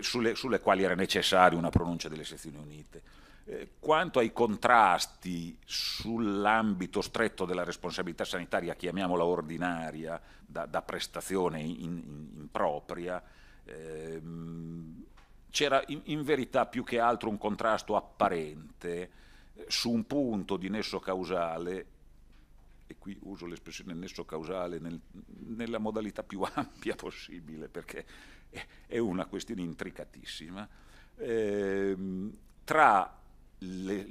sulle, sulle quali era necessaria una pronuncia delle sezioni unite. Eh, quanto ai contrasti sull'ambito stretto della responsabilità sanitaria, chiamiamola ordinaria, da, da prestazione impropria, ehm, c'era in, in, verità più che altro un contrasto apparente eh, su un punto di nesso causale, e qui uso l'espressione nesso causale nel, nella modalità più ampia possibile, perché è una questione intricatissima, ehm, tra le,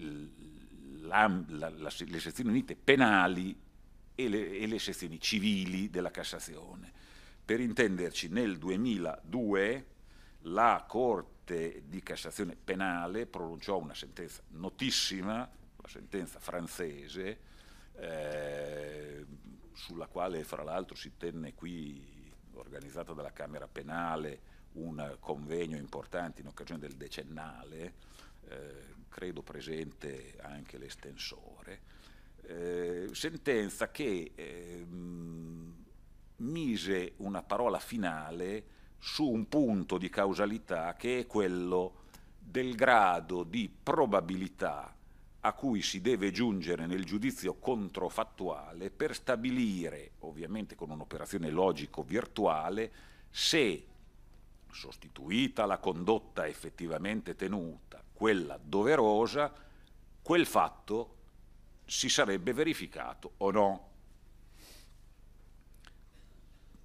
la, la, la, le sezioni unite penali e le, e le sezioni civili della Cassazione. Per intenderci, nel 2002 la Corte di Cassazione penale pronunciò una sentenza notissima, la sentenza francese, eh, sulla quale fra l'altro si tenne qui, organizzata dalla Camera Penale, un convegno importante in occasione del decennale, eh, credo presente anche l'estensore, eh, sentenza che eh, mise una parola finale su un punto di causalità che è quello del grado di probabilità a cui si deve giungere nel giudizio controfattuale per stabilire, ovviamente con un'operazione logico-virtuale, se sostituita la condotta effettivamente tenuta, quella doverosa, quel fatto si sarebbe verificato o no.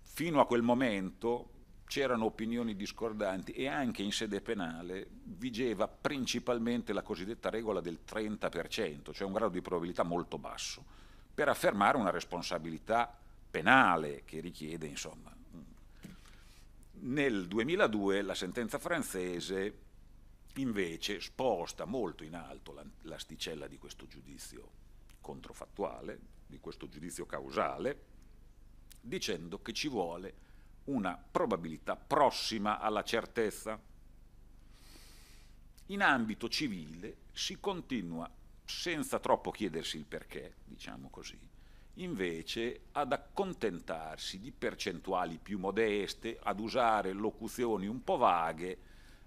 Fino a quel momento c'erano opinioni discordanti e anche in sede penale vigeva principalmente la cosiddetta regola del 30%, cioè un grado di probabilità molto basso, per affermare una responsabilità penale che richiede, insomma. Nel 2002 la sentenza francese invece sposta molto in alto l'asticella di questo giudizio controfattuale, di questo giudizio causale, dicendo che ci vuole una probabilità prossima alla certezza. In ambito civile si continua senza troppo chiedersi il perché, diciamo così, invece ad accontentarsi di percentuali più modeste, ad usare locuzioni un po' vaghe,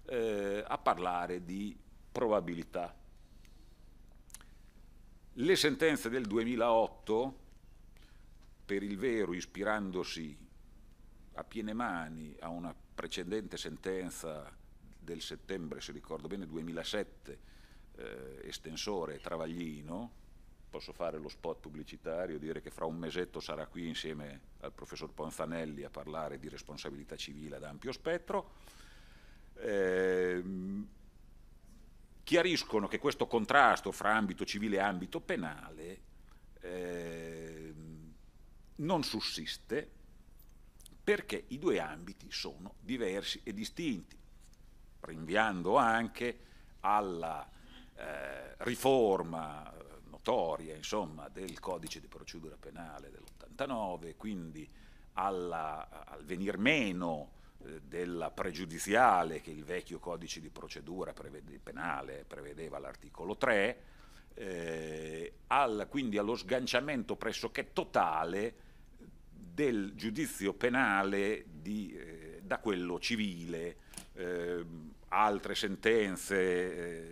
eh, a parlare di probabilità. Le sentenze del 2008, per il vero ispirandosi a piene mani a una precedente sentenza del settembre, se ricordo bene, 2007, eh, estensore Travaglino, posso fare lo spot pubblicitario, dire che fra un mesetto sarà qui insieme al professor Ponzanelli a parlare di responsabilità civile ad ampio spettro, Ehm, chiariscono che questo contrasto fra ambito civile e ambito penale eh, non sussiste perché i due ambiti sono diversi e distinti, rinviando anche alla eh, riforma eh, notoria insomma, del codice di procedura penale dell'89, quindi alla, al venir meno della pregiudiziale che il vecchio codice di procedura prevede, penale prevedeva l'articolo 3, eh, al, quindi allo sganciamento pressoché totale del giudizio penale di, eh, da quello civile, eh, altre sentenze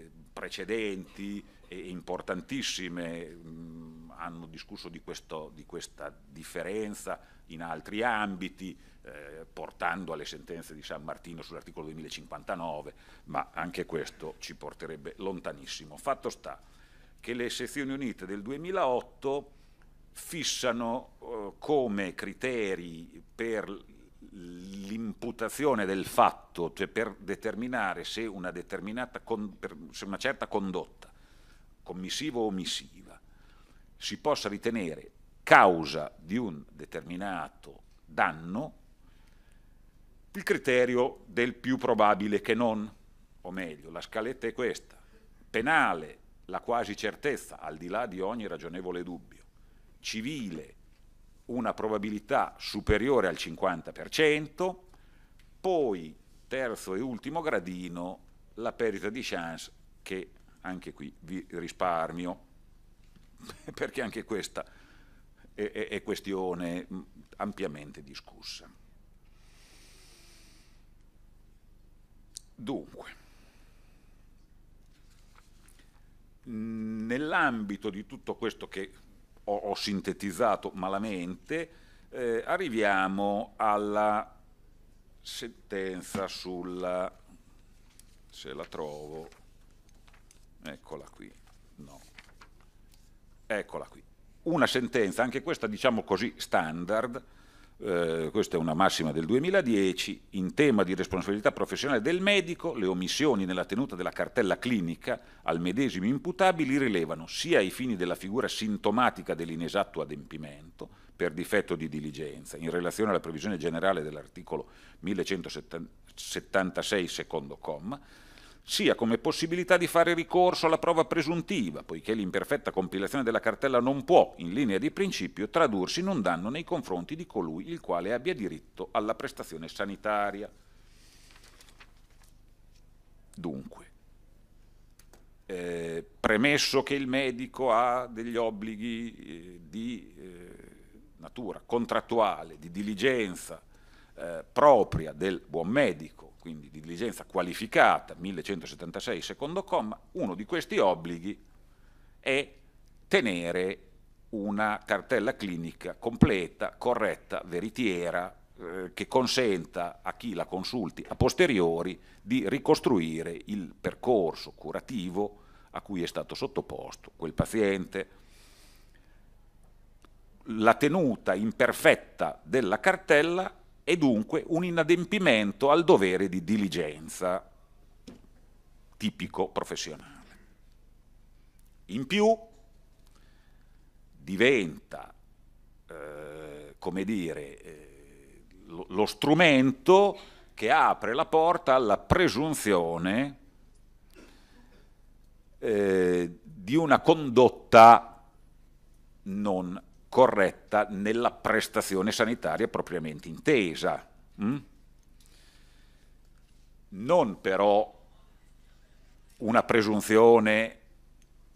eh, precedenti e importantissime mh, mm, hanno discusso di, questo, di questa differenza in altri ambiti, eh, portando alle sentenze di San Martino sull'articolo 2059, ma anche questo ci porterebbe lontanissimo. Fatto sta che le sezioni unite del 2008 fissano eh, come criteri per l'imputazione del fatto, cioè per determinare se una, con, per, se una certa condotta, commissiva o omissiva, si possa ritenere causa di un determinato danno il criterio del più probabile che non, o meglio, la scaletta è questa, penale la quasi certezza, al di là di ogni ragionevole dubbio, civile una probabilità superiore al 50%, poi terzo e ultimo gradino la perdita di chance che anche qui vi risparmio, perché anche questa è, è questione mm, ampiamente discussa. Dunque, mm, nell'ambito di tutto questo che ho, ho sintetizzato malamente, eh, arriviamo alla sentenza sulla, se la trovo, eccola qui, no, eccola qui una sentenza, anche questa diciamo così standard, eh, questa è una massima del 2010, in tema di responsabilità professionale del medico, le omissioni nella tenuta della cartella clinica al medesimo imputabili rilevano sia ai fini della figura sintomatica dell'inesatto adempimento, per difetto di diligenza, in relazione alla previsione generale dell'articolo 1176 secondo comma, sia come possibilità di fare ricorso alla prova presuntiva, poiché l'imperfetta compilazione della cartella non può, in linea di principio, tradursi in un danno nei confronti di colui il quale abbia diritto alla prestazione sanitaria. Dunque, eh, premesso che il medico ha degli obblighi eh, di eh, natura contrattuale, di diligenza eh, propria del buon medico, quindi di diligenza qualificata, 1176 secondo comma, uno di questi obblighi è tenere una cartella clinica completa, corretta, veritiera, eh, che consenta a chi la consulti a posteriori di ricostruire il percorso curativo a cui è stato sottoposto quel paziente. La tenuta imperfetta della cartella e dunque un inadempimento al dovere di diligenza tipico professionale. In più diventa, eh, come dire, eh, lo, lo strumento che apre la porta alla presunzione eh, di una condotta non corretta nella prestazione sanitaria propriamente intesa. Mm? Non però una presunzione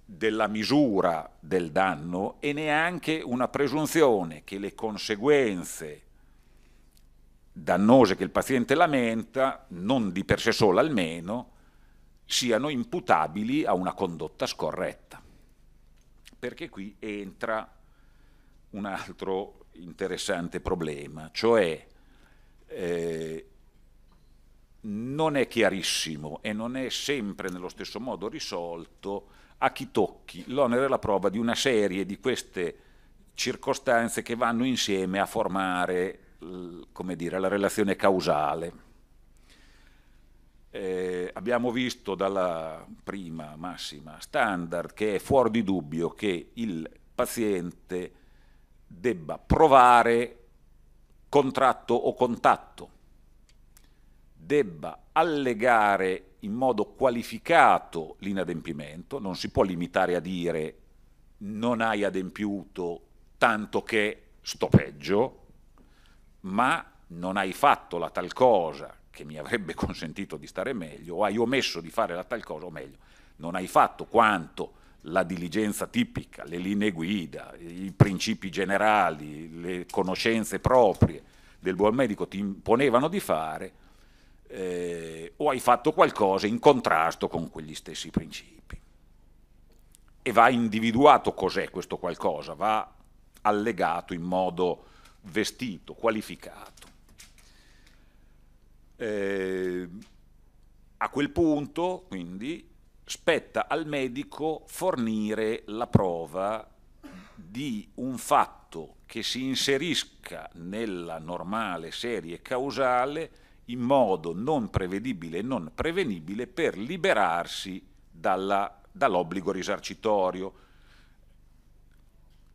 della misura del danno e neanche una presunzione che le conseguenze dannose che il paziente lamenta, non di per sé sola almeno, siano imputabili a una condotta scorretta. Perché qui entra un altro interessante problema, cioè eh, non è chiarissimo e non è sempre nello stesso modo risolto a chi tocchi l'onere della prova di una serie di queste circostanze che vanno insieme a formare come dire, la relazione causale. Eh, abbiamo visto dalla prima massima standard che è fuori di dubbio che il paziente debba provare contratto o contatto, debba allegare in modo qualificato l'inadempimento, non si può limitare a dire non hai adempiuto tanto che sto peggio, ma non hai fatto la tal cosa che mi avrebbe consentito di stare meglio, o hai omesso di fare la tal cosa, o meglio, non hai fatto quanto la diligenza tipica, le linee guida, i principi generali, le conoscenze proprie del buon medico ti imponevano di fare, eh, o hai fatto qualcosa in contrasto con quegli stessi principi. E va individuato cos'è questo qualcosa, va allegato in modo vestito, qualificato. Eh, a quel punto, quindi, spetta al medico fornire la prova di un fatto che si inserisca nella normale serie causale in modo non prevedibile e non prevenibile per liberarsi dalla, dall'obbligo risarcitorio.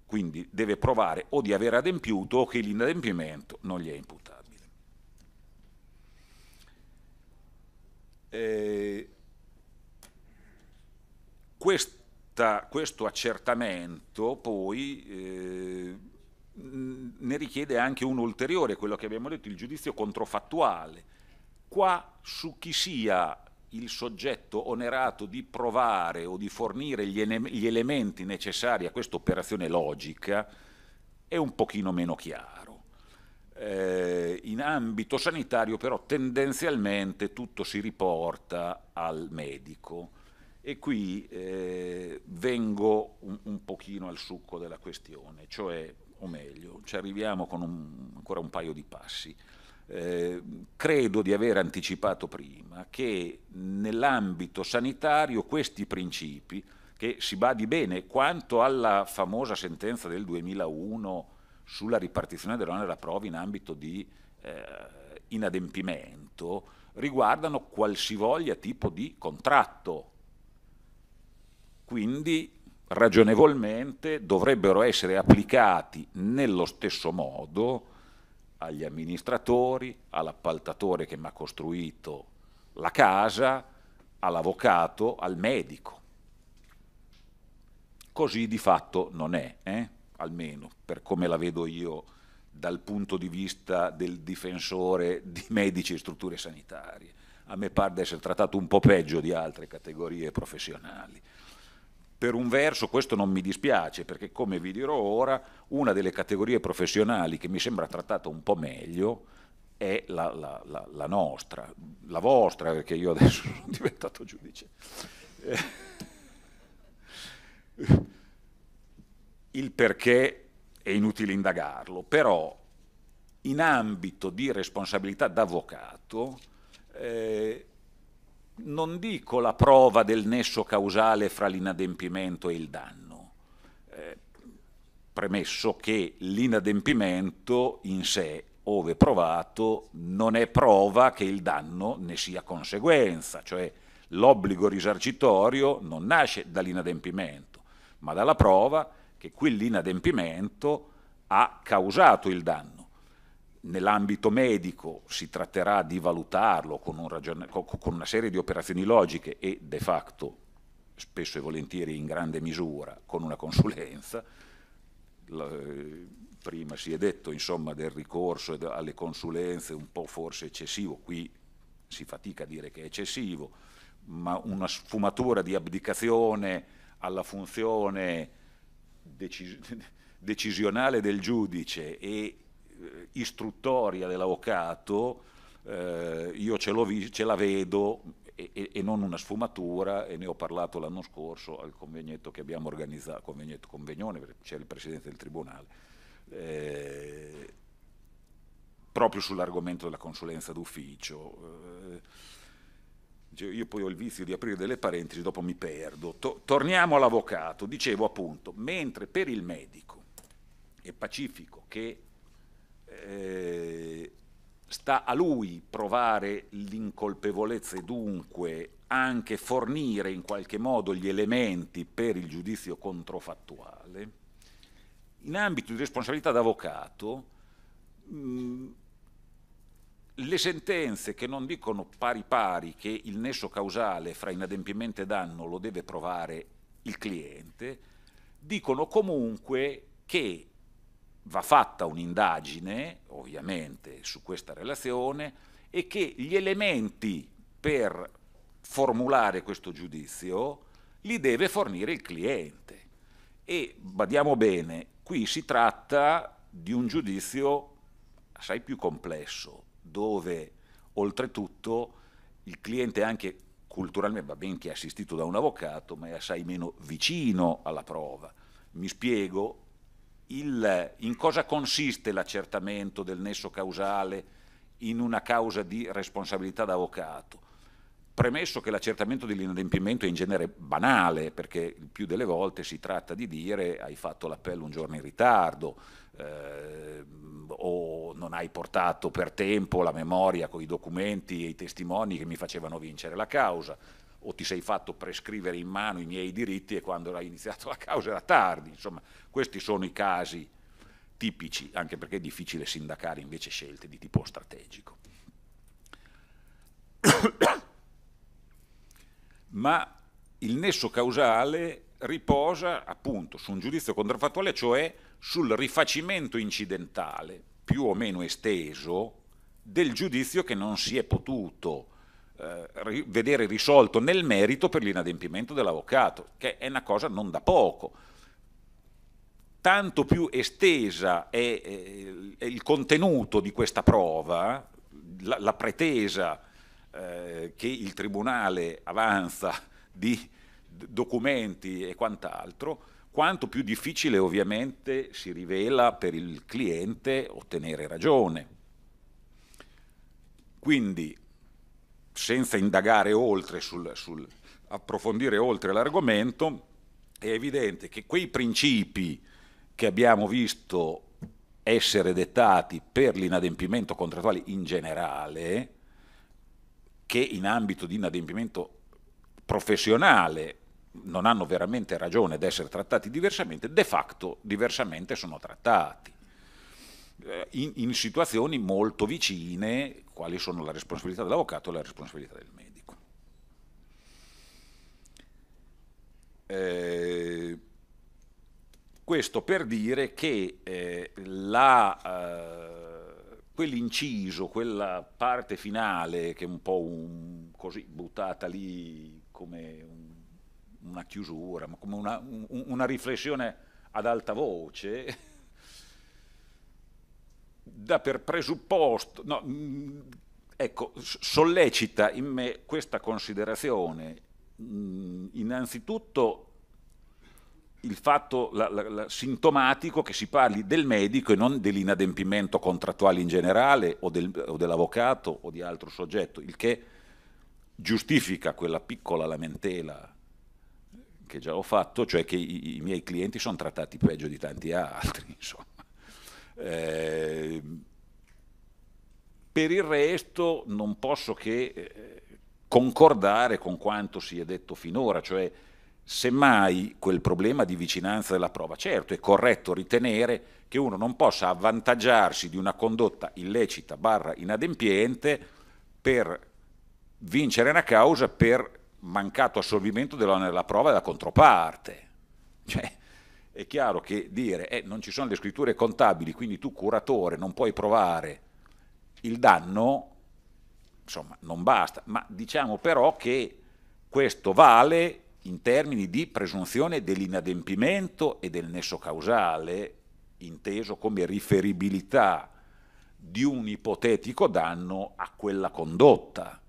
Quindi deve provare o di aver adempiuto o che l'inadempimento non gli è imputabile. Eh, questa, questo accertamento poi eh, ne richiede anche un ulteriore, quello che abbiamo detto, il giudizio controfattuale. Qua su chi sia il soggetto onerato di provare o di fornire gli, gli elementi necessari a questa operazione logica è un pochino meno chiaro. Eh, in ambito sanitario però tendenzialmente tutto si riporta al medico e qui eh, vengo un, un, pochino al succo della questione, cioè, o meglio, ci arriviamo con un, ancora un paio di passi. Eh, credo di aver anticipato prima che nell'ambito sanitario questi principi, che si badi bene, quanto alla famosa sentenza del 2001 sulla ripartizione dell'onere prova in ambito di eh, inadempimento, riguardano qualsivoglia tipo di contratto quindi ragionevolmente dovrebbero essere applicati nello stesso modo agli amministratori, all'appaltatore che mi ha costruito la casa, all'avvocato, al medico. Così di fatto non è, eh? almeno per come la vedo io dal punto di vista del difensore di medici e strutture sanitarie. A me pare di essere trattato un po' peggio di altre categorie professionali. Per un verso questo non mi dispiace perché come vi dirò ora una delle categorie professionali che mi sembra trattata un po' meglio è la, la, la, la nostra, la vostra perché io adesso sono diventato giudice. Eh, il perché è inutile indagarlo, però in ambito di responsabilità d'avvocato eh, non dico la prova del nesso causale fra l'inadempimento e il danno, eh, premesso che l'inadempimento in sé, ove provato, non è prova che il danno ne sia conseguenza, cioè l'obbligo risarcitorio non nasce dall'inadempimento, ma dalla prova che quell'inadempimento ha causato il danno Nell'ambito medico si tratterà di valutarlo con, un ragion- con una serie di operazioni logiche e de facto, spesso e volentieri in grande misura, con una consulenza. La, eh, prima si è detto insomma, del ricorso alle consulenze un po' forse eccessivo, qui si fatica a dire che è eccessivo, ma una sfumatura di abdicazione alla funzione decis- decisionale del giudice e eh, istruttoria dell'avvocato eh, io ce, vi, ce, la vedo e, e, non una sfumatura e ne ho parlato l'anno scorso al convegnetto che abbiamo organizzato, convegnetto convegnone, perché c'era il Presidente del Tribunale, eh, proprio sull'argomento della consulenza d'ufficio. Eh, cioè, io poi ho il vizio di aprire delle parentesi, dopo mi perdo. To torniamo all'avvocato, dicevo appunto, mentre per il medico è pacifico che eh, sta a lui provare l'incolpevolezza e dunque anche fornire in qualche modo gli elementi per il giudizio controfattuale, in ambito di responsabilità d'avvocato mm, le sentenze che non dicono pari pari che il nesso causale fra inadempimento e danno lo deve provare il cliente, dicono comunque che va fatta un'indagine, ovviamente, su questa relazione e che gli elementi per formulare questo giudizio li deve fornire il cliente. E badiamo bene, qui si tratta di un giudizio assai più complesso, dove oltretutto il cliente anche culturalmente, va ben che è assistito da un avvocato, ma è assai meno vicino alla prova. Mi spiego, il, in cosa consiste l'accertamento del nesso causale in una causa di responsabilità d'avvocato. Premesso che l'accertamento dell'inadempimento è in genere banale, perché il più delle volte si tratta di dire hai fatto l'appello un giorno in ritardo, eh, o non hai portato per tempo la memoria con i documenti e i testimoni che mi facevano vincere la causa, o ti sei fatto prescrivere in mano i miei diritti e quando hai iniziato la causa era tardi. Insomma, questi sono i casi tipici, anche perché è difficile sindacare invece scelte di tipo strategico. Ma il nesso causale riposa appunto su un giudizio contraffattuale, cioè sul rifacimento incidentale, più o meno esteso, del giudizio che non si è potuto eh, vedere risolto nel merito per l'inadempimento dell'avvocato, che è una cosa non da poco. Tanto più estesa è, eh, è il contenuto di questa prova, la, la pretesa eh, che il Tribunale avanza di documenti e quant'altro, quanto più difficile ovviamente si rivela per il cliente ottenere ragione. Quindi senza indagare oltre, sul, sul approfondire oltre l'argomento, è evidente che quei principi che abbiamo visto essere dettati per l'inadempimento contrattuale in generale, che in ambito di inadempimento professionale non hanno veramente ragione di essere trattati diversamente, de facto diversamente sono trattati. Eh, in, in situazioni molto vicine quali sono la responsabilità dell'avvocato e la responsabilità del medico. Eh, questo per dire che eh, la, eh, quell'inciso, quella parte finale che è un po' un, così buttata lì come un, una chiusura, ma come una, un, una riflessione ad alta voce, dà per presupposto, no, mm, ecco, sollecita in me questa considerazione, mm, innanzitutto il fatto la, la, la, sintomatico che si parli del medico e non dell'inadempimento contrattuale in generale o, del, o dell'avvocato o di altro soggetto, il che giustifica quella piccola lamentela che già ho fatto, cioè che i, i miei clienti sono trattati peggio di tanti altri. Insomma. Ehm, per il resto non posso che eh, concordare con quanto si è detto finora, cioè semmai quel problema di vicinanza della prova. Certo, è corretto ritenere che uno non possa avvantaggiarsi di una condotta illecita barra inadempiente per vincere una causa per mancato assorbimento dell'onere della prova della controparte. Cioè, è chiaro che dire eh, non ci sono le scritture contabili, quindi tu curatore non puoi provare il danno, insomma, non basta, ma diciamo però che questo vale in termini di presunzione dell'inadempimento e del nesso causale, inteso come riferibilità di un ipotetico danno a quella condotta,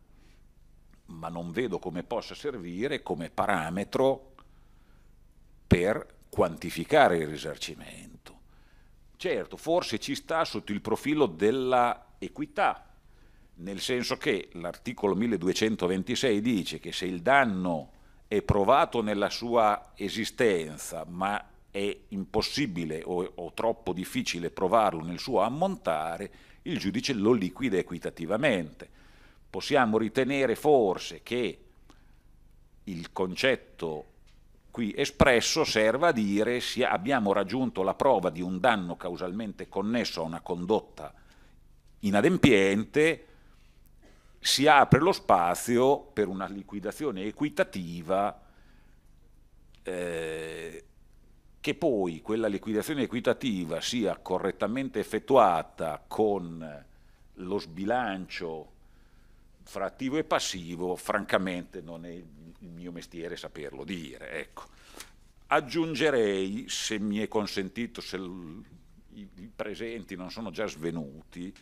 ma non vedo come possa servire come parametro per quantificare il risarcimento. Certo, forse ci sta sotto il profilo della equità, nel senso che l'articolo 1226 dice che se il danno è provato nella sua esistenza, ma è impossibile o, o, troppo difficile provarlo nel suo ammontare, il giudice lo liquida equitativamente. Possiamo ritenere forse che il concetto qui espresso serva a dire se abbiamo raggiunto la prova di un danno causalmente connesso a una condotta inadempiente, si apre lo spazio per una liquidazione equitativa eh, che poi quella liquidazione equitativa sia correttamente effettuata con lo sbilancio fra attivo e passivo, francamente non è il il mio mestiere saperlo dire. Ecco. Aggiungerei, se mi è consentito, se i presenti non sono già svenuti,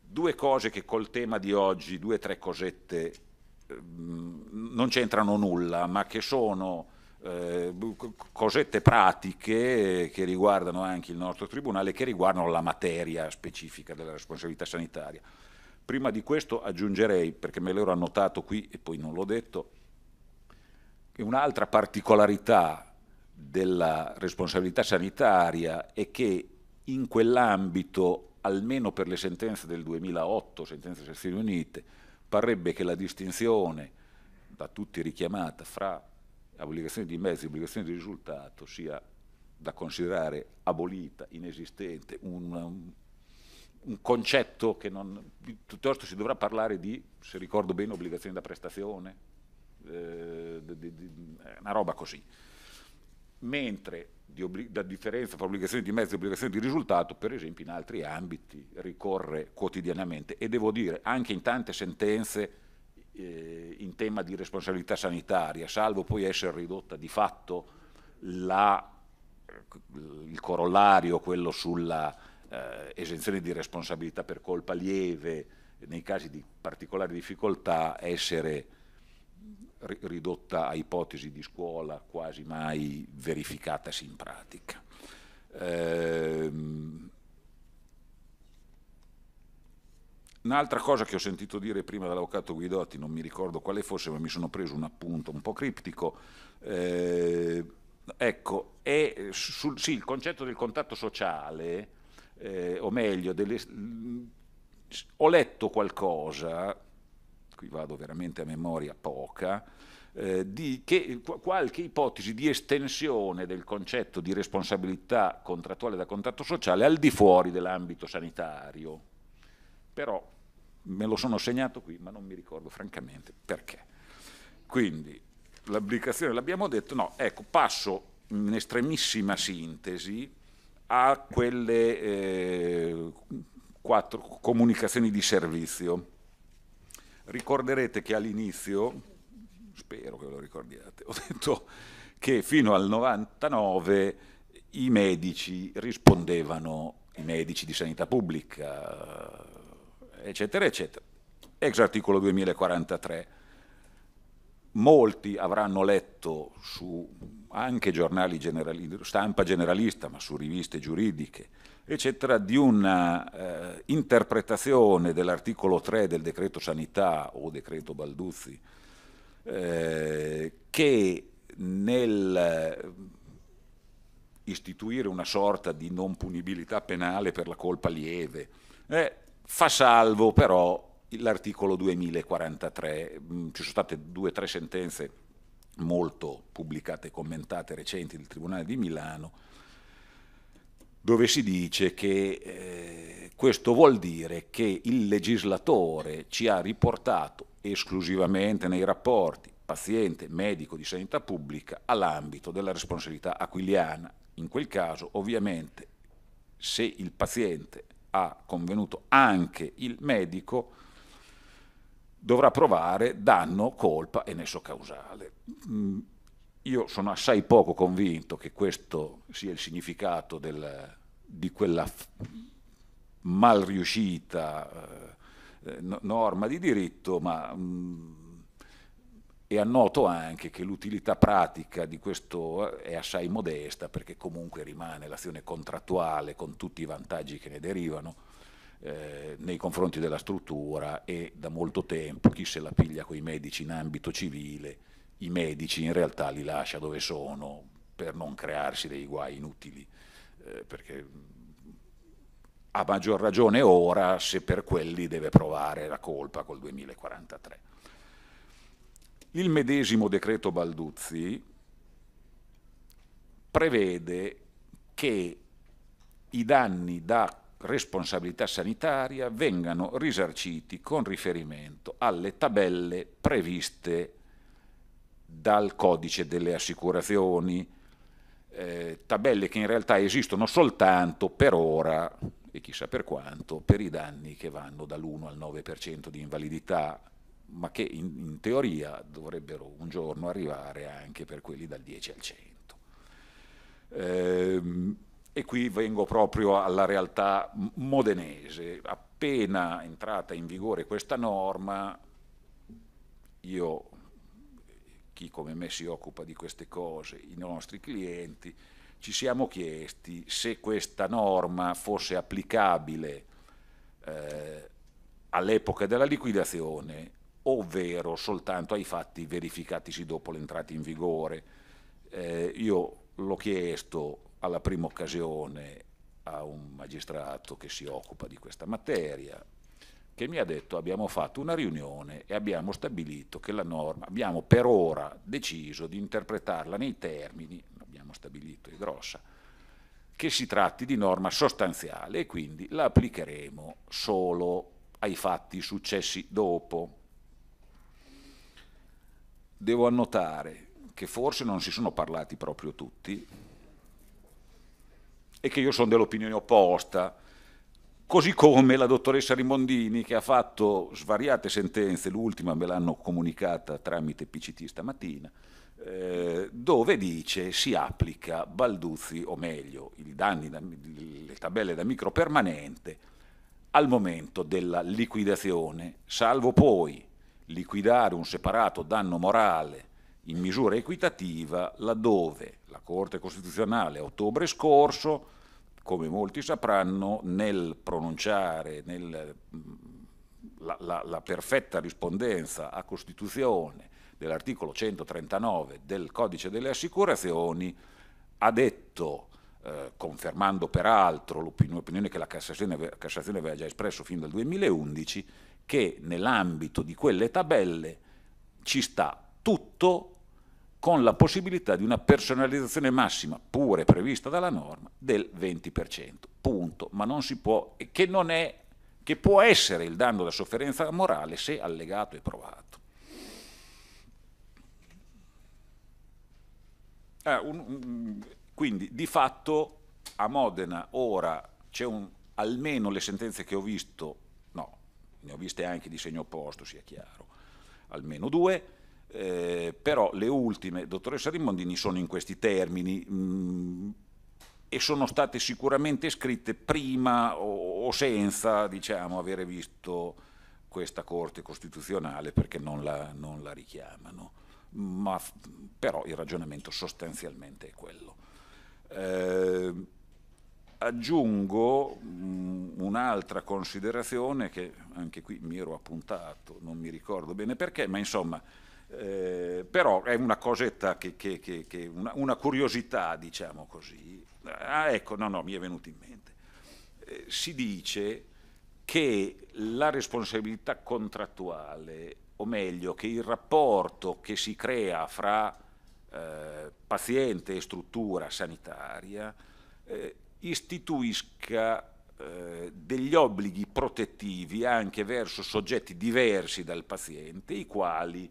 due cose che col tema di oggi, due o tre cosette, ehm, non c'entrano nulla, ma che sono eh, cosette pratiche che riguardano anche il nostro Tribunale, che riguardano la materia specifica della responsabilità sanitaria. Prima di questo aggiungerei, perché me l'ero annotato qui e poi non l'ho detto, un'altra particolarità della responsabilità sanitaria è che in quell'ambito, almeno per le sentenze del 2008, sentenze delle Sezioni Unite, parrebbe che la distinzione da tutti richiamata fra obbligazioni di mezzi e obbligazioni di risultato sia da considerare abolita, inesistente, un, un concetto che non... piuttosto si dovrà parlare di, se ricordo bene, obbligazioni da prestazione, eh, di, di, eh, una roba così. Mentre obblig- la differenza fra obbligazioni di mezzo e obbligazioni di risultato, per esempio in altri ambiti, ricorre quotidianamente e devo dire anche in tante sentenze eh, in tema di responsabilità sanitaria, salvo poi essere ridotta di fatto la, il corollario, quello sulla eh, esenzione di responsabilità per colpa lieve, nei casi di particolari difficoltà essere ridotta a ipotesi di scuola quasi mai verificatasi in pratica. Ehm, Un'altra cosa che ho sentito dire prima dall'avvocato Guidotti, non mi ricordo quale fosse, ma mi sono preso un appunto un po' criptico, eh, ecco, è sul, sì, il concetto del contatto sociale, eh, o meglio, delle, ho letto qualcosa qui vado veramente a memoria poca, eh, di che, qualche ipotesi di estensione del concetto di responsabilità contrattuale da contratto sociale al di fuori dell'ambito sanitario. Però me lo sono segnato qui, ma non mi ricordo francamente perché. Quindi l'applicazione l'abbiamo detto, no, ecco, passo in estremissima sintesi a quelle eh, quattro comunicazioni di servizio ricorderete che all'inizio, spero che lo ricordiate, ho detto che fino al 99 i medici rispondevano, i medici di sanità pubblica, eccetera, eccetera. Ex articolo 2043. Molti avranno letto su anche giornali generali, stampa generalista, ma su riviste giuridiche, eccetera, di una eh, interpretazione dell'articolo 3 del decreto sanità o decreto Balduzzi, eh, che nel eh, istituire una sorta di non punibilità penale per la colpa lieve, eh, fa salvo però l'articolo 2043, mm, ci sono state due o tre sentenze molto pubblicate e commentate recenti del Tribunale di Milano, dove si dice che eh, questo vuol dire che il legislatore ci ha riportato esclusivamente nei rapporti paziente, medico di sanità pubblica all'ambito della responsabilità aquiliana. In quel caso, ovviamente, se il paziente ha convenuto anche il medico, dovrà provare danno, colpa e nesso causale. Mm, io sono assai poco convinto che questo sia il significato del, di quella mal riuscita eh, eh norma di diritto, ma mh, mm, e annoto anche che l'utilità pratica di questo eh, è assai modesta perché comunque rimane l'azione contrattuale con tutti i vantaggi che ne derivano eh, nei confronti della struttura e da molto tempo chi se la piglia con i medici in ambito civile i medici in realtà li lascia dove sono per non crearsi dei guai inutili, eh, perché a maggior ragione ora se per quelli deve provare la colpa col 2043. Il medesimo decreto Balduzzi prevede che i danni da responsabilità sanitaria vengano risarciti con riferimento alle tabelle previste dal codice delle assicurazioni, eh, tabelle che in realtà esistono soltanto per ora e chissà per quanto per i danni che vanno dall'1 al 9% di invalidità, ma che in, in teoria dovrebbero un giorno arrivare anche per quelli dal 10 al 100. Eh, e qui vengo proprio alla realtà modenese. Appena entrata in vigore questa norma, io chi come me si occupa di queste cose, i nostri clienti, ci siamo chiesti se questa norma fosse applicabile eh, all'epoca della liquidazione, ovvero soltanto ai fatti verificatisi dopo l'entrata in vigore. Eh, io l'ho chiesto alla prima occasione a un magistrato che si occupa di questa materia, che mi ha detto abbiamo fatto una riunione e abbiamo stabilito che la norma, abbiamo per ora deciso di interpretarla nei termini, abbiamo stabilito è grossa, che si tratti di norma sostanziale e quindi la applicheremo solo ai fatti successi dopo. Devo annotare che forse non si sono parlati proprio tutti e che io sono dell'opinione opposta Così come la dottoressa Rimondini che ha fatto svariate sentenze, l'ultima me l'hanno comunicata tramite PCT stamattina, eh, dove dice si applica Balduzzi, o meglio, danni da, le tabelle da micro permanente al momento della liquidazione, salvo poi liquidare un separato danno morale in misura equitativa laddove la Corte Costituzionale a ottobre scorso come molti sapranno, nel pronunciare, nel mm, la, la, la, perfetta rispondenza a Costituzione dell'articolo 139 del Codice delle Assicurazioni, ha detto, eh, confermando peraltro l'opinione che la Cassazione, Cassazione aveva già espresso fin dal 2011, che nell'ambito di quelle tabelle ci sta tutto con la possibilità di una personalizzazione massima, pure prevista dalla norma, del 20%. Punto. Ma non si può, che, non è, che può essere il danno della sofferenza morale se allegato e provato. Eh, un, un, quindi di fatto a Modena ora c'è un, almeno le sentenze che ho visto, no, ne ho viste anche di segno opposto, sia chiaro, almeno due, eh, però le ultime, dottoressa Rimondini, sono in questi termini mh, mm, e sono state sicuramente scritte prima o, o senza diciamo, avere visto questa Corte Costituzionale perché non la, non la richiamano, ma però il ragionamento sostanzialmente è quello. Eh, aggiungo mm, un'altra considerazione che anche qui mi ero appuntato, non mi ricordo bene perché, ma insomma eh, però è una cosetta, che, che, che, che una, una, curiosità, diciamo così. Ah, ecco, no, no, mi è venuto in mente. Eh, si dice che la responsabilità contrattuale, o meglio, che il rapporto che si crea fra eh, paziente e struttura sanitaria eh, istituisca eh, degli obblighi protettivi anche verso soggetti diversi dal paziente, i quali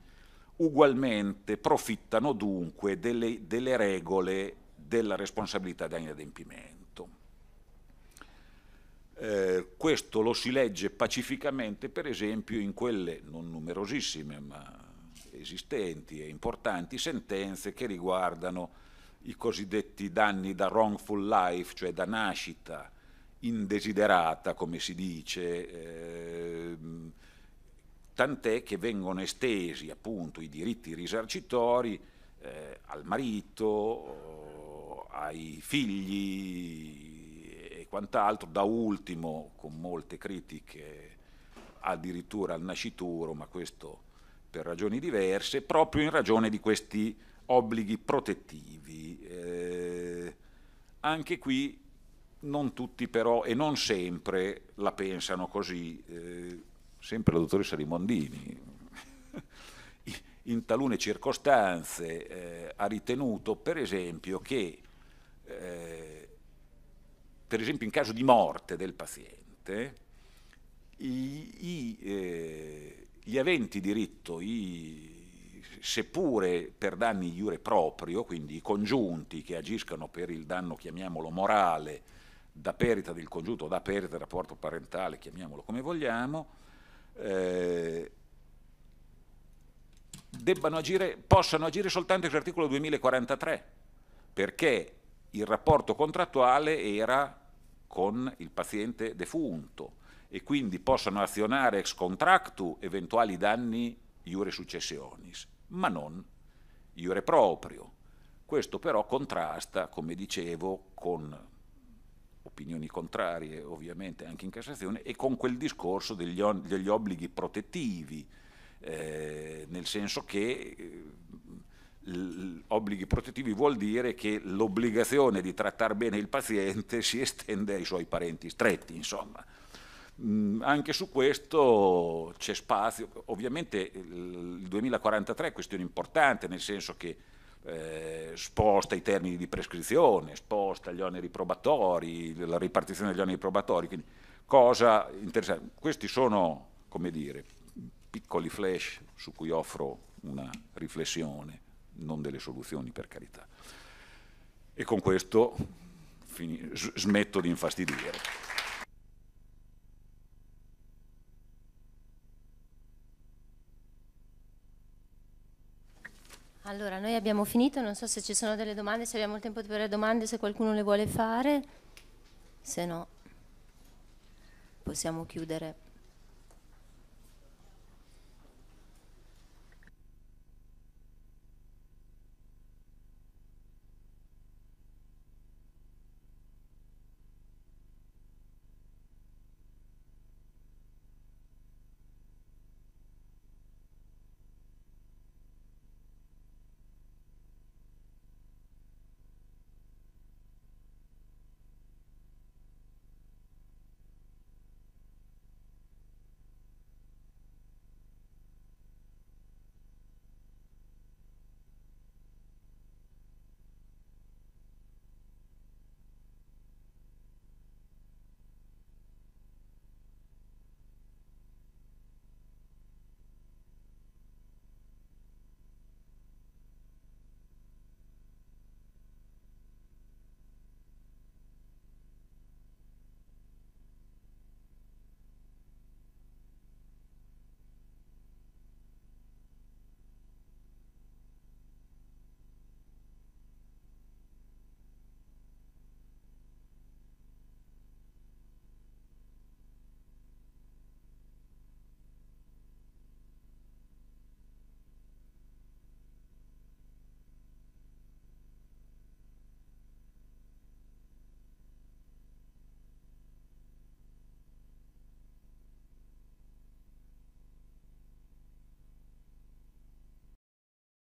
ugualmente profittano dunque delle, delle regole della responsabilità da inadempimento. Eh, questo lo si legge pacificamente, per esempio, in quelle non numerosissime ma esistenti e importanti sentenze che riguardano i cosiddetti danni da wrongful life, cioè da nascita indesiderata, come si dice, eh, tant'è che vengono estesi appunto i diritti risarcitori eh, al marito, ai figli e quant'altro, da ultimo con molte critiche addirittura al nascituro, ma questo per ragioni diverse, proprio in ragione di questi obblighi protettivi. Eh, anche qui non tutti però e non sempre la pensano così. Eh, sempre la dottoressa Rimondini, in talune circostanze eh, ha ritenuto per esempio che, eh, per esempio in caso di morte del paziente, i, i, eh, gli aventi diritto, i, seppure per danni iure proprio, quindi i congiunti che agiscano per il danno, chiamiamolo morale, da perita del congiunto o da perita del rapporto parentale, chiamiamolo come vogliamo, eh, agire, possano agire soltanto con l'articolo 2043, perché il rapporto contrattuale era con il paziente defunto e quindi possano azionare ex contractu eventuali danni iure successionis, ma non iure proprio. Questo però contrasta, come dicevo, con opinioni contrarie ovviamente anche in Cassazione, e con quel discorso degli, degli obblighi protettivi, eh, nel senso che eh, obblighi protettivi vuol dire che l'obbligazione di trattare bene il paziente si estende ai suoi parenti stretti, insomma. Mm, anche su questo c'è spazio, ovviamente il 2043 è questione importante, nel senso che eh, sposta i termini di prescrizione, sposta gli oneri probatori, la ripartizione degli oneri probatori, quindi cosa interessante. Questi sono, come dire, piccoli flash su cui offro una riflessione, non delle soluzioni per carità. E con questo smetto di infastidire. Allora, noi abbiamo finito, non so se ci sono delle domande, se abbiamo il tempo per le domande, se qualcuno le vuole fare, se no possiamo chiudere.